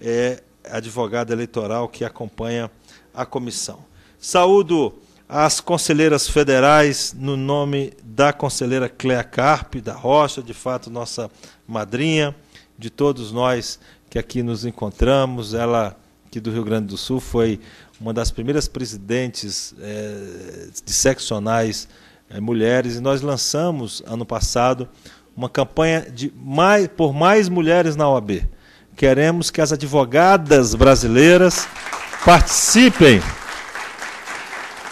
é advogada eleitoral que acompanha a comissão. Saúdo as conselheiras federais no nome da conselheira Cléa Carpe da Rocha, de fato nossa madrinha, de todos nós que aqui nos encontramos. Ela que do Rio Grande do Sul foi uma das primeiras presidentes é, de seccionais é, mulheres e nós lançamos ano passado uma campanha de mais, por mais mulheres na OAB. Queremos que as advogadas brasileiras participem,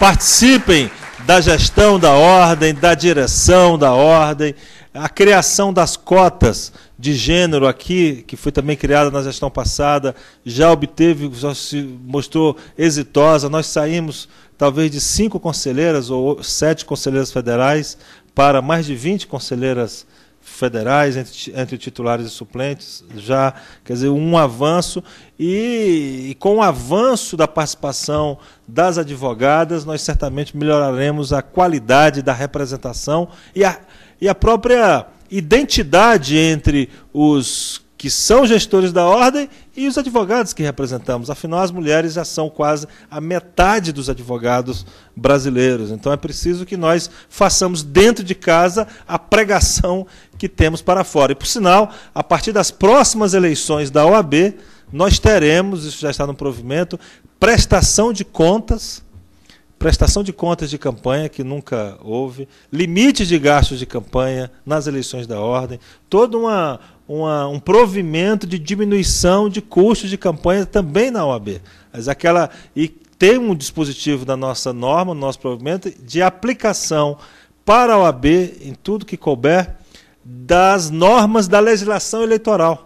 participem da gestão da ordem, da direção da ordem, a criação das cotas de gênero aqui, que foi também criada na gestão passada, já obteve, já se mostrou exitosa. Nós saímos talvez de cinco conselheiras ou sete conselheiras federais para mais de 20 conselheiras federais entre, entre titulares e suplentes, já, quer dizer, um avanço. E, e, com o avanço da participação das advogadas, nós certamente melhoraremos a qualidade da representação e a, e a própria identidade entre os que são gestores da ordem, e os advogados que representamos. Afinal, as mulheres já são quase a metade dos advogados brasileiros. Então é preciso que nós façamos dentro de casa a pregação que temos para fora. E, por sinal, a partir das próximas eleições da OAB, nós teremos, isso já está no provimento, prestação de contas prestação de contas de campanha, que nunca houve, limite de gastos de campanha nas eleições da ordem, toda uma, uma, um provimento de diminuição de custos de campanha também na OAB. Mas aquela, e tem um dispositivo da nossa norma, no nosso provimento, de aplicação para a OAB, em tudo que couber, das normas da legislação eleitoral.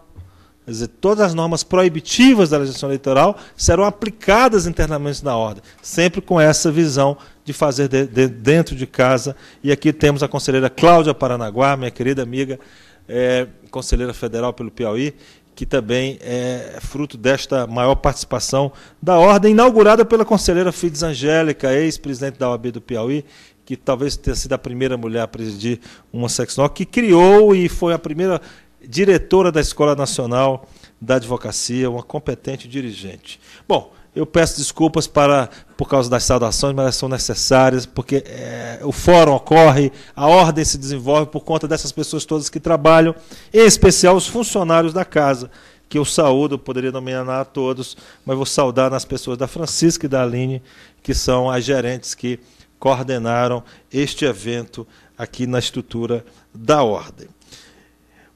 Quer dizer, todas as normas proibitivas da legislação eleitoral serão aplicadas internamente na ordem, sempre com essa visão de fazer de, de, dentro de casa. E aqui temos a conselheira Cláudia Paranaguá, minha querida amiga, é, conselheira federal pelo Piauí, que também é fruto desta maior participação da ordem inaugurada pela conselheira Fides Angélica, ex-presidente da OAB do Piauí, que talvez tenha sido a primeira mulher a presidir uma seccional, que criou e foi a primeira diretora da Escola Nacional da Advocacia, uma competente dirigente. Bom, eu peço desculpas para por causa das saudações, mas elas são necessárias, porque é, o fórum ocorre, a ordem se desenvolve por conta dessas pessoas todas que trabalham, em especial os funcionários da casa, que eu saúdo, eu poderia nomear a todos, mas vou saudar nas pessoas da Francisca e da Aline, que são as gerentes que coordenaram este evento aqui na estrutura da ordem.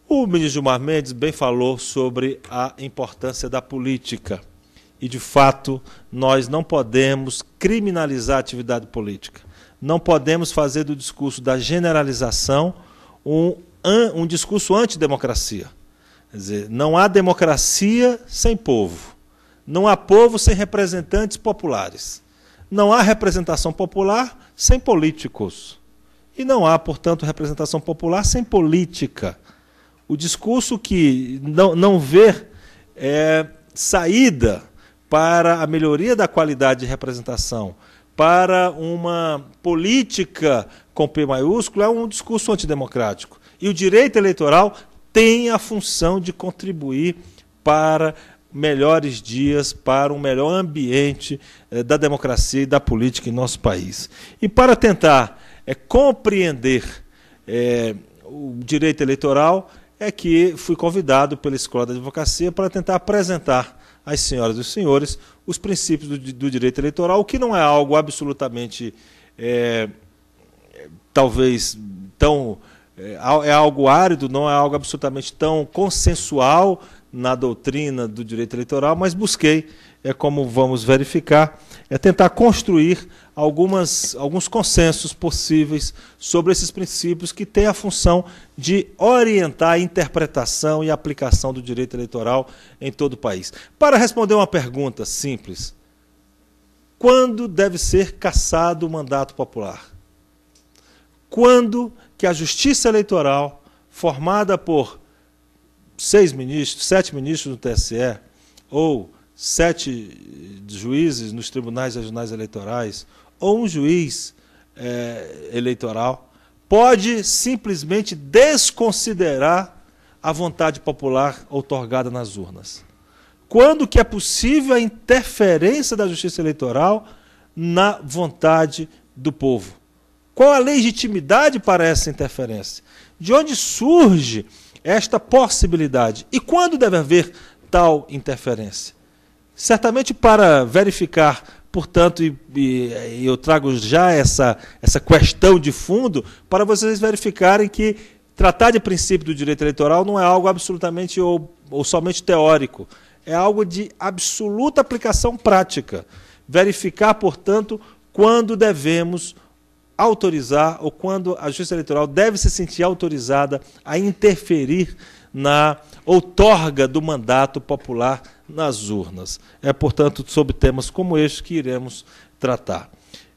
O ministro Gilmar Mendes bem falou sobre a importância da política. E, de fato, nós não podemos criminalizar a atividade política. Não podemos fazer do discurso da generalização um, um discurso antidemocracia. Quer dizer, não há democracia sem povo. Não há povo sem representantes populares. Não há representação popular sem políticos. E não há, portanto, representação popular sem política. O discurso que não, não vê é, saída para a melhoria da qualidade de representação, para uma política com P maiúsculo, é um discurso antidemocrático. E o direito eleitoral tem a função de contribuir para melhores dias, para um melhor ambiente eh, da democracia e da política em nosso país. E para tentar eh, compreender eh, o direito eleitoral, é que fui convidado pela Escola da Advocacia para tentar apresentar as senhoras e os senhores os princípios do, do, direito eleitoral, que não é algo absolutamente, é, talvez, tão. É, é algo árido, não é algo absolutamente tão consensual na doutrina do direito eleitoral, mas busquei, é como vamos verificar, é tentar construir algumas, alguns consensos possíveis sobre esses princípios que têm a função de orientar a interpretação e aplicação do direito eleitoral em todo o país. Para responder uma pergunta simples, quando deve ser cassado o mandato popular? Quando que a justiça eleitoral, formada por seis ministros, sete ministros do TSE, ou sete juízes nos tribunais regionais eleitorais, ou um juiz é, eleitoral pode simplesmente desconsiderar a vontade popular outorgada nas urnas. Quando que é possível a interferência da justiça eleitoral na vontade do povo? Qual a legitimidade para essa interferência? De onde surge esta possibilidade? E quando deve haver tal interferência? Certamente para verificar Portanto, e, e, eu trago já essa, essa questão de fundo para vocês verificarem que tratar de princípio do direito eleitoral não é algo absolutamente ou, ou somente teórico, é algo de absoluta aplicação prática. Verificar, portanto, quando devemos autorizar ou quando a Justiça Eleitoral deve se sentir autorizada a interferir na outorga do mandato popular nas urnas. É, portanto, sobre temas como este que iremos tratar.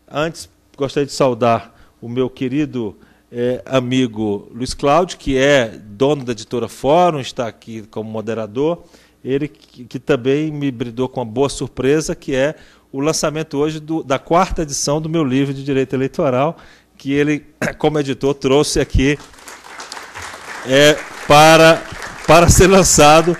Antes, gostaria de saudar o meu querido é, amigo Luiz Cláudio, que é dono da editora Fórum, está aqui como moderador. Ele que, que também me brindou com uma boa surpresa, que é o lançamento hoje do, da quarta edição do meu livro de Direito Eleitoral, que ele, como editor, trouxe aqui é, para, para ser lançado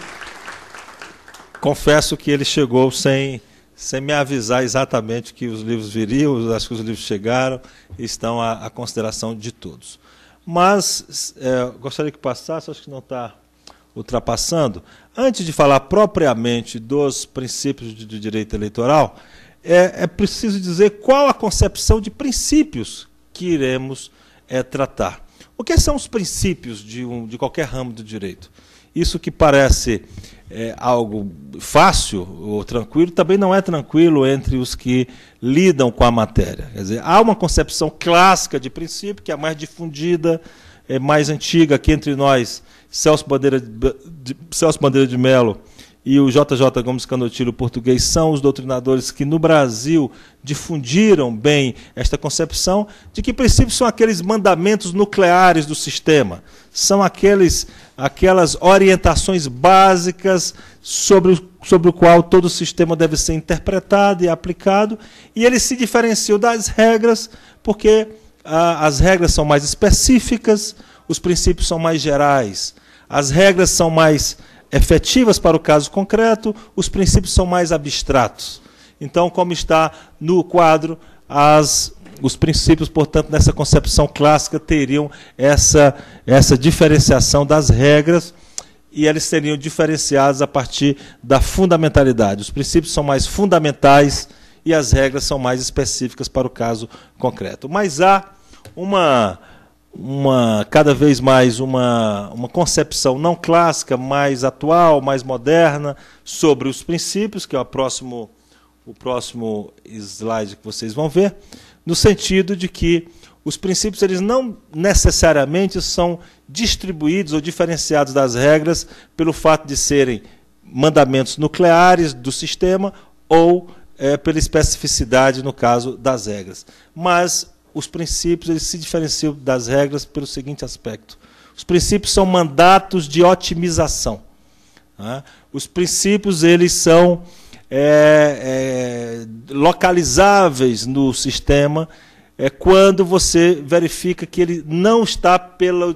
confesso que ele chegou sem, sem me avisar exatamente que os livros viriam, acho que os livros chegaram, estão à, à consideração de todos. Mas é, gostaria que passasse, acho que não está ultrapassando. Antes de falar propriamente dos princípios de, de direito eleitoral, é, é, preciso dizer qual a concepção de princípios que iremos é, tratar. O que são os princípios de, um, de qualquer ramo do direito? Isso que parece é, algo fácil ou tranquilo, também não é tranquilo entre os que lidam com a matéria. Quer dizer, há uma concepção clássica de princípio, que é a mais difundida, é mais antiga que entre nós, Celso Bandeira de, Celso Bandeira de Mello e o JJ Gomes Canotilho português são os doutrinadores que no Brasil difundiram bem esta concepção de que princípios são aqueles mandamentos nucleares do sistema são aqueles, aquelas orientações básicas sobre, o, sobre o qual todo o sistema deve ser interpretado e aplicado, e ele se diferenciou das regras, porque ah, as regras são mais específicas, os princípios são mais gerais, as regras são mais efetivas para o caso concreto, os princípios são mais abstratos. Então, como está no quadro, as os princípios, portanto, nessa concepção clássica, teriam essa, essa diferenciação das regras e eles seriam diferenciados a partir da fundamentalidade. Os princípios são mais fundamentais e as regras são mais específicas para o caso concreto. Mas há uma, uma cada vez mais uma, uma concepção não clássica, mais atual, mais moderna sobre os princípios, que é o próximo o próximo slide que vocês vão ver no sentido de que os princípios eles não necessariamente são distribuídos ou diferenciados das regras pelo fato de serem mandamentos nucleares do sistema ou é, pela especificidade, no caso, das regras. Mas os princípios eles se diferenciam das regras pelo seguinte aspecto: os princípios são mandatos de otimização. Né? Os princípios eles são é, é, localizáveis no sistema é quando você verifica que ele não está pela,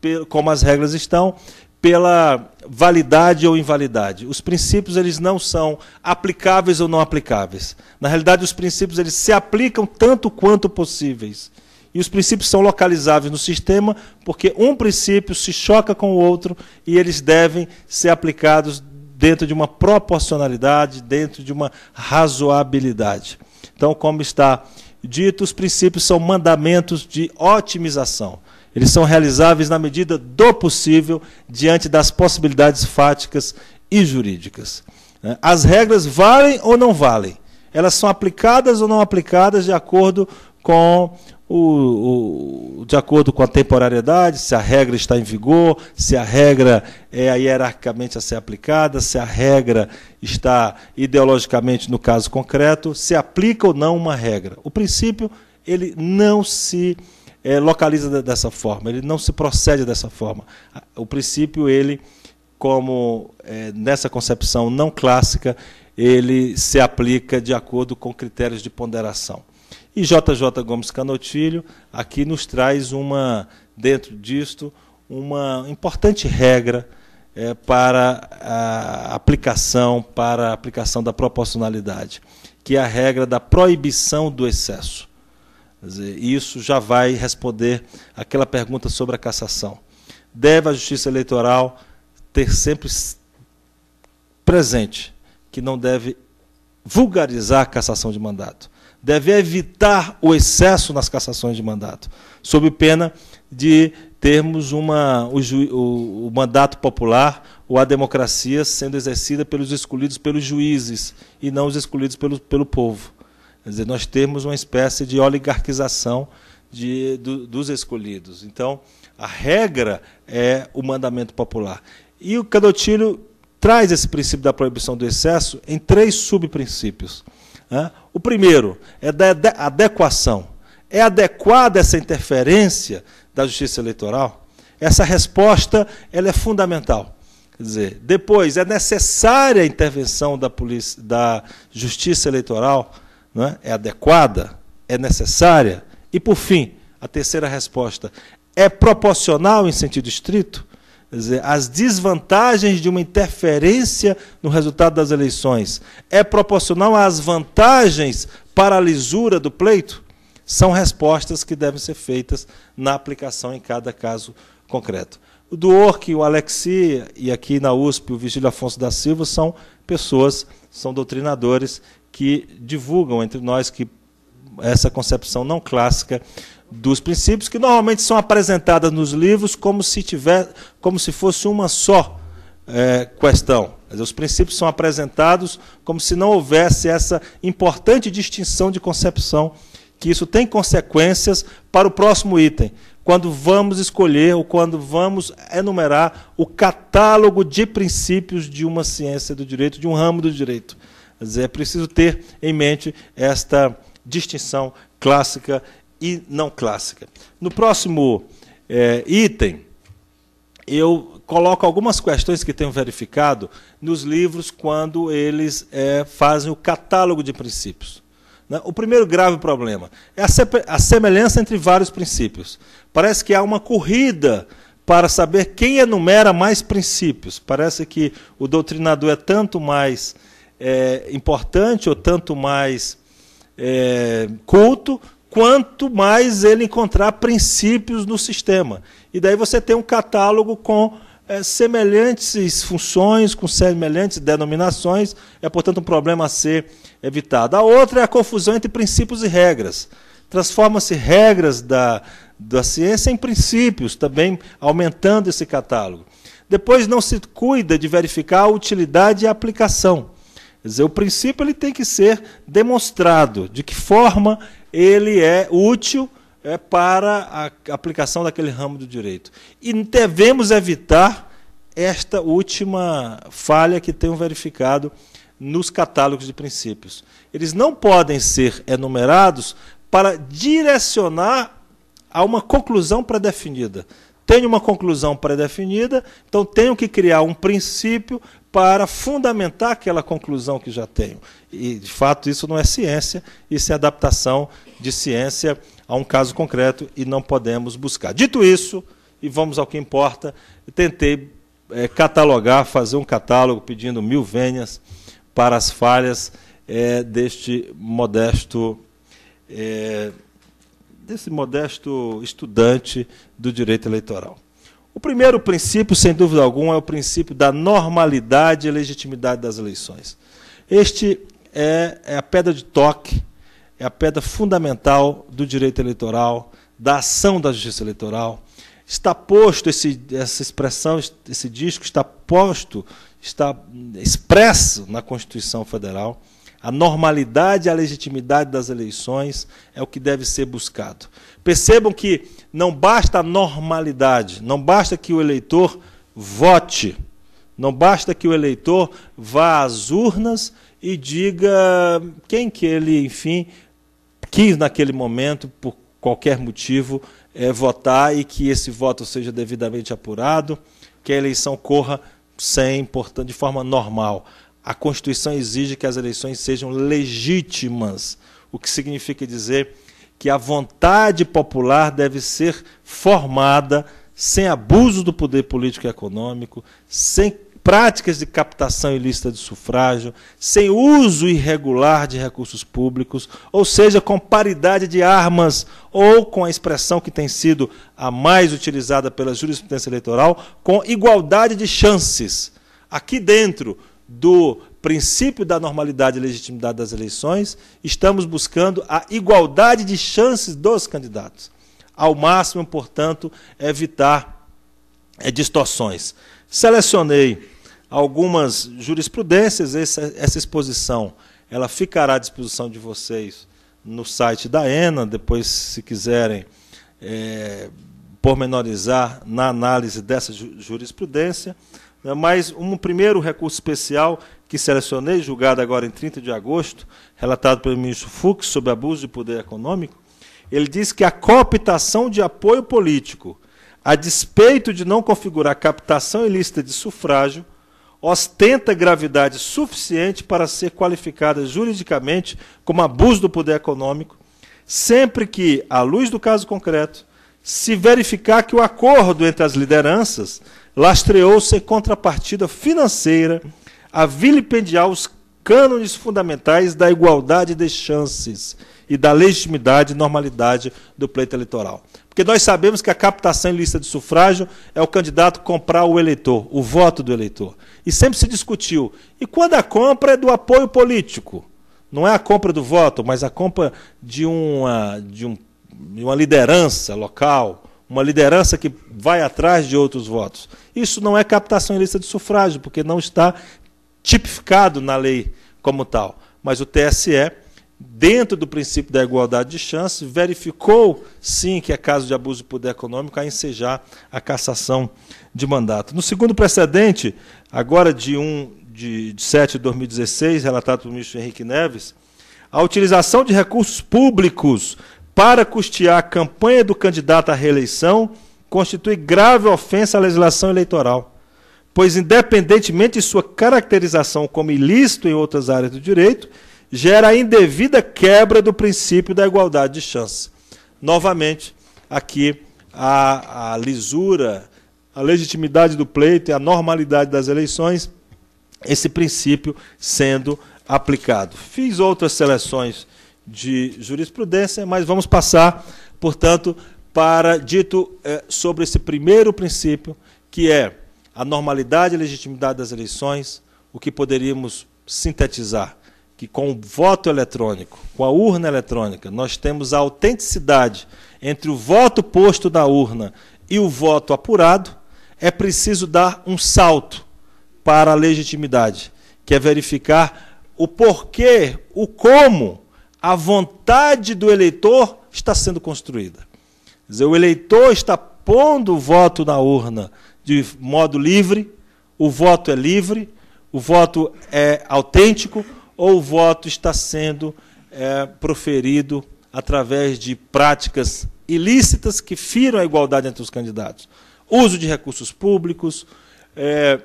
pela, como as regras estão pela validade ou invalidade. Os princípios eles não são aplicáveis ou não aplicáveis. Na realidade, os princípios eles se aplicam tanto quanto possíveis. E os princípios são localizáveis no sistema, porque um princípio se choca com o outro e eles devem ser aplicados dentro de uma proporcionalidade, dentro de uma razoabilidade. Então, como está dito, os princípios são mandamentos de otimização. Eles são realizáveis na medida do possível, diante das possibilidades fáticas e jurídicas. Né? As regras valem ou não valem? Elas são aplicadas ou não aplicadas de acordo com o, o, de acordo com a temporariedade, se a regra está em vigor, se a regra é hierarquicamente a ser aplicada, se a regra está ideologicamente no caso concreto, se aplica ou não uma regra. O princípio ele não se é, localiza dessa forma, ele não se procede dessa forma. O princípio ele, como é, nessa concepção não clássica, ele se aplica de acordo com critérios de ponderação. E JJ Gomes Canotilho aqui nos traz uma, dentro disto, uma importante regra é, para a aplicação, para a aplicação da proporcionalidade, que é a regra da proibição do excesso. Dizer, isso já vai responder aquela pergunta sobre a cassação. Deve a Justiça Eleitoral ter sempre presente que não deve vulgarizar a cassação de mandato deve evitar o excesso nas cassações de mandato, sob pena de termos uma, o, ju, o, o mandato popular ou a democracia sendo exercida pelos escolhidos pelos juízes e não os escolhidos pelo, pelo povo. Quer dizer, nós temos uma espécie de oligarquização de, do, dos escolhidos. Então, a regra é o mandamento popular. E o Cadotilho traz esse princípio da proibição do excesso em três subprincípios. O primeiro é da adequação. É adequada essa interferência da justiça eleitoral? Essa resposta ela é fundamental. Quer dizer, depois é necessária a intervenção da, polícia, da justiça eleitoral, é? é adequada, é necessária. E por fim, a terceira resposta é proporcional em sentido estrito? dizer, as desvantagens de uma interferência no resultado das eleições é proporcional às vantagens para a lisura do pleito? São respostas que devem ser feitas na aplicação em cada caso concreto. O Duorc, o Alexi e aqui na USP o Vigílio Afonso da Silva são pessoas, são doutrinadores que divulgam entre nós que essa concepção não clássica dos princípios que normalmente são apresentadas nos livros como se tiver, como se fosse uma só é, questão. os princípios são apresentados como se não houvesse essa importante distinção de concepção, que isso tem consequências para o próximo item, quando vamos escolher ou quando vamos enumerar o catálogo de princípios de uma ciência do direito, de um ramo do direito. é preciso ter em mente esta distinção clássica e não clássica. No próximo é, item, eu coloco algumas questões que tenho verificado nos livros quando eles é, fazem o catálogo de princípios. Né? O primeiro grave problema é a semelhança entre vários princípios. Parece que há uma corrida para saber quem enumera mais princípios. Parece que o doutrinador é tanto mais é, importante ou tanto mais é, culto quanto mais ele encontrar princípios no sistema. E daí você tem um catálogo com é, semelhantes funções, com semelhantes denominações, é, portanto, um problema a ser evitado. A outra é a confusão entre princípios e regras. Transforma-se regras da, da ciência em princípios, também aumentando esse catálogo. Depois, não se cuida de verificar a utilidade e a aplicação. Quer dizer, o princípio ele tem que ser demonstrado, de que forma ele é útil é, para a aplicação daquele ramo do direito. E devemos evitar esta última falha que tenho verificado nos catálogos de princípios. Eles não podem ser enumerados para direcionar a uma conclusão pré-definida. Tenho uma conclusão pré-definida, então tenho que criar um princípio para fundamentar aquela conclusão que já tenho e, de fato, isso não é ciência, isso é adaptação de ciência a um caso concreto e não podemos buscar. Dito isso, e vamos ao que importa, tentei é, catalogar, fazer um catálogo pedindo mil venhas para as falhas é, deste modesto. É, desse modesto estudante do direito eleitoral. O primeiro princípio, sem dúvida alguma, é o princípio da normalidade e legitimidade das eleições. Este é, é a pedra de toque, é a pedra fundamental do direito eleitoral, da ação da justiça eleitoral. Está posto esse, essa expressão, esse disco está posto, está expresso na Constituição Federal. A normalidade e a legitimidade das eleições é o que deve ser buscado. Percebam que não basta a normalidade, não basta que o eleitor vote, não basta que o eleitor vá às urnas e diga quem que ele, enfim, quis naquele momento, por qualquer motivo, é, votar e que esse voto seja devidamente apurado, que a eleição corra sem, portanto, de forma normal. A Constituição exige que as eleições sejam legítimas, o que significa dizer que a vontade popular deve ser formada sem abuso do poder político e econômico, sem práticas de captação ilícita de sufrágio, sem uso irregular de recursos públicos, ou seja, com paridade de armas, ou com a expressão que tem sido a mais utilizada pela jurisprudência eleitoral, com igualdade de chances. Aqui dentro do princípio da normalidade e legitimidade das eleições, estamos buscando a igualdade de chances dos candidatos. Ao máximo, portanto, evitar eh, distorções. Selecionei algumas jurisprudências, essa, essa exposição ela ficará à disposição de vocês no site da ENA, depois, se quiserem é, pormenorizar na análise dessa jurisprudência. Né? Mas um primeiro recurso especial que selecionei, julgado agora em 30 de agosto, relatado pelo ministro Fux sobre abuso de poder econômico, ele diz que a cooptação de apoio político, a despeito de não configurar captação ilícita de sufrágio, ostenta gravidade suficiente para ser qualificada juridicamente como abuso do poder econômico, sempre que, à luz do caso concreto, se verificar que o acordo entre as lideranças lastreou-se contrapartida financeira a vilipendiar os cânones fundamentais da igualdade de chances e da legitimidade e normalidade do pleito eleitoral. Porque nós sabemos que a captação em lista de sufrágio é o candidato comprar o eleitor, o voto do eleitor. E sempre se discutiu. E quando a compra é do apoio político? Não é a compra do voto, mas a compra de uma, de um, de uma liderança local, uma liderança que vai atrás de outros votos. Isso não é captação em lista de sufrágio, porque não está tipificado na lei como tal. Mas o TSE dentro do princípio da igualdade de chance, verificou sim que é caso de abuso de poder econômico a ensejar a cassação de mandato. No segundo precedente, agora de 1 de 7 de 2016, relatado pelo ministro Henrique Neves, a utilização de recursos públicos para custear a campanha do candidato à reeleição constitui grave ofensa à legislação eleitoral, pois, independentemente de sua caracterização como ilícito em outras áreas do direito, gera a indevida quebra do princípio da igualdade de chance. Novamente, aqui a, a lisura, a legitimidade do pleito e a normalidade das eleições, esse princípio sendo aplicado. Fiz outras seleções de jurisprudência, mas vamos passar, portanto, para dito eh, sobre esse primeiro princípio, que é a normalidade e legitimidade das eleições, o que poderíamos sintetizar que com o voto eletrônico, com a urna eletrônica, nós temos a autenticidade entre o voto posto na urna e o voto apurado, é preciso dar um salto para a legitimidade, que é verificar o porquê, o como, a vontade do eleitor está sendo construída. Quer dizer, o eleitor está pondo o voto na urna de modo livre, o voto é livre, o voto é autêntico, ou o voto está sendo é, proferido através de práticas ilícitas que firam a igualdade entre os candidatos. Uso de recursos públicos, é,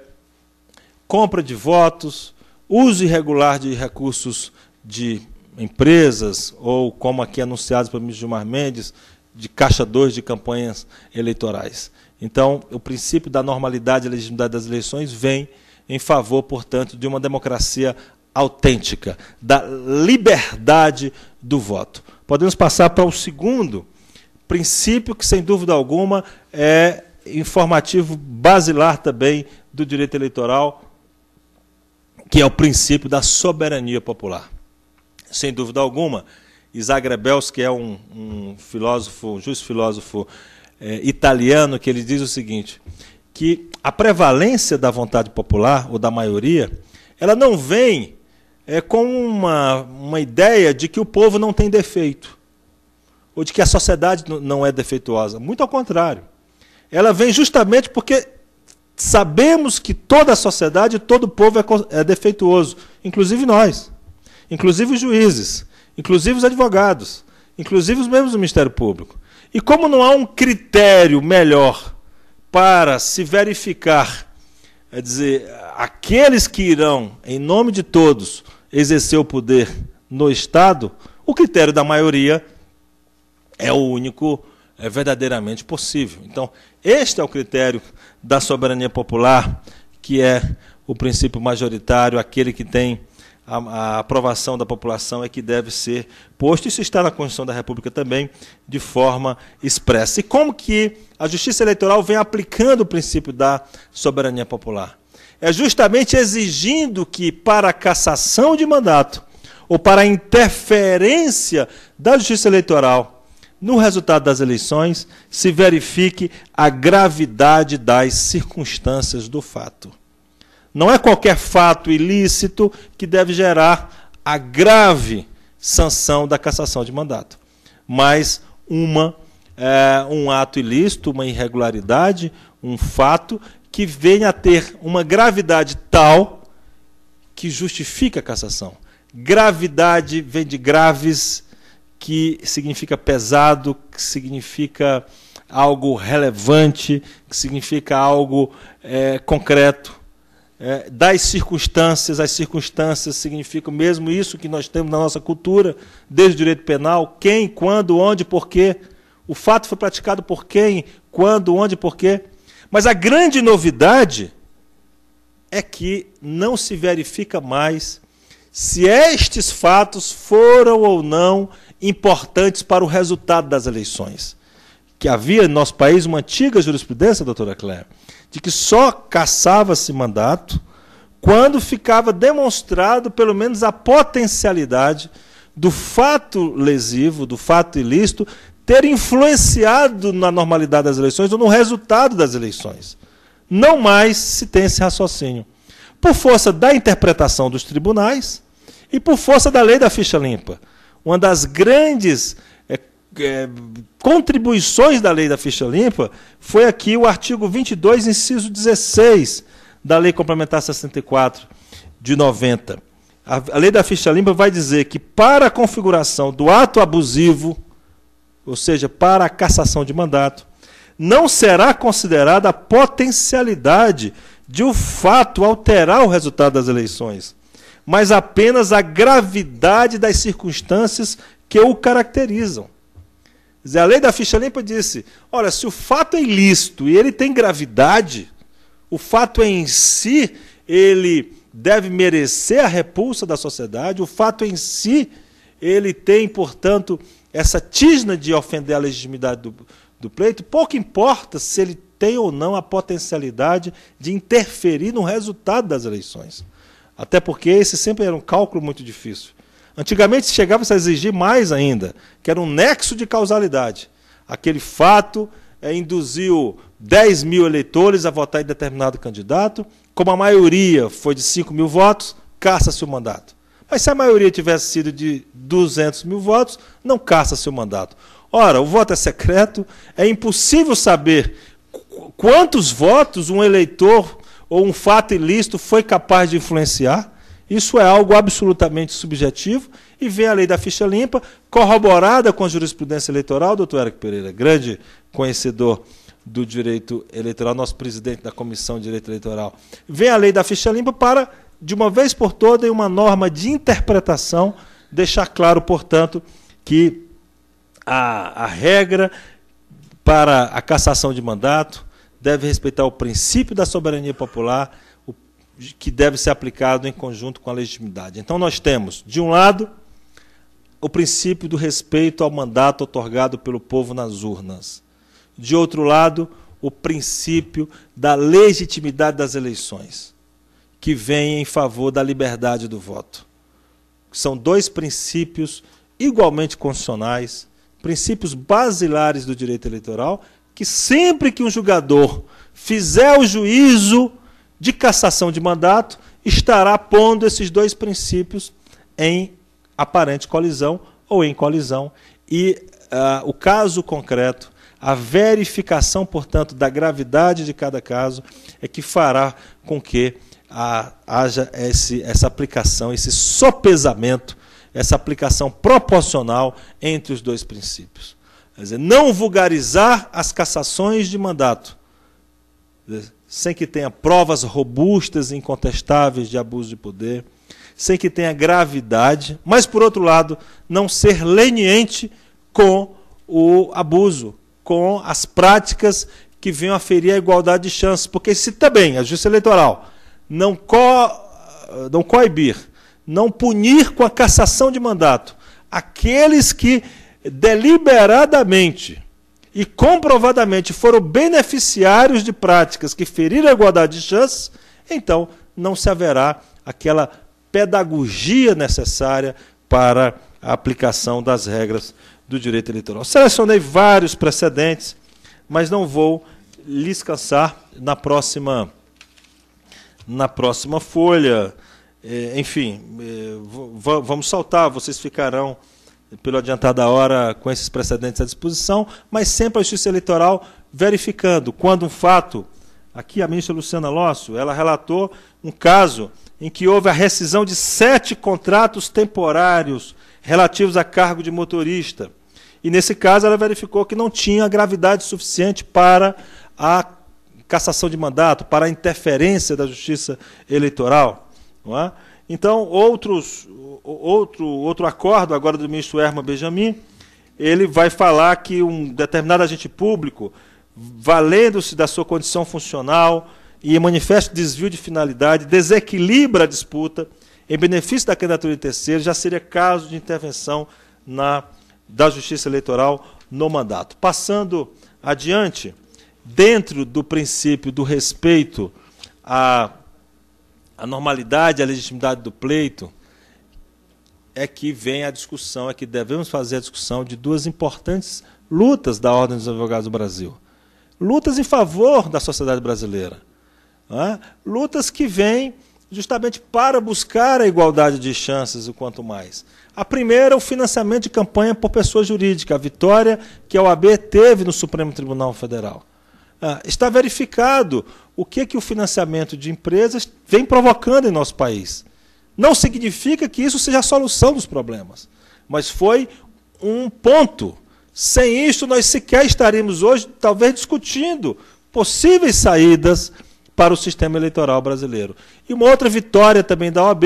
compra de votos, uso irregular de recursos de empresas, ou como aqui anunciado pelo ministro Gilmar Mendes, de caixa 2 de campanhas eleitorais. Então, o princípio da normalidade e legitimidade das eleições vem em favor, portanto, de uma democracia autêntica, da liberdade do voto. Podemos passar para o segundo princípio, que sem dúvida alguma é informativo basilar também do direito eleitoral, que é o princípio da soberania popular. Sem dúvida alguma, Isaac Rebels, que é um, um filósofo, um justo filósofo é, italiano, que ele diz o seguinte, que a prevalência da vontade popular, ou da maioria, ela não vem é, com uma, uma ideia de que o povo não tem defeito, ou de que a sociedade não é defeituosa. Muito ao contrário. Ela vem justamente porque sabemos que toda a sociedade, todo o povo é, é defeituoso, inclusive nós, inclusive os juízes, inclusive os advogados, inclusive os membros do Ministério Público. E como não há um critério melhor para se verificar, é dizer, aqueles que irão, em nome de todos, exercer o poder no Estado, o critério da maioria é o único é verdadeiramente possível. Então, este é o critério da soberania popular, que é o princípio majoritário, aquele que tem a, a, aprovação da população é que deve ser posto. Isso está na Constituição da República também, de forma expressa. E como que a Justiça Eleitoral vem aplicando o princípio da soberania popular? é justamente exigindo que, para a cassação de mandato ou para a interferência da justiça eleitoral no resultado das eleições, se verifique a gravidade das circunstâncias do fato. Não é qualquer fato ilícito que deve gerar a grave sanção da cassação de mandato, mas uma, é, um ato ilícito, uma irregularidade, um fato que venha a ter uma gravidade tal que justifica a cassação. Gravidade vem de graves, que significa pesado, que significa algo relevante, que significa algo é, concreto. É, das circunstâncias, as circunstâncias significam mesmo isso que nós temos na nossa cultura, desde o direito penal, quem, quando, onde, porquê. O fato foi praticado por quem, quando, onde, porquê. Mas a grande novidade é que não se verifica mais se estes fatos foram ou não importantes para o resultado das eleições. Que havia no nosso país uma antiga jurisprudência, doutora Claire, de que só cassava-se mandato quando ficava demonstrado pelo menos a potencialidade do fato lesivo, do fato ilícito, ter influenciado na normalidade das eleições ou no resultado das eleições. Não mais se tem esse raciocínio. Por força da interpretação dos tribunais e por força da lei da ficha limpa. Uma das grandes é, é, contribuições da lei da ficha limpa foi aqui o artigo 22, inciso 16 da Lei Complementar 64 de 90. A, a lei da ficha limpa vai dizer que, para a configuração do ato abusivo ou seja, para a cassação de mandato, não será considerada a potencialidade de o fato alterar o resultado das eleições, mas apenas a gravidade das circunstâncias que o caracterizam. a lei da ficha limpa disse: olha, se o fato é ilícito e ele tem gravidade, o fato em si ele deve merecer a repulsa da sociedade, o fato em si ele tem, portanto, essa tisna de ofender a legitimidade do, do pleito, pouco importa se ele tem ou não a potencialidade de interferir no resultado das eleições. Até porque esse sempre era um cálculo muito difícil. Antigamente chegava se a exigir mais ainda, que era um nexo de causalidade. Aquele fato é, induziu 10 mil eleitores a votar em determinado candidato, como a maioria foi de 5 mil votos, caça-se o mandato. Mas se a maioria tivesse sido de 200 mil votos, não caça seu mandato. Ora, o voto é secreto, é impossível saber quantos votos um eleitor ou um fato ilícito foi capaz de influenciar. Isso é algo absolutamente subjetivo e vem a lei da ficha limpa, corroborada com a jurisprudência eleitoral, doutor Eric Pereira, é grande conhecedor do direito eleitoral, nosso presidente da Comissão de Direito Eleitoral. Vem a lei da ficha limpa para de uma vez por toda, em uma norma de interpretação, deixar claro, portanto, que a, a regra para a cassação de mandato deve respeitar o princípio da soberania popular, o, que deve ser aplicado em conjunto com a legitimidade. Então, nós temos, de um lado, o princípio do respeito ao mandato otorgado pelo povo nas urnas. De outro lado, o princípio da legitimidade das eleições que vem em favor da liberdade do voto. São dois princípios igualmente constitucionais, princípios basilares do direito eleitoral, que sempre que um julgador fizer o juízo de cassação de mandato, estará pondo esses dois princípios em aparente colisão ou em colisão. E uh, o caso concreto, a verificação, portanto, da gravidade de cada caso, é que fará com que haja esse, essa aplicação, esse sopesamento, essa aplicação proporcional entre os dois princípios. Quer dizer, não vulgarizar as cassações de mandato, sem que tenha provas robustas e incontestáveis de abuso de poder, sem que tenha gravidade, mas, por outro lado, não ser leniente com o abuso, com as práticas que venham a ferir a igualdade de chances. Porque se também a justiça eleitoral não, co, não coibir, não punir com a cassação de mandato aqueles que deliberadamente e comprovadamente foram beneficiários de práticas que feriram a igualdade de chances, então não se haverá aquela pedagogia necessária para a aplicação das regras do direito eleitoral. Selecionei vários precedentes, mas não vou lhes cansar na próxima na próxima folha. É, enfim, é, vamos saltar, vocês ficarão, pelo adiantar da hora, com esses precedentes à disposição, mas sempre a Justiça Eleitoral verificando quando um fato. Aqui a ministra Luciana Losso ela relatou um caso em que houve a rescisão de sete contratos temporários relativos a cargo de motorista. E nesse caso ela verificou que não tinha gravidade suficiente para a cassação de mandato, para interferência da justiça eleitoral. Não é? Então, outros, outro, outro acordo agora do ministro Herman Benjamin, ele vai falar que um determinado agente público, valendo-se da sua condição funcional e manifesta desvio de finalidade, desequilibra a disputa em benefício da candidatura de terceiro, já seria caso de intervenção na, da Justiça Eleitoral no mandato. Passando adiante, dentro do princípio do respeito à, à normalidade, à legitimidade do pleito, é que vem a discussão, é que devemos fazer a discussão de duas importantes lutas da Ordem dos Advogados do Brasil. Lutas em favor da sociedade brasileira. Né? Lutas que vêm justamente para buscar a igualdade de chances o quanto mais. A primeira é o financiamento de campanha por pessoa jurídica, a vitória que a OAB teve no Supremo Tribunal Federal. Ah, está verificado o que, que o financiamento de empresas vem provocando em nosso país. Não significa que isso seja a solução dos problemas, mas foi um ponto. Sem isso, nós sequer estaríamos hoje, talvez, discutindo possíveis saídas para o sistema eleitoral brasileiro. E uma outra vitória também da OAB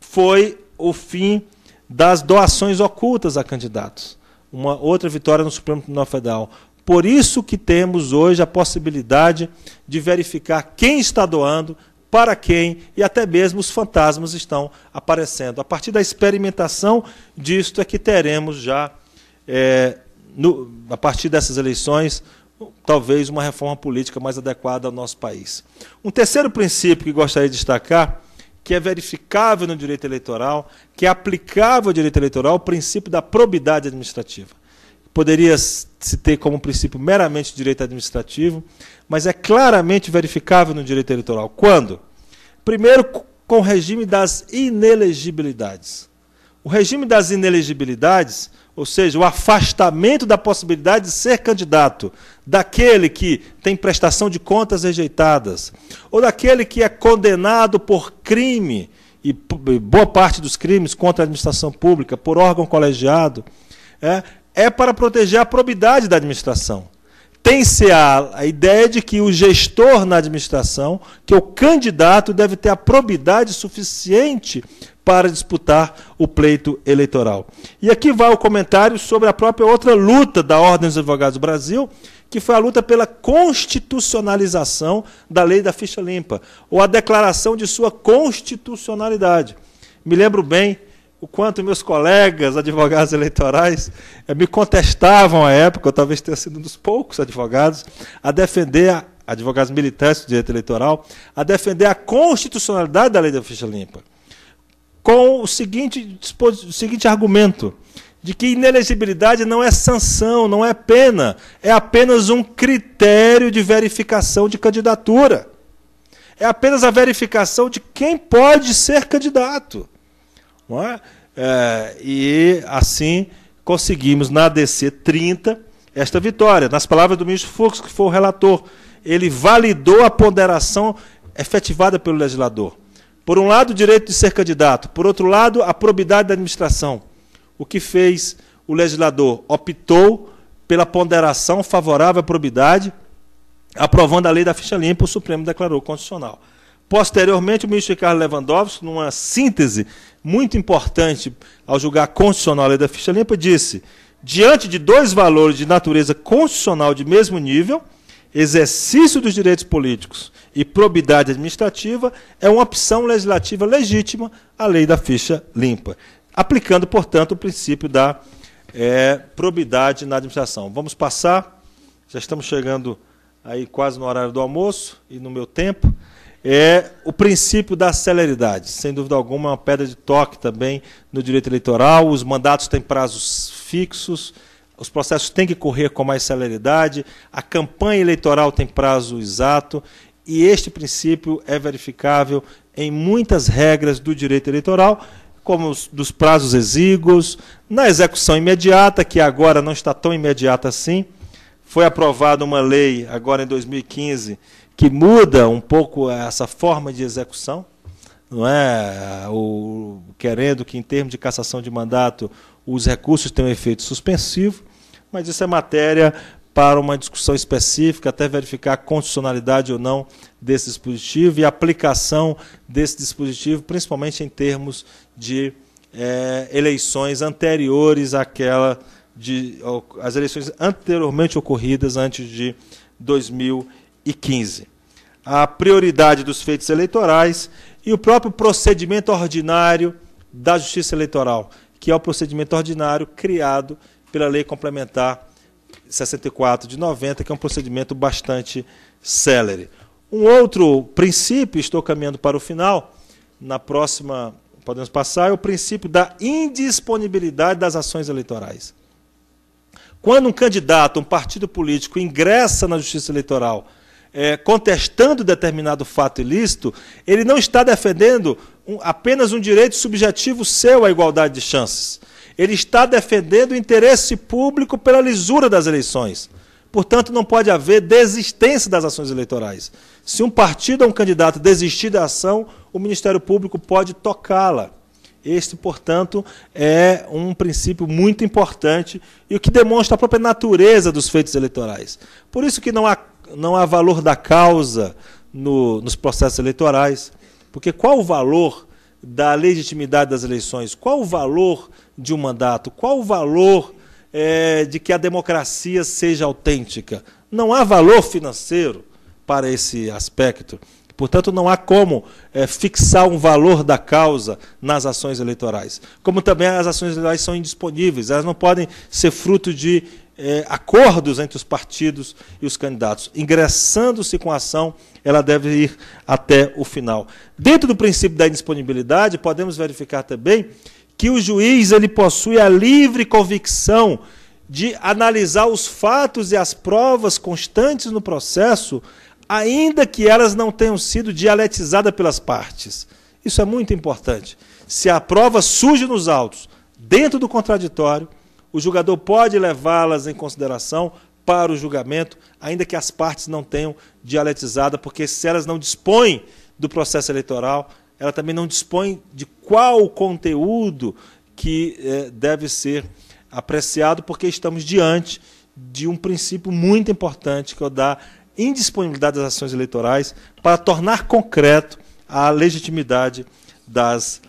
foi o fim das doações ocultas a candidatos. Uma outra vitória no Supremo Tribunal Federal. Por isso que temos hoje a possibilidade de verificar quem está doando, para quem e até mesmo os fantasmas estão aparecendo. A partir da experimentação disto é que teremos já, é, no, a partir dessas eleições, talvez uma reforma política mais adequada ao nosso país. Um terceiro princípio que gostaria de destacar, que é verificável no direito eleitoral, que é aplicável ao direito eleitoral, é o princípio da probidade administrativa poderia se ter como princípio meramente direito administrativo, mas é claramente verificável no direito eleitoral. Quando? Primeiro, com o regime das inelegibilidades. O regime das inelegibilidades, ou seja, o afastamento da possibilidade de ser candidato daquele que tem prestação de contas rejeitadas, ou daquele que é condenado por crime, e boa parte dos crimes contra a administração pública, por órgão colegiado, é, é para proteger a probidade da administração. Tem-se a, a ideia de que o gestor na administração, que é o candidato, deve ter a probidade suficiente para disputar o pleito eleitoral. E aqui vai o comentário sobre a própria outra luta da Ordem dos Advogados do Brasil, que foi a luta pela constitucionalização da lei da ficha limpa, ou a declaração de sua constitucionalidade. Me lembro bem o quanto meus colegas advogados eleitorais eh, me contestavam à época, eu talvez tenha sido um dos poucos advogados, a defender, advogados militantes do direito eleitoral, a defender a constitucionalidade da lei da ficha limpa, com o seguinte, o seguinte argumento, de que inelegibilidade não é sanção, não é pena, é apenas um critério de verificação de candidatura. É apenas a verificação de quem pode ser candidato. É? É, e assim conseguimos na ADC 30 esta vitória. Nas palavras do ministro Fux, que foi o relator, ele validou a ponderação efetivada pelo legislador. Por um lado, o direito de ser candidato, por outro lado, a probidade da administração. O que fez o legislador? Optou pela ponderação favorável à probidade, aprovando a lei da ficha limpa, o Supremo declarou constitucional. Posteriormente, o ministro Ricardo Lewandowski, numa síntese muito importante ao julgar a lei da ficha limpa, disse: diante de dois valores de natureza constitucional de mesmo nível, exercício dos direitos políticos e probidade administrativa é uma opção legislativa legítima a lei da ficha limpa, aplicando, portanto, o princípio da é, probidade na administração. Vamos passar, já estamos chegando aí quase no horário do almoço e no meu tempo é o princípio da celeridade. Sem dúvida alguma, é uma pedra de toque também no direito eleitoral. Os mandatos têm prazos fixos, os processos têm que correr com mais celeridade, a campanha eleitoral tem prazo exato, e este princípio é verificável em muitas regras do direito eleitoral, como os, dos prazos exíguos, na execução imediata, que agora não está tão imediata assim. Foi aprovada uma lei, agora em 2015 que muda um pouco essa forma de execução, não é? O, querendo que, em termos de cassação de mandato, os recursos tenham efeito suspensivo, mas isso é matéria para uma discussão específica, até verificar a constitucionalidade ou não desse dispositivo e a aplicação desse dispositivo, principalmente em termos de é, eleições anteriores àquela de às eleições anteriormente ocorridas antes de 2000 e 15. A prioridade dos feitos eleitorais e o próprio procedimento ordinário da Justiça Eleitoral, que é o procedimento ordinário criado pela Lei Complementar 64 de 90, que é um procedimento bastante célere. Um outro princípio, estou caminhando para o final, na próxima podemos passar, é o princípio da indisponibilidade das ações eleitorais. Quando um candidato, um partido político ingressa na Justiça Eleitoral é, contestando determinado fato ilícito, ele não está defendendo um, apenas um direito subjetivo seu à igualdade de chances. Ele está defendendo o interesse público pela lisura das eleições. Portanto, não pode haver desistência das ações eleitorais. Se um partido ou um candidato desistir da ação, o Ministério Público pode tocá-la. Este, portanto, é um princípio muito importante e o que demonstra a própria natureza dos feitos eleitorais. Por isso que não há não há valor da causa no, nos processos eleitorais. Porque qual o valor da legitimidade das eleições? Qual o valor de um mandato? Qual o valor é, de que a democracia seja autêntica? Não há valor financeiro para esse aspecto. Portanto, não há como é, fixar um valor da causa nas ações eleitorais. Como também as ações eleitorais são indisponíveis, elas não podem ser fruto de é, acordos entre os partidos e os candidatos. Ingressando-se com a ação, ela deve ir até o final. Dentro do princípio da indisponibilidade, podemos verificar também que o juiz ele possui a livre convicção de analisar os fatos e as provas constantes no processo, ainda que elas não tenham sido dialetizadas pelas partes. Isso é muito importante. Se a prova surge nos autos, dentro do contraditório, o julgador pode levá-las em consideração para o julgamento, ainda que as partes não tenham dialetizada, porque se elas não dispõem do processo eleitoral, ela também não dispõe de qual o conteúdo que eh, deve ser apreciado, porque estamos diante de um princípio muito importante que é o da indisponibilidade das ações eleitorais para tornar concreto a legitimidade das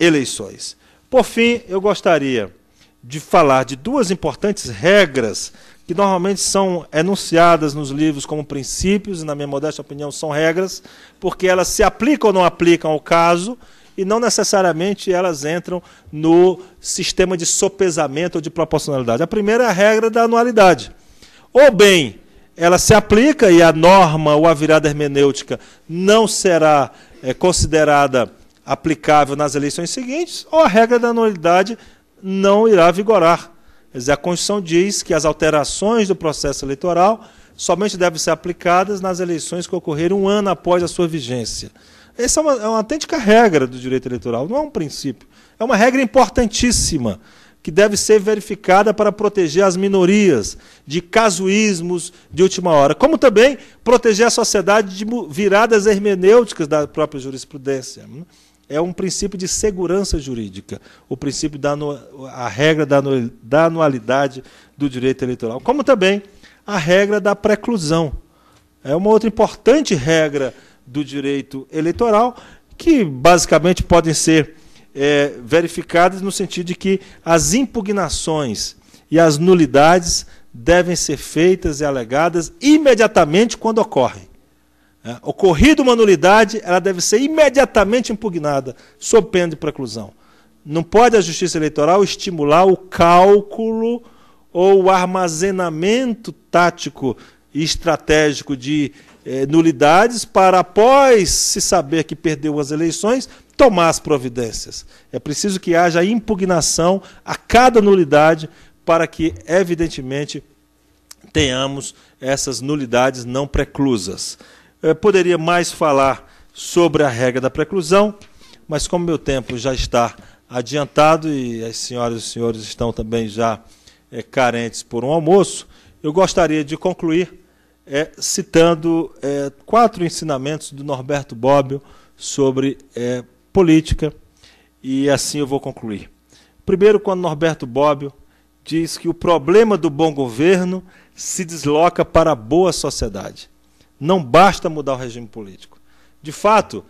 eleições. Por fim, eu gostaria de falar de duas importantes regras que normalmente são enunciadas nos livros como princípios, e na minha modesta opinião são regras, porque elas se aplicam ou não aplicam ao caso, e não necessariamente elas entram no sistema de sopesamento ou de proporcionalidade. A primeira é a regra da anualidade. Ou bem, ela se aplica e a norma ou a virada hermenêutica não será é, considerada aplicável nas eleições seguintes, ou a regra da anualidade não irá vigorar. Quer dizer, a Constituição diz que as alterações do processo eleitoral somente devem ser aplicadas nas eleições que ocorrerem um ano após a sua vigência. Essa é uma, é uma autêntica regra do direito eleitoral, não é um princípio. É uma regra importantíssima que deve ser verificada para proteger as minorias de casuísmos de última hora, como também proteger a sociedade de viradas hermenêuticas da própria jurisprudência. Né? é um princípio de segurança jurídica, o princípio da a regra da anualidade do direito eleitoral, como também a regra da preclusão. É uma outra importante regra do direito eleitoral que basicamente podem ser é, verificadas no sentido de que as impugnações e as nulidades devem ser feitas e alegadas imediatamente quando ocorrem. Né? Ocorrida uma nulidade, ela deve ser imediatamente impugnada, sob pena de preclusão. Não pode a justiça eleitoral estimular o cálculo ou o armazenamento tático e estratégico de eh, nulidades para, após se saber que perdeu as eleições, tomar as providências. É preciso que haja impugnação a cada nulidade para que, evidentemente, tenhamos essas nulidades não preclusas. Eh, poderia mais falar sobre a regra da preclusão, mas como meu tempo já está adiantado e as senhoras e os senhores estão também já é, carentes por um almoço, eu gostaria de concluir é, citando é, quatro ensinamentos do Norberto Bobbio sobre política, e assim eu vou concluir. Primeiro, quando Norberto Bobbio diz que o problema do bom governo se desloca para a boa sociedade. Não basta mudar o regime político. De fato,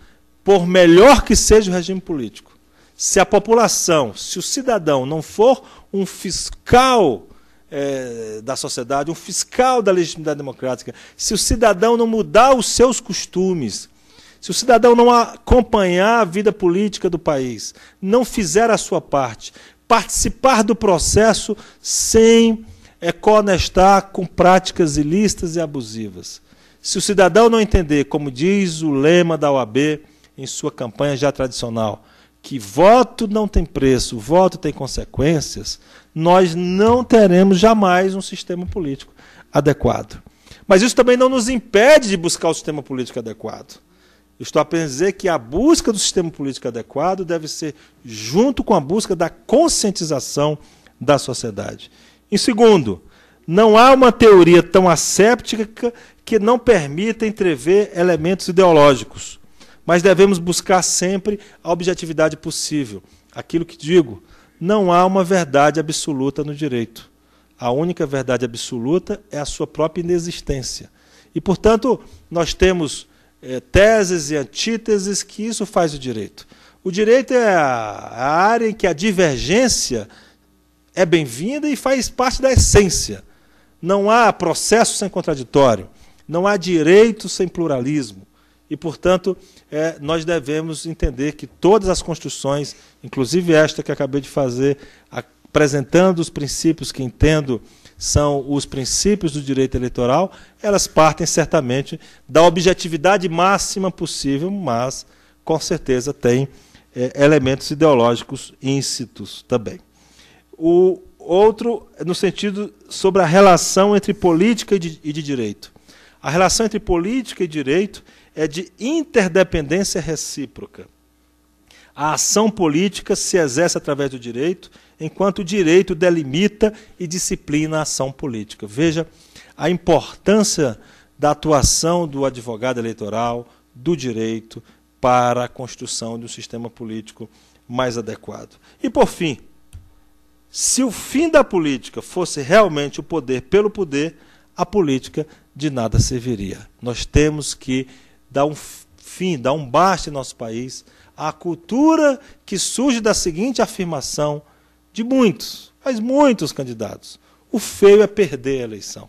por melhor que seja o regime político, se a população, se o cidadão não for um fiscal é, da sociedade, um fiscal da legitimidade democrática, se o cidadão não mudar os seus costumes, se o cidadão não acompanhar a vida política do país, não fizer a sua parte, participar do processo sem é, conestar com práticas ilícitas e abusivas, se o cidadão não entender, como diz o lema da OAB em sua campanha já tradicional, que voto não tem preço, voto tem consequências, nós não teremos jamais um sistema político adequado. Mas isso também não nos impede de buscar o sistema político adequado. estou apenas dizer que a busca do sistema político adequado deve ser junto com a busca da conscientização da sociedade. Em segundo, não há uma teoria tão asséptica que não permita entrever elementos ideológicos, mas devemos buscar sempre a objetividade possível. Aquilo que digo, não há uma verdade absoluta no direito. A única verdade absoluta é a sua própria inexistência. E, portanto, nós temos é, teses e antíteses que isso faz o direito. O direito é a área em que a divergência é bem-vinda e faz parte da essência. Não há processo sem contraditório, não há direito sem pluralismo. E, portanto, é, nós devemos entender que todas as construções, inclusive esta que acabei de fazer, apresentando os princípios que entendo são os princípios do direito eleitoral, elas partem certamente da objetividade máxima possível, mas com certeza têm é, elementos ideológicos íncitos também. O, outro no sentido sobre a relação entre política e de, e de direito. A relação entre política e direito é de interdependência recíproca. A ação política se exerce através do direito, enquanto o direito delimita e disciplina a ação política. Veja a importância da atuação do advogado eleitoral, do direito, para a construção de um sistema político mais adequado. E, por fim, se o fim da política fosse realmente o poder pelo poder, a política de nada serviria. Nós temos que dar um fim, dar um basta em nosso país à cultura que surge da seguinte afirmação de muitos, mas muitos candidatos: o feio é perder a eleição.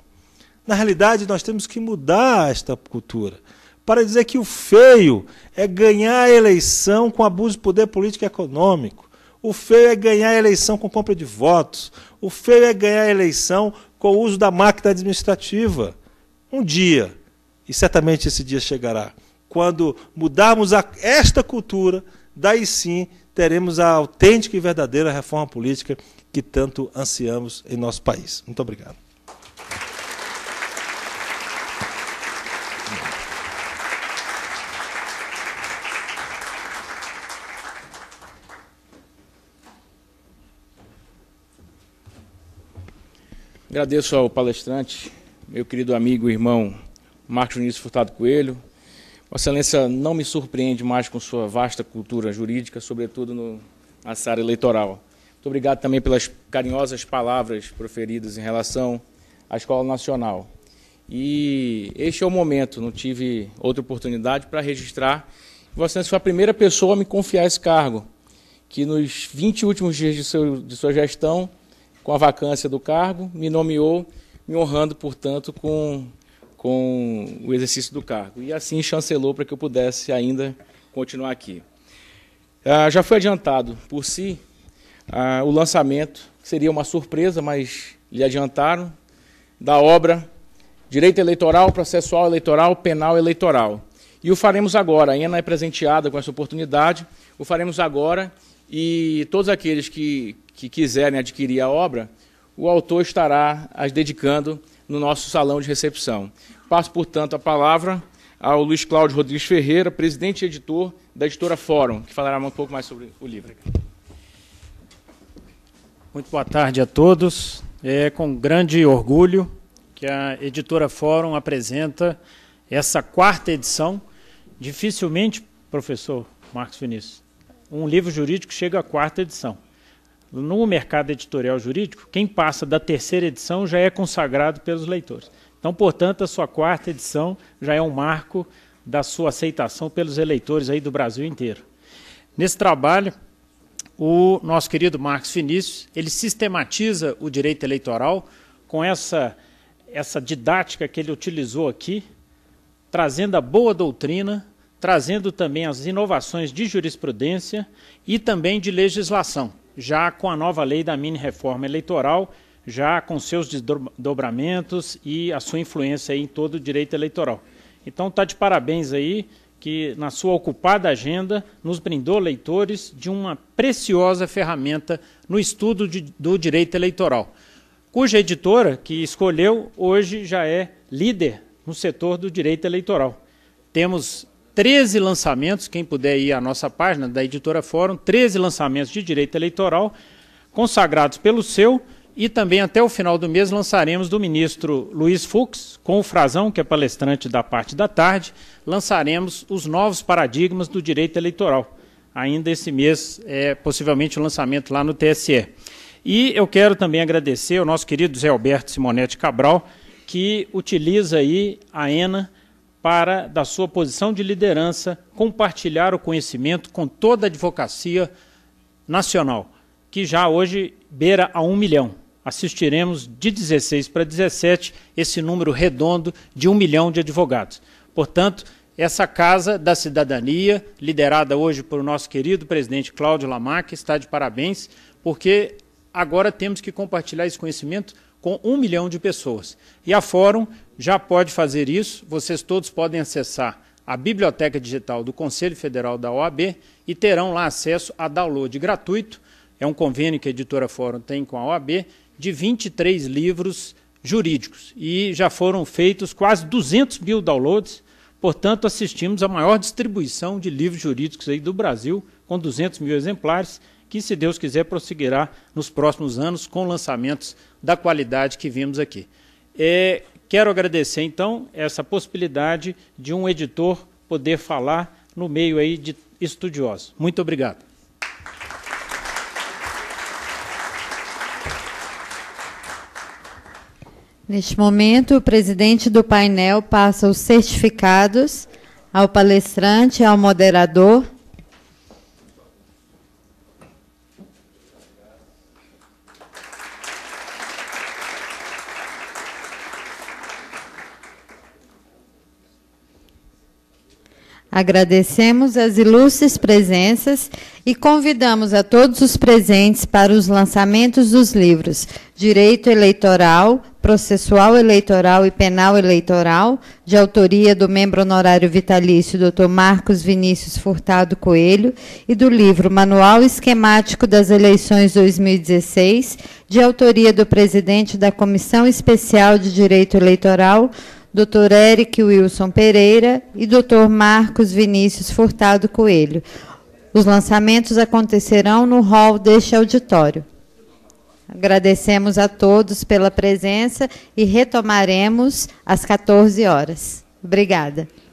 Na realidade, nós temos que mudar esta cultura para dizer que o feio é ganhar a eleição com abuso de poder político e econômico. O feio é ganhar a eleição com compra de votos. O feio é ganhar a eleição com o uso da máquina administrativa. Um dia, e certamente esse dia chegará, quando mudarmos esta cultura, daí sim teremos a autêntica e verdadeira reforma política que tanto ansiamos em nosso país. Muito obrigado. Agradeço ao palestrante, meu querido amigo e irmão Marcos Nunes Furtado Coelho. Vossa Excelência não me surpreende mais com sua vasta cultura jurídica, sobretudo no, na área eleitoral. Muito obrigado também pelas carinhosas palavras proferidas em relação à Escola Nacional. E este é o momento, não tive outra oportunidade para registrar. Vossa Excelência foi a primeira pessoa a me confiar esse cargo, que nos 20 últimos dias de, seu, de sua gestão com a vacância do cargo, me nomeou, me honrando, portanto, com, com o exercício do cargo. E assim chancelou para que eu pudesse ainda continuar aqui. Ah, já foi adiantado por si ah, o lançamento, seria uma surpresa, mas lhe adiantaram, da obra Direito Eleitoral, Processual Eleitoral, Penal Eleitoral. E o faremos agora. A Ana é presenteada com essa oportunidade. O faremos agora e todos aqueles que que quiserem né, adquirir a obra, o autor estará as dedicando no nosso salão de recepção. Passo, portanto, a palavra ao Luiz Cláudio Rodrigues Ferreira, presidente e editor da editora Fórum, que falará um pouco mais sobre o livro. Muito boa tarde a todos. É com grande orgulho que a editora Fórum apresenta essa quarta edição. Dificilmente, professor Marcos Vinícius, um livro jurídico chega à quarta edição. No mercado editorial jurídico, quem passa da terceira edição já é consagrado pelos leitores. Então, portanto, a sua quarta edição já é um marco da sua aceitação pelos eleitores aí do Brasil inteiro. Nesse trabalho, o nosso querido Marcos Vinícius, ele sistematiza o direito eleitoral com essa essa didática que ele utilizou aqui, trazendo a boa doutrina, trazendo também as inovações de jurisprudência e também de legislação já com a nova lei da mini-reforma eleitoral, já com seus desdobramentos e a sua influência em todo o direito eleitoral. Então está de parabéns aí que na sua ocupada agenda nos brindou leitores de uma preciosa ferramenta no estudo de, do direito eleitoral, cuja editora que escolheu hoje já é líder no setor do direito eleitoral. Temos 13 lançamentos, quem puder ir à nossa página da Editora Fórum, 13 lançamentos de direito eleitoral consagrados pelo seu e também até o final do mês lançaremos do ministro Luiz Fux, com o Frazão, que é palestrante da parte da tarde, lançaremos os novos paradigmas do direito eleitoral. Ainda esse mês é possivelmente o lançamento lá no TSE. E eu quero também agradecer ao nosso querido Zé Alberto Simonetti Cabral, que utiliza aí a ENA para, da sua posição de liderança, compartilhar o conhecimento com toda a advocacia nacional, que já hoje beira a um milhão. Assistiremos de 16 para 17 esse número redondo de um milhão de advogados. Portanto, essa Casa da Cidadania, liderada hoje por nosso querido presidente Cláudio Lamarck, está de parabéns, porque agora temos que compartilhar esse conhecimento com um milhão de pessoas. E a Fórum já pode fazer isso, vocês todos podem acessar a biblioteca digital do Conselho Federal da OAB e terão lá acesso a download gratuito. É um convênio que a editora Fórum tem com a OAB de 23 livros jurídicos. E já foram feitos quase 200 mil downloads. Portanto, assistimos à maior distribuição de livros jurídicos aí do Brasil, com 200 mil exemplares que, se Deus quiser, prosseguirá nos próximos anos com lançamentos da qualidade que vimos aqui. É, quero agradecer, então, essa possibilidade de um editor poder falar no meio aí de estudiosos. Muito obrigado. Neste momento, o presidente do painel passa os certificados ao palestrante, ao moderador Agradecemos as ilustres presenças e convidamos a todos os presentes para os lançamentos dos livros Direito Eleitoral, Processual Eleitoral e Penal Eleitoral, de autoria do membro honorário vitalício Dr. Marcos Vinícius Furtado Coelho, e do livro Manual Esquemático das Eleições 2016, de autoria do presidente da Comissão Especial de Direito Eleitoral, Dr. Eric Wilson Pereira e Dr. Marcos Vinícius Furtado Coelho. Os lançamentos acontecerão no hall deste auditório. Agradecemos a todos pela presença e retomaremos às 14 horas. Obrigada.